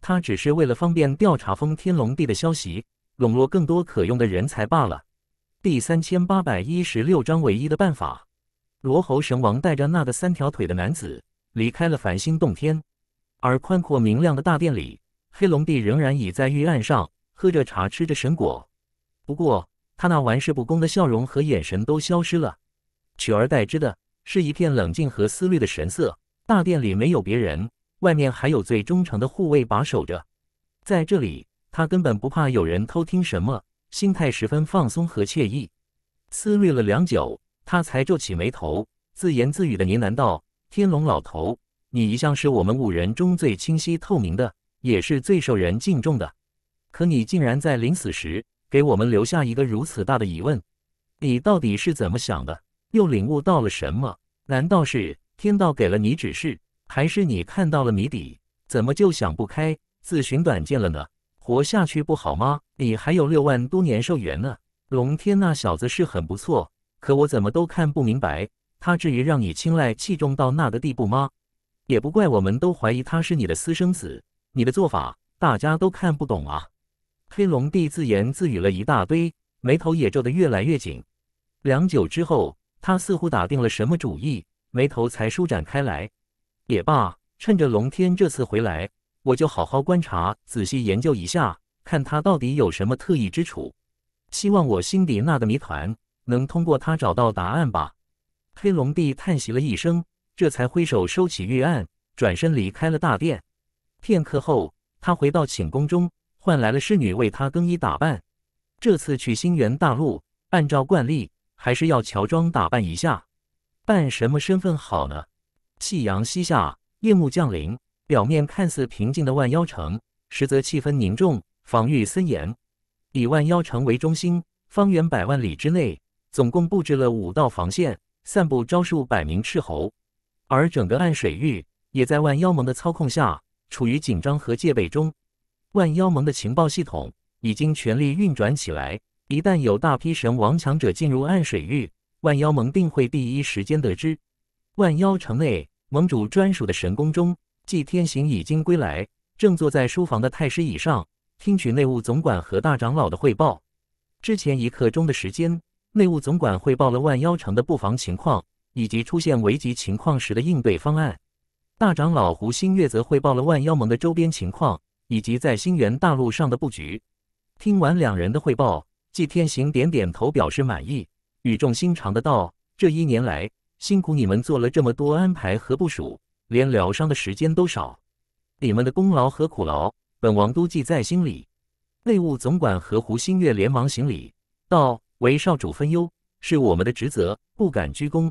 他只是为了方便调查封天龙帝的消息，笼络更多可用的人才罢了。第三千八百一十六章唯一的办法。罗喉神王带着那个三条腿的男子离开了繁星洞天，而宽阔明亮的大殿里，黑龙帝仍然倚在玉案上。喝着茶，吃着神果，不过他那玩世不恭的笑容和眼神都消失了，取而代之的是一片冷静和思虑的神色。大殿里没有别人，外面还有最忠诚的护卫把守着，在这里他根本不怕有人偷听什么，心态十分放松和惬意。思虑了良久，他才皱起眉头，自言自语的呢喃道：“天龙老头，你一向是我们五人中最清晰透明的，也是最受人敬重的。”可你竟然在临死时给我们留下一个如此大的疑问，你到底是怎么想的？又领悟到了什么？难道是天道给了你指示，还是你看到了谜底？怎么就想不开，自寻短见了呢？活下去不好吗？你还有六万多年寿元呢。龙天那小子是很不错，可我怎么都看不明白，他至于让你青睐器重到那个地步吗？也不怪我们都怀疑他是你的私生子，你的做法大家都看不懂啊。黑龙帝自言自语了一大堆，眉头也皱得越来越紧。良久之后，他似乎打定了什么主意，眉头才舒展开来。也罢，趁着龙天这次回来，我就好好观察、仔细研究一下，看他到底有什么特异之处。希望我心底那个谜团能通过他找到答案吧。黑龙帝叹息了一声，这才挥手收起玉案，转身离开了大殿。片刻后，他回到寝宫中。换来了侍女为他更衣打扮。这次去星源大陆，按照惯例还是要乔装打扮一下。扮什么身份好呢？夕阳西下，夜幕降临，表面看似平静的万妖城，实则气氛凝重，防御森严。以万妖城为中心，方圆百万里之内，总共布置了五道防线，散布招数百名斥候。而整个暗水域也在万妖盟的操控下，处于紧张和戒备中。万妖盟的情报系统已经全力运转起来，一旦有大批神王强者进入暗水域，万妖盟定会第一时间得知。万妖城内，盟主专属的神宫中，纪天行已经归来，正坐在书房的太师椅上，听取内务总管和大长老的汇报。之前一刻钟的时间，内务总管汇报了万妖城的布防情况以及出现危急情况时的应对方案，大长老胡新月则汇报了万妖盟的周边情况。以及在星源大陆上的布局。听完两人的汇报，季天行点点头，表示满意，语重心长的道：“这一年来，辛苦你们做了这么多安排和部署，连疗伤的时间都少，你们的功劳和苦劳，本王都记在心里。”内务总管和胡新月连忙行礼，道：“为少主分忧，是我们的职责，不敢居功。”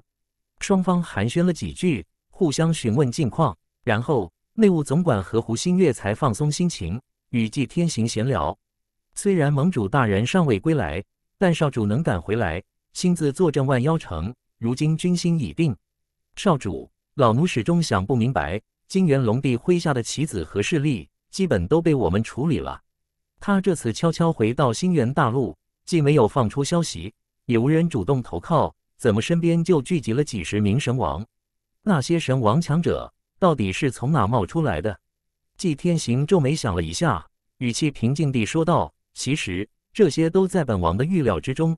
双方寒暄了几句，互相询问近况，然后。内务总管和胡新月才放松心情，与纪天行闲聊。虽然盟主大人尚未归来，但少主能赶回来亲自坐镇万妖城，如今军心已定。少主，老奴始终想不明白，金元龙帝麾下的棋子和势力，基本都被我们处理了。他这次悄悄回到星元大陆，既没有放出消息，也无人主动投靠，怎么身边就聚集了几十名神王？那些神王强者。到底是从哪冒出来的？季天行皱眉想了一下，语气平静地说道：“其实这些都在本王的预料之中。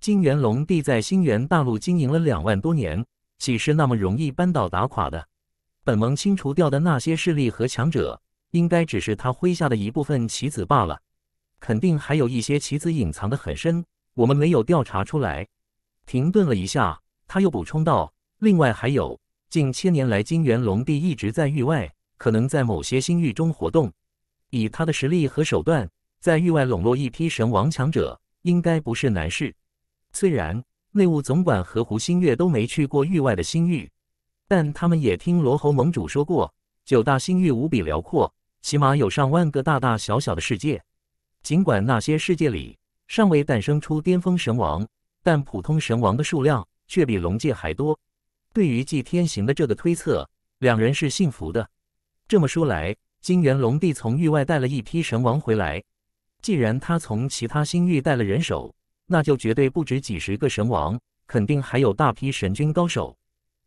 金元龙帝在星元大陆经营了两万多年，岂是那么容易扳倒打垮的？本王清除掉的那些势力和强者，应该只是他麾下的一部分棋子罢了。肯定还有一些棋子隐藏得很深，我们没有调查出来。”停顿了一下，他又补充道：“另外还有。”近千年来，金元龙帝一直在域外，可能在某些星域中活动。以他的实力和手段，在域外笼络一批神王强者，应该不是难事。虽然内务总管和胡新月都没去过域外的星域，但他们也听罗侯盟主说过，九大星域无比辽阔，起码有上万个大大小小的世界。尽管那些世界里尚未诞生出巅峰神王，但普通神王的数量却比龙界还多。对于祭天行的这个推测，两人是信服的。这么说来，金元龙帝从域外带了一批神王回来。既然他从其他星域带了人手，那就绝对不止几十个神王，肯定还有大批神君高手。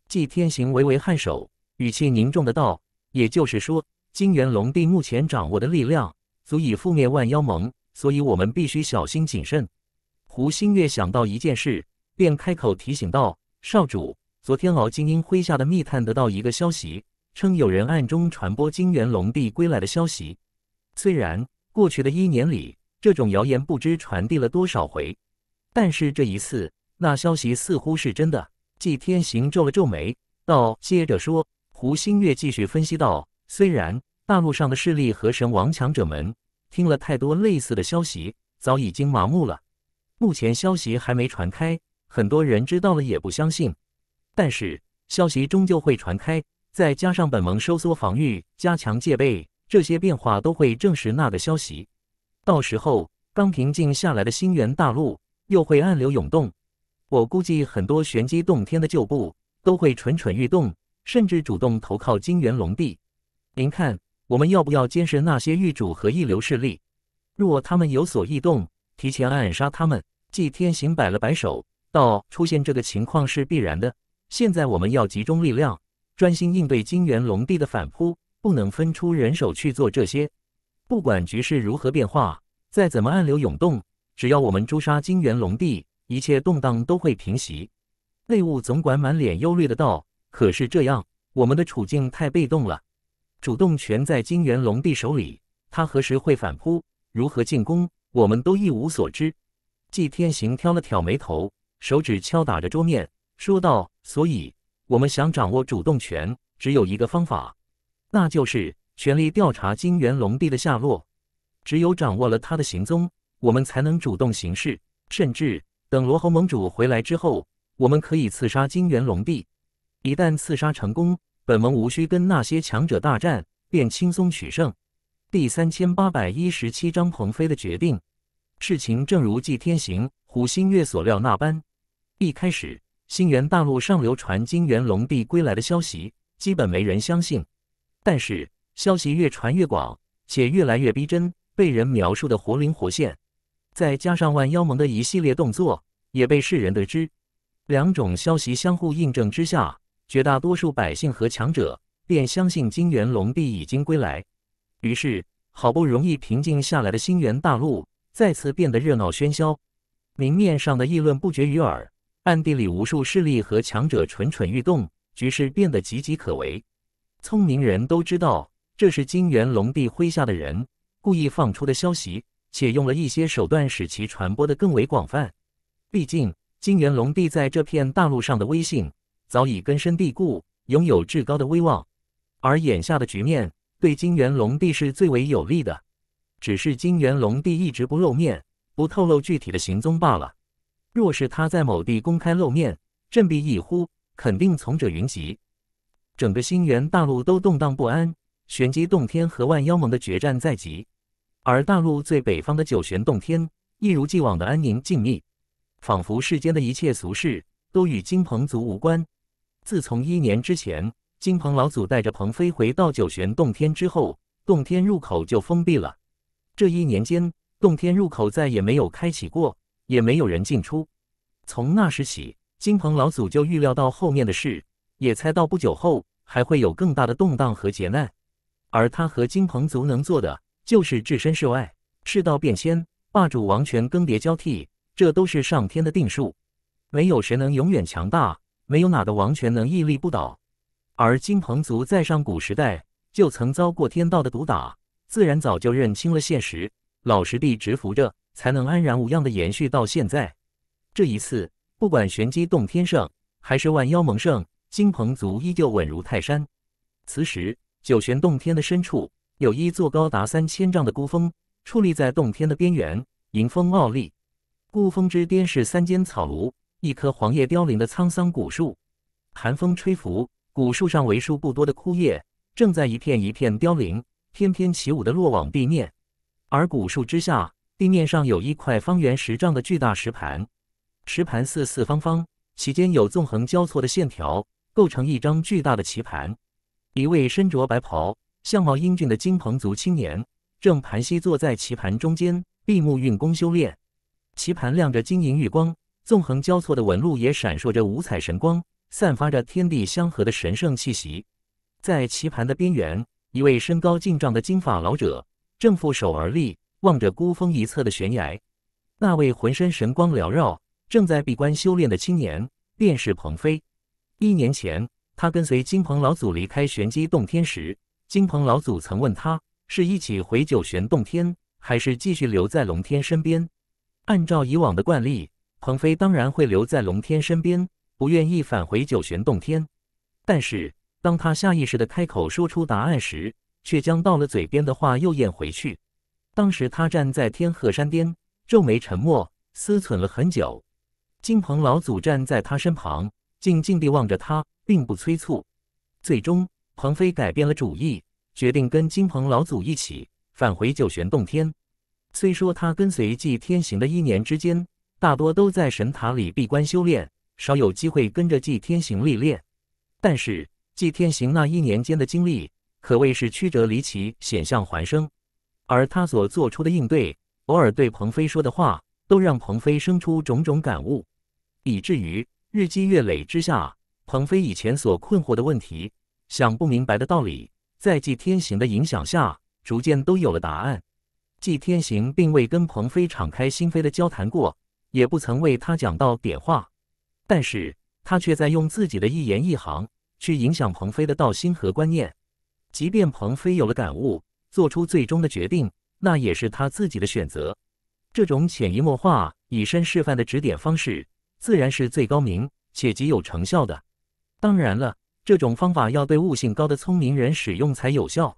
祭天行为为颔首，语气凝重的道：“也就是说，金元龙帝目前掌握的力量足以覆灭万妖盟，所以我们必须小心谨慎。”胡星月想到一件事，便开口提醒道：“少主。”昨天，敖精英麾下的密探得到一个消息，称有人暗中传播金元龙帝归来的消息。虽然过去的一年里，这种谣言不知传递了多少回，但是这一次，那消息似乎是真的。祭天行皱了皱眉，道：“接着说。”胡星月继续分析道：“虽然大陆上的势力和神王强者们听了太多类似的消息，早已经麻木了。目前消息还没传开，很多人知道了也不相信。”但是消息终究会传开，再加上本盟收缩防御、加强戒备，这些变化都会证实那个消息。到时候，刚平静下来的星元大陆又会暗流涌动，我估计很多玄机洞天的旧部都会蠢蠢欲动，甚至主动投靠金元龙帝。您看，我们要不要监视那些域主和一流势力？若他们有所异动，提前暗杀他们。祭天行摆了摆手，道：“出现这个情况是必然的。”现在我们要集中力量，专心应对金元龙帝的反扑，不能分出人手去做这些。不管局势如何变化，再怎么暗流涌动，只要我们诛杀金元龙帝，一切动荡都会平息。内务总管满脸忧虑的道：“可是这样，我们的处境太被动了，主动权在金元龙帝手里。他何时会反扑，如何进攻，我们都一无所知。”纪天行挑了挑眉头，手指敲打着桌面。说道：“所以我们想掌握主动权，只有一个方法，那就是全力调查金元龙帝的下落。只有掌握了他的行踪，我们才能主动行事。甚至等罗侯盟主回来之后，我们可以刺杀金元龙帝。一旦刺杀成功，本盟无需跟那些强者大战，便轻松取胜。第三千八百一十七章鹏飞的决定。事情正如纪天行、胡星月所料那般，一开始。星元大陆上流传金元龙帝归来的消息，基本没人相信。但是消息越传越广，且越来越逼真，被人描述的活灵活现。再加上万妖盟的一系列动作也被世人得知，两种消息相互印证之下，绝大多数百姓和强者便相信金元龙帝已经归来。于是，好不容易平静下来的星元大陆再次变得热闹喧嚣，明面上的议论不绝于耳。暗地里，无数势力和强者蠢蠢欲动，局势变得岌岌可危。聪明人都知道，这是金元龙帝麾下的人故意放出的消息，且用了一些手段使其传播的更为广泛。毕竟，金元龙帝在这片大陆上的威信早已根深蒂固，拥有至高的威望。而眼下的局面对金元龙帝是最为有利的，只是金元龙帝一直不露面，不透露具体的行踪罢了。若是他在某地公开露面，振臂一呼，肯定从者云集，整个星元大陆都动荡不安。玄机洞天和万妖盟的决战在即，而大陆最北方的九玄洞天一如既往的安宁静谧，仿佛世间的一切俗事都与金鹏族无关。自从一年之前金鹏老祖带着鹏飞回到九玄洞天之后，洞天入口就封闭了。这一年间，洞天入口再也没有开启过。也没有人进出。从那时起，金鹏老祖就预料到后面的事，也猜到不久后还会有更大的动荡和劫难。而他和金鹏族能做的，就是置身事外。世道变迁，霸主王权更迭交替，这都是上天的定数。没有谁能永远强大，没有哪个王权能屹立不倒。而金鹏族在上古时代就曾遭过天道的毒打，自然早就认清了现实，老实地折服着。才能安然无恙的延续到现在。这一次，不管玄机洞天胜，还是万妖盟胜，金鹏族依旧稳如泰山。此时，九玄洞天的深处有一座高达三千丈的孤峰，矗立在洞天的边缘，迎风傲立。孤峰之巅是三间草庐，一棵黄叶凋零的沧桑古树。寒风吹拂，古树上为数不多的枯叶正在一片一片凋零，翩翩起舞的落往地面。而古树之下。地面上有一块方圆十丈的巨大石盘，石盘四四方方，其间有纵横交错的线条，构成一张巨大的棋盘。一位身着白袍、相貌英俊的金鹏族青年正盘膝坐在棋盘中间，闭目运功修炼。棋盘亮着晶莹玉光，纵横交错的纹路也闪烁着五彩神光，散发着天地相合的神圣气息。在棋盘的边缘，一位身高近丈的金发老者正负手而立。望着孤峰一侧的悬崖，那位浑身神光缭绕、正在闭关修炼的青年，便是鹏飞。一年前，他跟随金鹏老祖离开玄机洞天时，金鹏老祖曾问他，是一起回九玄洞天，还是继续留在龙天身边。按照以往的惯例，鹏飞当然会留在龙天身边，不愿意返回九玄洞天。但是，当他下意识地开口说出答案时，却将到了嘴边的话又咽回去。当时他站在天鹤山巅，皱眉沉默，思忖了很久。金鹏老祖站在他身旁，静静地望着他，并不催促。最终，鹏飞改变了主意，决定跟金鹏老祖一起返回九玄洞天。虽说他跟随祭天行的一年之间，大多都在神塔里闭关修炼，少有机会跟着祭天行历练，但是祭天行那一年间的经历可谓是曲折离奇、险象环生。而他所做出的应对，偶尔对鹏飞说的话，都让鹏飞生出种种感悟，以至于日积月累之下，鹏飞以前所困惑的问题、想不明白的道理，在季天行的影响下，逐渐都有了答案。季天行并未跟鹏飞敞开心扉的交谈过，也不曾为他讲到点化，但是他却在用自己的一言一行去影响鹏飞的道心和观念，即便鹏飞有了感悟。做出最终的决定，那也是他自己的选择。这种潜移默化、以身示范的指点方式，自然是最高明且极有成效的。当然了，这种方法要对悟性高的聪明人使用才有效。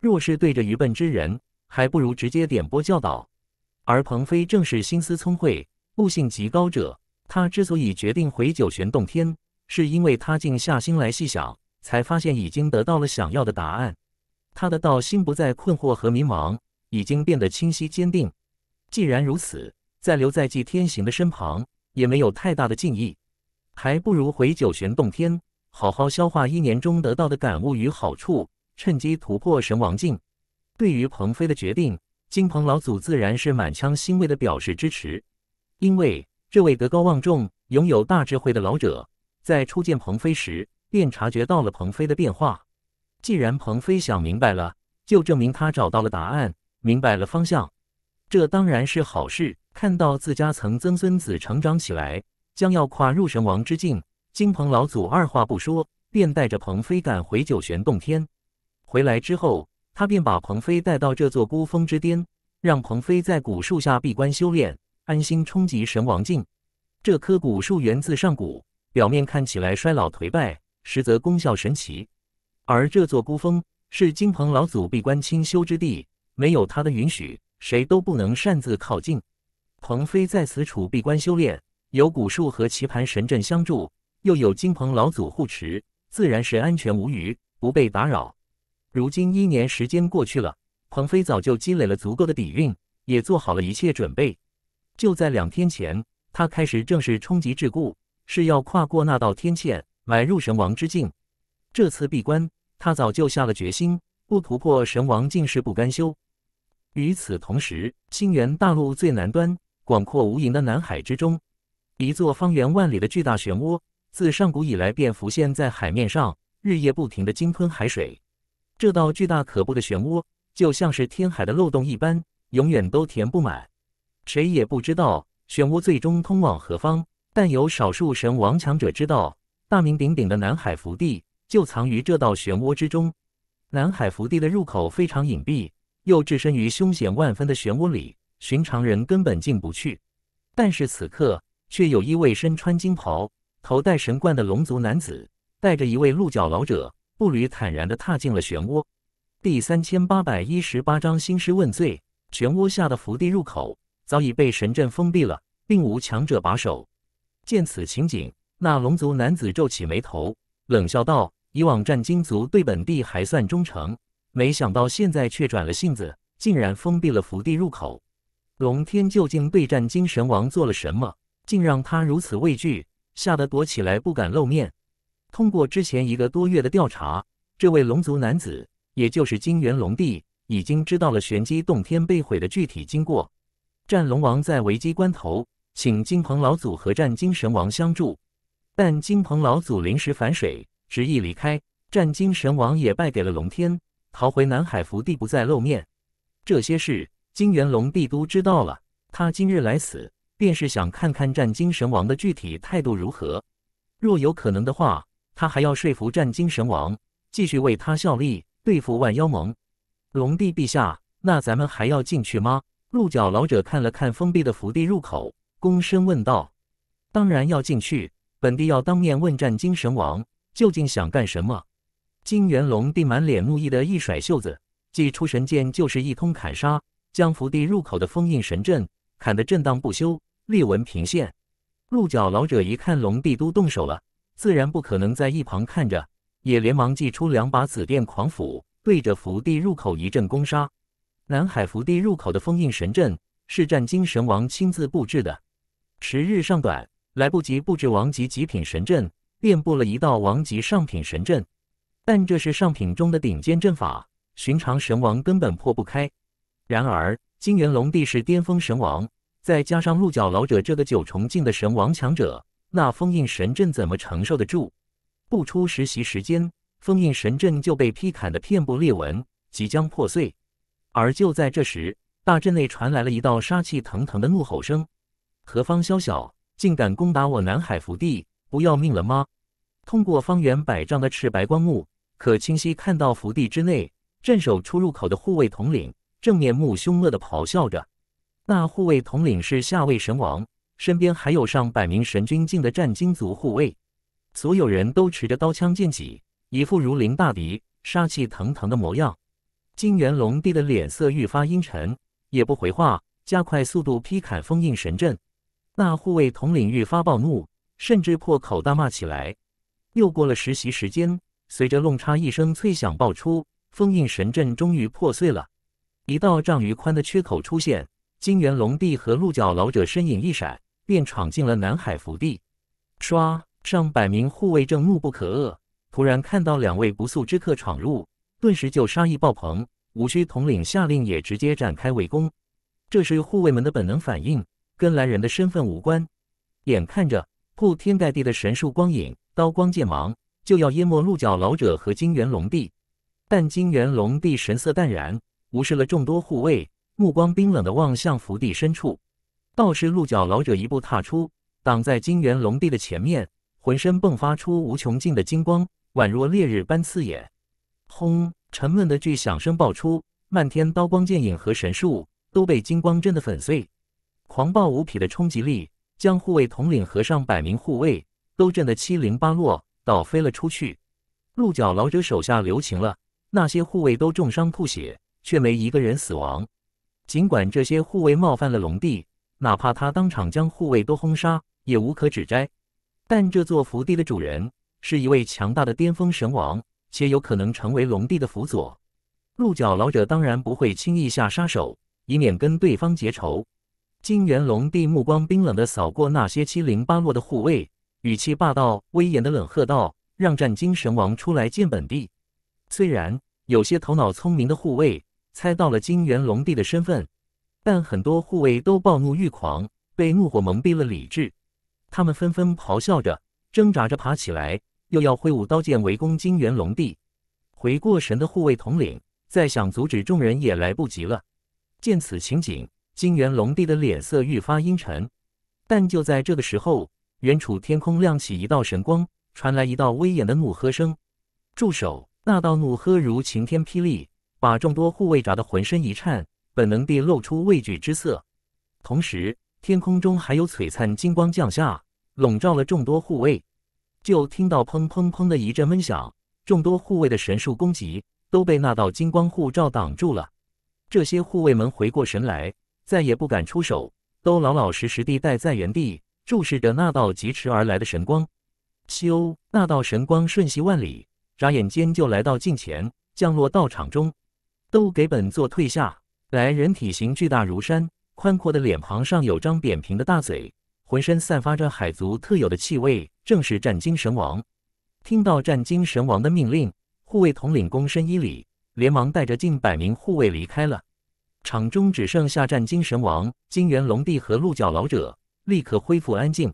若是对着愚笨之人，还不如直接点拨教导。而鹏飞正是心思聪慧、悟性极高者。他之所以决定回九玄洞天，是因为他静下心来细想，才发现已经得到了想要的答案。他的道心不再困惑和迷茫，已经变得清晰坚定。既然如此，再留在祭天行的身旁也没有太大的敬意还不如回九玄洞天，好好消化一年中得到的感悟与好处，趁机突破神王境。对于鹏飞的决定，金鹏老祖自然是满腔欣慰地表示支持，因为这位德高望重、拥有大智慧的老者，在初见鹏飞时便察觉到了鹏飞的变化。既然鹏飞想明白了，就证明他找到了答案，明白了方向。这当然是好事。看到自家曾曾孙子成长起来，将要跨入神王之境，金鹏老祖二话不说，便带着鹏飞赶回九玄洞天。回来之后，他便把鹏飞带到这座孤峰之巅，让鹏飞在古树下闭关修炼，安心冲击神王境。这棵古树源自上古，表面看起来衰老颓败，实则功效神奇。而这座孤峰是金鹏老祖闭关清修之地，没有他的允许，谁都不能擅自靠近。鹏飞在此处闭关修炼，有古树和棋盘神阵相助，又有金鹏老祖护持，自然是安全无虞，不被打扰。如今一年时间过去了，鹏飞早就积累了足够的底蕴，也做好了一切准备。就在两天前，他开始正式冲击桎梏，是要跨过那道天堑，迈入神王之境。这次闭关。他早就下了决心，不突破神王，境是不甘休。与此同时，星元大陆最南端，广阔无垠的南海之中，一座方圆万里的巨大漩涡，自上古以来便浮现在海面上，日夜不停地鲸吞海水。这道巨大可怖的漩涡，就像是天海的漏洞一般，永远都填不满。谁也不知道漩涡最终通往何方，但有少数神王强者知道，大名鼎鼎的南海福地。就藏于这道漩涡之中。南海福地的入口非常隐蔽，又置身于凶险万分的漩涡里，寻常人根本进不去。但是此刻，却有一位身穿金袍、头戴神冠的龙族男子，带着一位鹿角老者，步履坦然地踏进了漩涡。第三千八百一十八章兴师问罪。漩涡下的福地入口早已被神阵封闭了，并无强者把守。见此情景，那龙族男子皱起眉头，冷笑道。以往战金族对本地还算忠诚，没想到现在却转了性子，竟然封闭了福地入口。龙天究竟对战金神王做了什么，竟让他如此畏惧，吓得躲起来不敢露面。通过之前一个多月的调查，这位龙族男子，也就是金元龙帝，已经知道了玄机洞天被毁的具体经过。战龙王在危机关头，请金鹏老祖和战金神王相助，但金鹏老祖临时反水。执意离开，战金神王也败给了龙天，逃回南海福地，不再露面。这些事，金元龙帝都知道了。他今日来此，便是想看看战金神王的具体态度如何。若有可能的话，他还要说服战金神王继续为他效力，对付万妖盟。龙帝陛下，那咱们还要进去吗？鹿角老者看了看封闭的福地入口，躬身问道：“当然要进去，本帝要当面问战金神王。”究竟想干什么？金元龙帝满脸怒意地一甩袖子，祭出神剑，就是一通砍杀，将福地入口的封印神阵砍得震荡不休，裂纹频现。鹿角老者一看龙帝都动手了，自然不可能在一旁看着，也连忙祭出两把紫电狂斧，对着福地入口一阵攻杀。南海福地入口的封印神阵是战金神王亲自布置的，时日尚短，来不及布置王级极品神阵。遍布了一道王级上品神阵，但这是上品中的顶尖阵法，寻常神王根本破不开。然而金元龙帝是巅峰神王，再加上鹿角老者这个九重境的神王强者，那封印神阵怎么承受得住？不出实习时间，封印神阵就被劈砍的遍布裂纹，即将破碎。而就在这时，大阵内传来了一道杀气腾腾的怒吼声：“何方宵小，竟敢攻打我南海福地！”不要命了吗？通过方圆百丈的赤白光幕，可清晰看到福地之内镇守出入口的护卫统领正面目凶恶地咆哮着。那护卫统领是下位神王，身边还有上百名神君境的战金族护卫，所有人都持着刀枪剑戟，一副如临大敌、杀气腾腾的模样。金元龙帝的脸色愈发阴沉，也不回话，加快速度劈砍封印神阵。那护卫统领愈发暴怒。甚至破口大骂起来。又过了实习时间，随着“弄叉一声脆响爆出，封印神阵终于破碎了，一道丈余宽的缺口出现。金元龙帝和鹿角老者身影一闪，便闯进了南海福地。唰，上百名护卫正怒不可遏，突然看到两位不速之客闯入，顿时就杀意爆棚，无需统领下令也直接展开围攻。这是护卫们的本能反应，跟来人的身份无关。眼看着。铺天盖地的神树光影、刀光剑芒就要淹没鹿角老者和金元龙帝，但金元龙帝神色淡然，无视了众多护卫，目光冰冷地望向福地深处。道士鹿角老者一步踏出，挡在金元龙帝的前面，浑身迸发出无穷尽的金光，宛若烈日般刺眼。轰！沉闷的巨响声爆出，漫天刀光剑影和神树都被金光震得粉碎，狂暴无匹的冲击力。将护卫统领和上百名护卫都震得七零八落，倒飞了出去。鹿角老者手下留情了，那些护卫都重伤吐血，却没一个人死亡。尽管这些护卫冒犯了龙帝，哪怕他当场将护卫都轰杀，也无可指摘。但这座福地的主人是一位强大的巅峰神王，且有可能成为龙帝的辅佐。鹿角老者当然不会轻易下杀手，以免跟对方结仇。金元龙帝目光冰冷地扫过那些七零八落的护卫，语气霸道、威严地冷喝道：“让战金神王出来见本帝！”虽然有些头脑聪明的护卫猜到了金元龙帝的身份，但很多护卫都暴怒欲狂，被怒火蒙蔽了理智。他们纷纷咆哮着、挣扎着爬起来，又要挥舞刀剑围攻金元龙帝。回过神的护卫统领再想阻止众人也来不及了。见此情景。金元龙帝的脸色愈发阴沉，但就在这个时候，远处天空亮起一道神光，传来一道威严的怒喝声：“住手！”那道怒喝如晴天霹雳，把众多护卫砸得浑身一颤，本能地露出畏惧之色。同时，天空中还有璀璨金光降下，笼罩了众多护卫。就听到砰砰砰的一阵闷响，众多护卫的神术攻击都被那道金光护罩挡住了。这些护卫们回过神来。再也不敢出手，都老老实实地待在原地，注视着那道疾驰而来的神光。咻！那道神光瞬息万里，眨眼间就来到近前，降落道场中。都给本座退下来！人体型巨大如山，宽阔的脸庞上有张扁平的大嘴，浑身散发着海族特有的气味，正是战鲸神王。听到战鲸神王的命令，护卫统领躬身一礼，连忙带着近百名护卫离开了。场中只剩下战金神王、金元龙帝和鹿角老者，立刻恢复安静。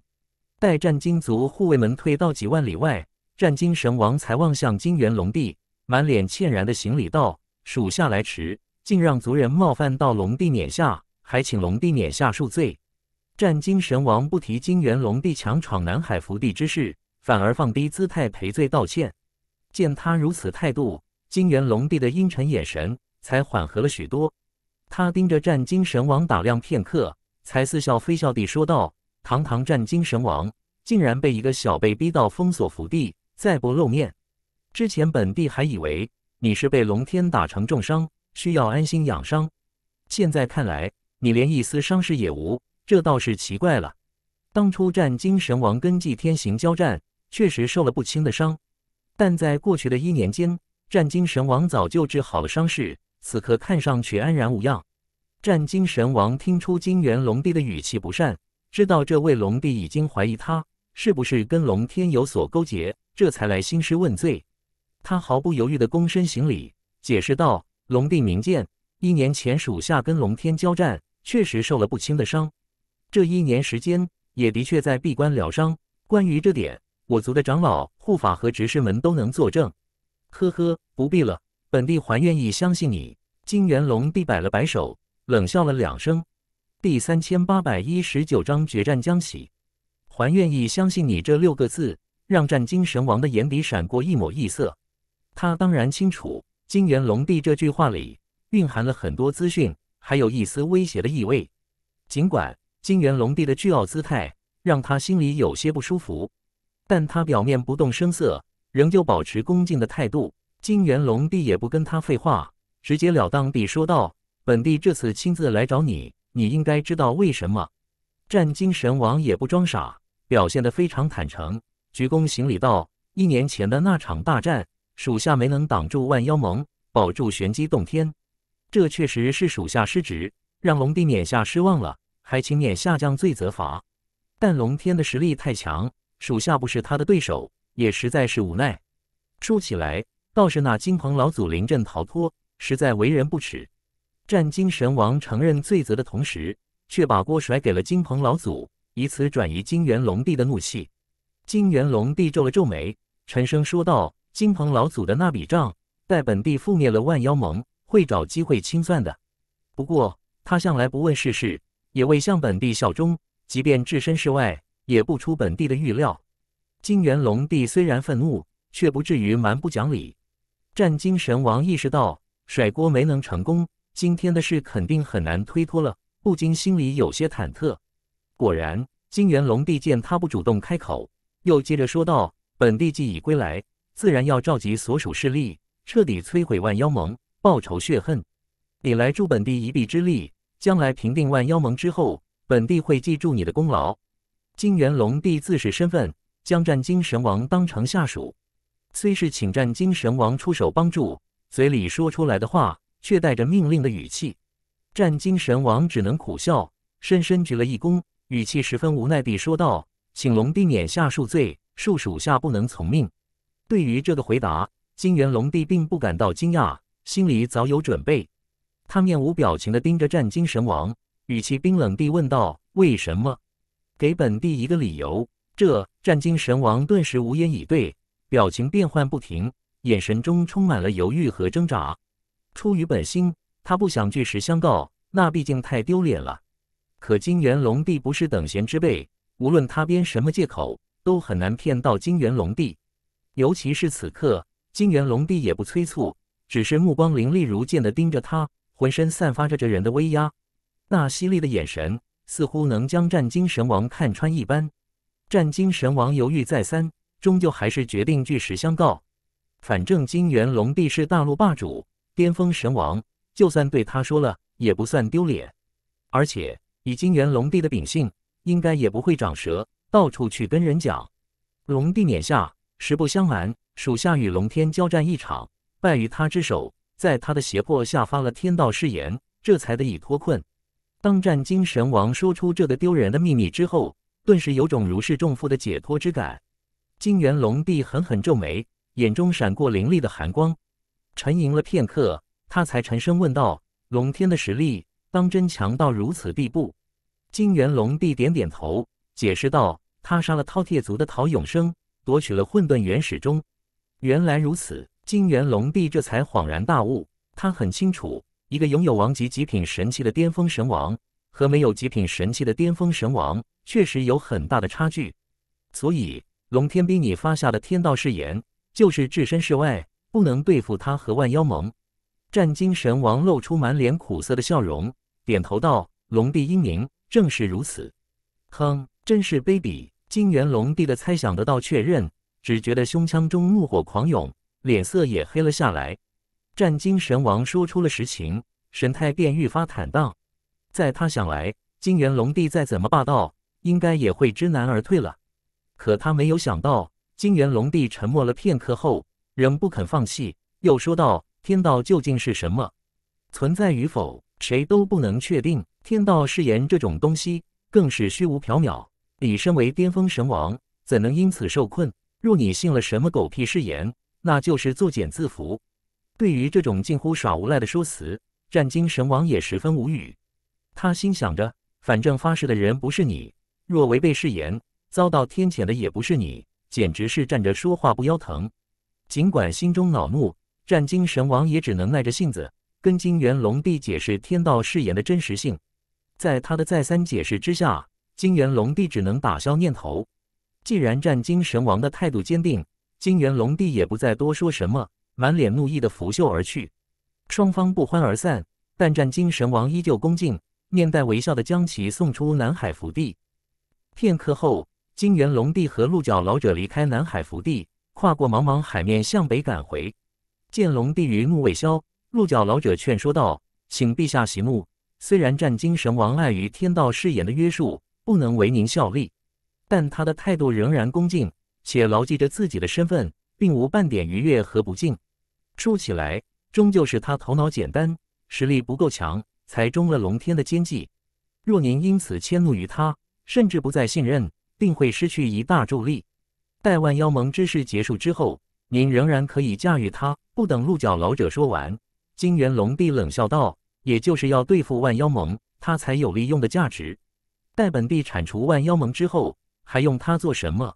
待战金族护卫们退到几万里外，战金神王才望向金元龙帝，满脸歉然的行礼道：“属下来迟，竟让族人冒犯到龙帝冕下，还请龙帝冕下恕罪。”战金神王不提金元龙帝强闯南海福地之事，反而放低姿态赔罪道歉。见他如此态度，金元龙帝的阴沉眼神才缓和了许多。他盯着战金神王打量片刻，才似笑非笑地说道：“堂堂战金神王，竟然被一个小辈逼到封锁府地，再不露面。之前本帝还以为你是被龙天打成重伤，需要安心养伤。现在看来，你连一丝伤势也无，这倒是奇怪了。当初战金神王跟祭天行交战，确实受了不轻的伤，但在过去的一年间，战金神王早就治好了伤势。”此刻看上去安然无恙，战金神王听出金元龙帝的语气不善，知道这位龙帝已经怀疑他是不是跟龙天有所勾结，这才来兴师问罪。他毫不犹豫地躬身行礼，解释道：“龙帝明鉴，一年前属下跟龙天交战，确实受了不轻的伤。这一年时间，也的确在闭关疗伤。关于这点，我族的长老、护法和执事们都能作证。”呵呵，不必了。本地还愿意相信你？金元龙帝摆了摆手，冷笑了两声。第三千八百一十九章决战将起。还愿意相信你这六个字，让战金神王的眼底闪过一抹异色。他当然清楚，金元龙帝这句话里蕴含了很多资讯，还有一丝威胁的意味。尽管金元龙帝的倨傲姿态让他心里有些不舒服，但他表面不动声色，仍旧保持恭敬的态度。金元龙帝也不跟他废话，直截了当地说道：“本帝这次亲自来找你，你应该知道为什么。”战金神王也不装傻，表现得非常坦诚，鞠躬行礼道：“一年前的那场大战，属下没能挡住万妖盟，保住玄机洞天，这确实是属下失职，让龙帝冕下失望了，还请冕下降罪责罚。但龙天的实力太强，属下不是他的对手，也实在是无奈。说起来。”倒是那金鹏老祖临阵逃脱，实在为人不耻。战金神王承认罪责的同时，却把锅甩给了金鹏老祖，以此转移金元龙帝的怒气。金元龙帝皱了皱眉，沉声说道：“金鹏老祖的那笔账，待本帝覆灭了万妖盟，会找机会清算的。不过他向来不问世事，也未向本帝效忠，即便置身事外，也不出本帝的预料。”金元龙帝虽然愤怒，却不至于蛮不讲理。战金神王意识到甩锅没能成功，今天的事肯定很难推脱了，不禁心里有些忐忑。果然，金元龙帝见他不主动开口，又接着说道：“本地既已归来，自然要召集所属势力，彻底摧毁万妖盟，报仇雪恨。你来助本地一臂之力，将来平定万妖盟之后，本地会记住你的功劳。”金元龙帝自视身份，将战金神王当成下属。虽是请战金神王出手帮助，嘴里说出来的话却带着命令的语气。战金神王只能苦笑，深深鞠了一躬，语气十分无奈地说道：“请龙帝冕下恕罪，恕属下不能从命。”对于这个回答，金元龙帝并不感到惊讶，心里早有准备。他面无表情地盯着战金神王，语气冰冷地问道：“为什么？给本帝一个理由。”这战金神王顿时无言以对。表情变幻不停，眼神中充满了犹豫和挣扎。出于本心，他不想据实相告，那毕竟太丢脸了。可金元龙帝不是等闲之辈，无论他编什么借口，都很难骗到金元龙帝。尤其是此刻，金元龙帝也不催促，只是目光凌厉如剑地盯着他，浑身散发着这人的威压。那犀利的眼神，似乎能将战金神王看穿一般。战金神王犹豫再三。终究还是决定据实相告。反正金元龙帝是大陆霸主，巅峰神王，就算对他说了也不算丢脸。而且以金元龙帝的秉性，应该也不会长舌，到处去跟人讲。龙帝撵下，实不相瞒，属下与龙天交战一场，败于他之手，在他的胁迫下发了天道誓言，这才得以脱困。当战金神王说出这个丢人的秘密之后，顿时有种如释重负的解脱之感。金元龙帝狠狠皱眉，眼中闪过凌厉的寒光。沉吟了片刻，他才沉声问道：“龙天的实力，当真强到如此地步？”金元龙帝点点头，解释道：“他杀了饕餮族的陶永生，夺取了混沌原始钟。”原来如此，金元龙帝这才恍然大悟。他很清楚，一个拥有王级极品神器的巅峰神王，和没有极品神器的巅峰神王，确实有很大的差距。所以。龙天兵，你发下的天道誓言就是置身事外，不能对付他和万妖盟。战金神王露出满脸苦涩的笑容，点头道：“龙帝英明，正是如此。”哼，真是卑鄙！金元龙帝的猜想得到确认，只觉得胸腔中怒火狂涌，脸色也黑了下来。战金神王说出了实情，神态便愈发坦荡。在他想来，金元龙帝再怎么霸道，应该也会知难而退了。可他没有想到，金元龙帝沉默了片刻后，仍不肯放弃，又说道：“天道究竟是什么？存在与否，谁都不能确定。天道誓言这种东西，更是虚无缥缈。你身为巅峰神王，怎能因此受困？若你信了什么狗屁誓言，那就是作茧自缚。”对于这种近乎耍无赖的说辞，战金神王也十分无语。他心想着，反正发誓的人不是你，若违背誓言。遭到天谴的也不是你，简直是站着说话不腰疼。尽管心中恼怒，战金神王也只能耐着性子跟金元龙帝解释天道誓言的真实性。在他的再三解释之下，金元龙帝只能打消念头。既然战金神王的态度坚定，金元龙帝也不再多说什么，满脸怒意的拂袖而去。双方不欢而散，但战金神王依旧恭敬，面带微笑的将其送出南海福地。片刻后。金元龙帝和鹿角老者离开南海福地，跨过茫茫海面向北赶回。见龙帝余怒未消，鹿角老者劝说道：“请陛下息怒。虽然战金神王碍于天道誓言的约束，不能为您效力，但他的态度仍然恭敬，且牢记着自己的身份，并无半点逾越和不敬。说起来，终究是他头脑简单，实力不够强，才中了龙天的奸计。若您因此迁怒于他，甚至不再信任。”定会失去一大助力。待万妖盟之事结束之后，您仍然可以驾驭他。不等鹿角老者说完，金元龙帝冷笑道：“也就是要对付万妖盟，他才有利用的价值。待本帝铲除万妖盟之后，还用他做什么？”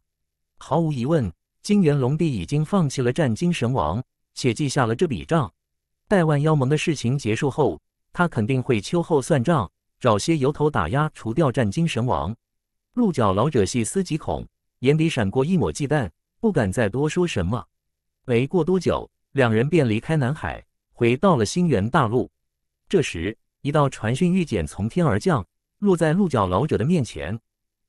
毫无疑问，金元龙帝已经放弃了战金神王，且记下了这笔账。待万妖盟的事情结束后，他肯定会秋后算账，找些由头打压、除掉战金神王。鹿角老者细思极恐，眼底闪过一抹忌惮，不敢再多说什么。没过多久，两人便离开南海，回到了星元大陆。这时，一道传讯玉简从天而降，落在鹿角老者的面前。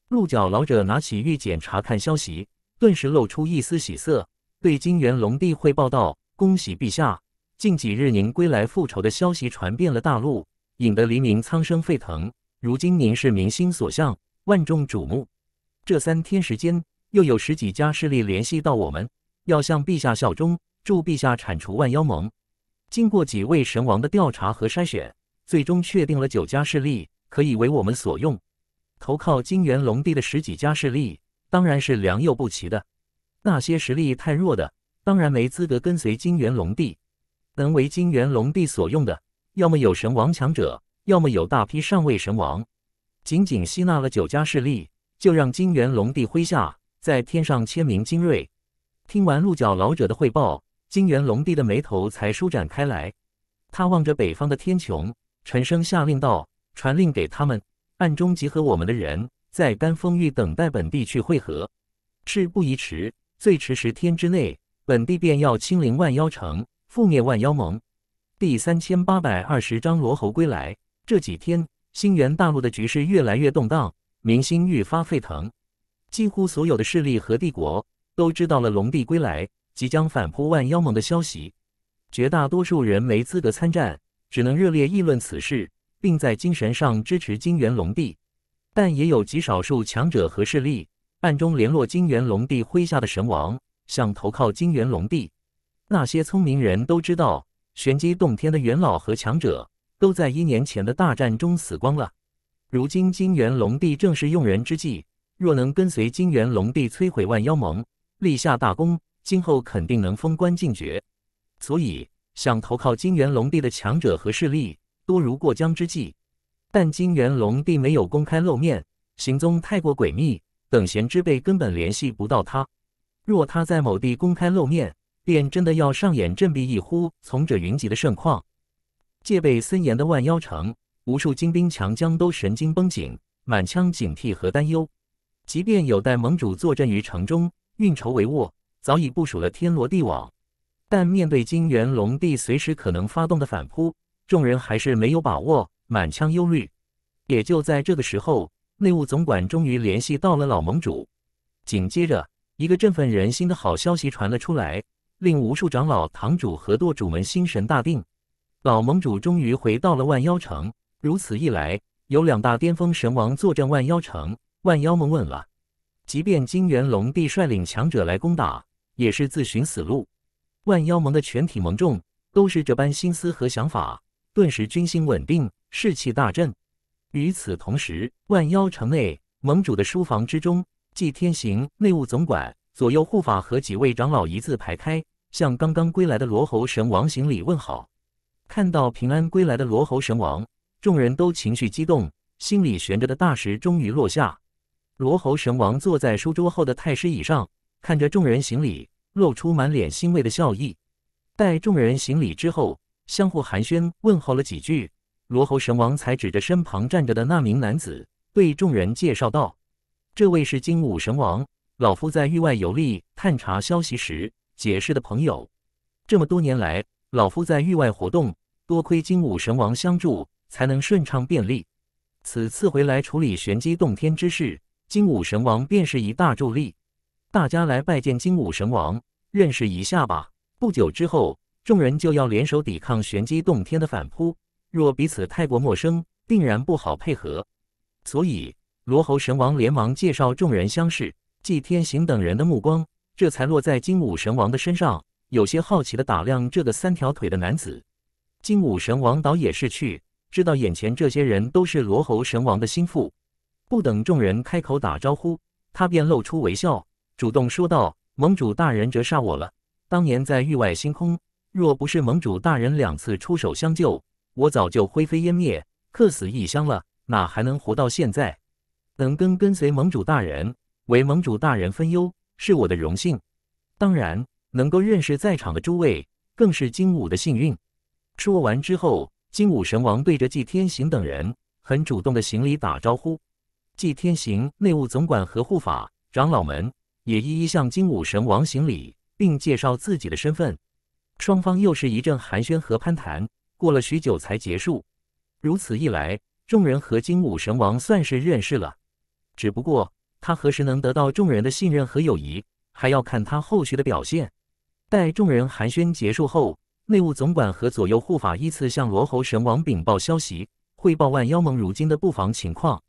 鹿角老者拿起玉简查看消息，顿时露出一丝喜色，对金元龙帝汇报道：“恭喜陛下，近几日您归来复仇的消息传遍了大陆，引得黎民苍生沸腾。如今，您是民心所向。”万众瞩目，这三天时间，又有十几家势力联系到我们，要向陛下效忠，助陛下铲除万妖盟。经过几位神王的调查和筛选，最终确定了九家势力可以为我们所用。投靠金元龙帝的十几家势力，当然是良莠不齐的。那些实力太弱的，当然没资格跟随金元龙帝。能为金元龙帝所用的，要么有神王强者，要么有大批上位神王。仅仅吸纳了九家势力，就让金元龙帝麾下在天上千名精锐。听完鹿角老者的汇报，金元龙帝的眉头才舒展开来。他望着北方的天穹，沉声下令道：“传令给他们，暗中集合我们的人，在丹峰域等待本帝去会合。事不宜迟，最迟十天之内，本帝便要亲临万妖城，覆灭万妖盟。”第三千八百二十章罗侯归来。这几天。星元大陆的局势越来越动荡，民心愈发沸腾。几乎所有的势力和帝国都知道了龙帝归来即将反扑万妖盟的消息。绝大多数人没资格参战，只能热烈议论此事，并在精神上支持金元龙帝。但也有极少数强者和势力暗中联络金元龙帝麾下的神王，想投靠金元龙帝。那些聪明人都知道玄机洞天的元老和强者。都在一年前的大战中死光了。如今金元龙帝正是用人之际，若能跟随金元龙帝摧毁万妖盟，立下大功，今后肯定能封官进爵。所以，想投靠金元龙帝的强者和势力多如过江之鲫。但金元龙帝没有公开露面，行踪太过诡秘，等闲之辈根本联系不到他。若他在某地公开露面，便真的要上演振臂一呼，从者云集的盛况。戒备森严的万妖城，无数精兵强将都神经绷紧，满腔警惕和担忧。即便有待盟主坐镇于城中，运筹帷幄，早已部署了天罗地网，但面对金元龙帝随时可能发动的反扑，众人还是没有把握，满腔忧虑。也就在这个时候，内务总管终于联系到了老盟主，紧接着，一个振奋人心的好消息传了出来，令无数长老、堂主和舵主们心神大定。老盟主终于回到了万妖城。如此一来，有两大巅峰神王坐镇万妖城，万妖们问了：即便金元龙帝率领强者来攻打，也是自寻死路。万妖盟的全体盟众都是这般心思和想法，顿时军心稳定，士气大振。与此同时，万妖城内盟主的书房之中，祭天行、内务总管、左右护法和几位长老一字排开，向刚刚归来的罗侯神王行礼问好。看到平安归来的罗侯神王，众人都情绪激动，心里悬着的大石终于落下。罗侯神王坐在书桌后的太师椅上，看着众人行礼，露出满脸欣慰的笑意。待众人行礼之后，相互寒暄问候了几句，罗侯神王才指着身旁站着的那名男子，对众人介绍道：“这位是金武神王，老夫在域外游历探查消息时结识的朋友。这么多年来，老夫在域外活动。”多亏金武神王相助，才能顺畅便利。此次回来处理玄机洞天之事，金武神王便是一大助力。大家来拜见金武神王，认识一下吧。不久之后，众人就要联手抵抗玄机洞天的反扑，若彼此太过陌生，定然不好配合。所以，罗喉神王连忙介绍众人相识。季天行等人的目光这才落在金武神王的身上，有些好奇的打量这个三条腿的男子。精武神王倒也是去，知道眼前这些人都是罗侯神王的心腹。不等众人开口打招呼，他便露出微笑，主动说道：“盟主大人折煞我了。当年在域外星空，若不是盟主大人两次出手相救，我早就灰飞烟灭，客死异乡了，哪还能活到现在？能跟跟随盟主大人，为盟主大人分忧，是我的荣幸。当然，能够认识在场的诸位，更是精武的幸运。”说完之后，金武神王对着纪天行等人很主动的行礼打招呼。纪天行、内务总管和护法、长老们也一一向金武神王行礼，并介绍自己的身份。双方又是一阵寒暄和攀谈，过了许久才结束。如此一来，众人和金武神王算是认识了。只不过，他何时能得到众人的信任和友谊，还要看他后续的表现。待众人寒暄结束后。内务总管和左右护法依次向罗侯神王禀报消息，汇报万妖盟如今的布防情况。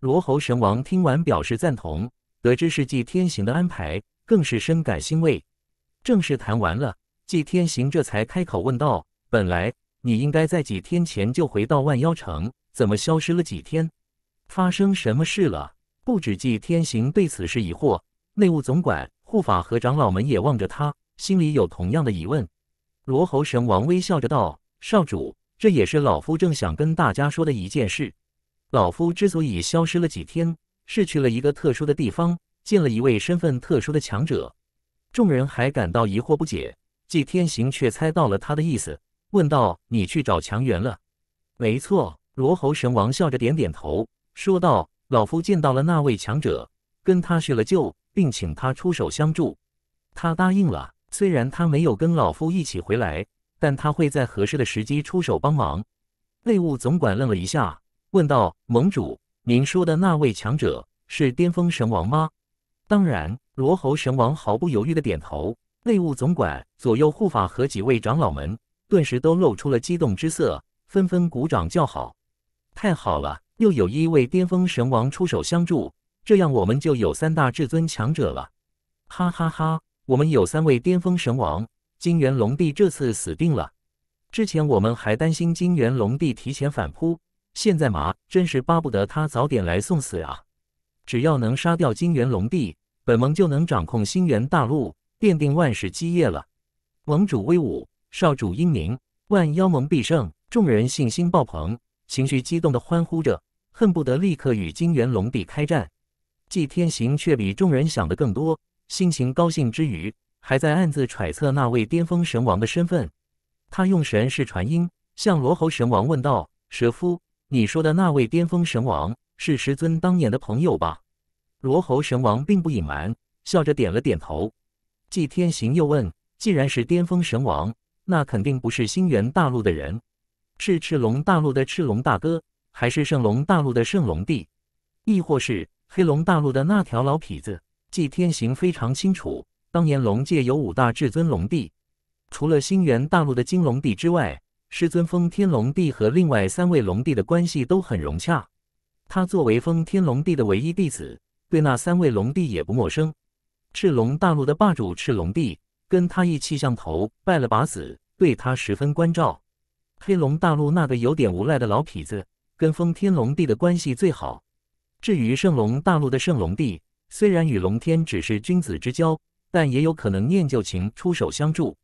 罗侯神王听完表示赞同，得知是纪天行的安排，更是深感欣慰。正事谈完了，纪天行这才开口问道：“本来你应该在几天前就回到万妖城，怎么消失了几天？发生什么事了？”不止纪天行对此事疑惑，内务总管、护法和长老们也望着他，心里有同样的疑问。罗侯神王微笑着道：“少主，这也是老夫正想跟大家说的一件事。老夫之所以消失了几天，是去了一个特殊的地方，见了一位身份特殊的强者。”众人还感到疑惑不解，纪天行却猜到了他的意思，问道：“你去找强援了？”“没错。”罗侯神王笑着点点头，说道：“老夫见到了那位强者，跟他叙了旧，并请他出手相助，他答应了。”虽然他没有跟老夫一起回来，但他会在合适的时机出手帮忙。内务总管愣了一下，问道：“盟主，您说的那位强者是巅峰神王吗？”当然，罗侯神王毫不犹豫地点头。内务总管、左右护法和几位长老们顿时都露出了激动之色，纷纷鼓掌叫好：“太好了，又有一位巅峰神王出手相助，这样我们就有三大至尊强者了！”哈哈哈。我们有三位巅峰神王，金元龙帝这次死定了。之前我们还担心金元龙帝提前反扑，现在嘛，真是巴不得他早点来送死啊！只要能杀掉金元龙帝，本盟就能掌控星元大陆，奠定万世基业了。盟主威武，少主英明，万妖盟必胜！众人信心爆棚，情绪激动地欢呼着，恨不得立刻与金元龙帝开战。祭天行却比众人想的更多。心情高兴之余，还在暗自揣测那位巅峰神王的身份。他用神是传音向罗喉神王问道：“蛇夫，你说的那位巅峰神王是师尊当年的朋友吧？”罗喉神王并不隐瞒，笑着点了点头。祭天行又问：“既然是巅峰神王，那肯定不是星元大陆的人，是赤龙大陆的赤龙大哥，还是圣龙大陆的圣龙帝，亦或是黑龙大陆的那条老痞子？”祭天行非常清楚，当年龙界有五大至尊龙帝，除了星元大陆的金龙帝之外，师尊封天龙帝和另外三位龙帝的关系都很融洽。他作为封天龙帝的唯一弟子，对那三位龙帝也不陌生。赤龙大陆的霸主赤龙帝跟他一气相投，拜了把子，对他十分关照。黑龙大陆那个有点无赖的老痞子，跟封天龙帝的关系最好。至于圣龙大陆的圣龙帝。虽然与龙天只是君子之交，但也有可能念旧情出手相助。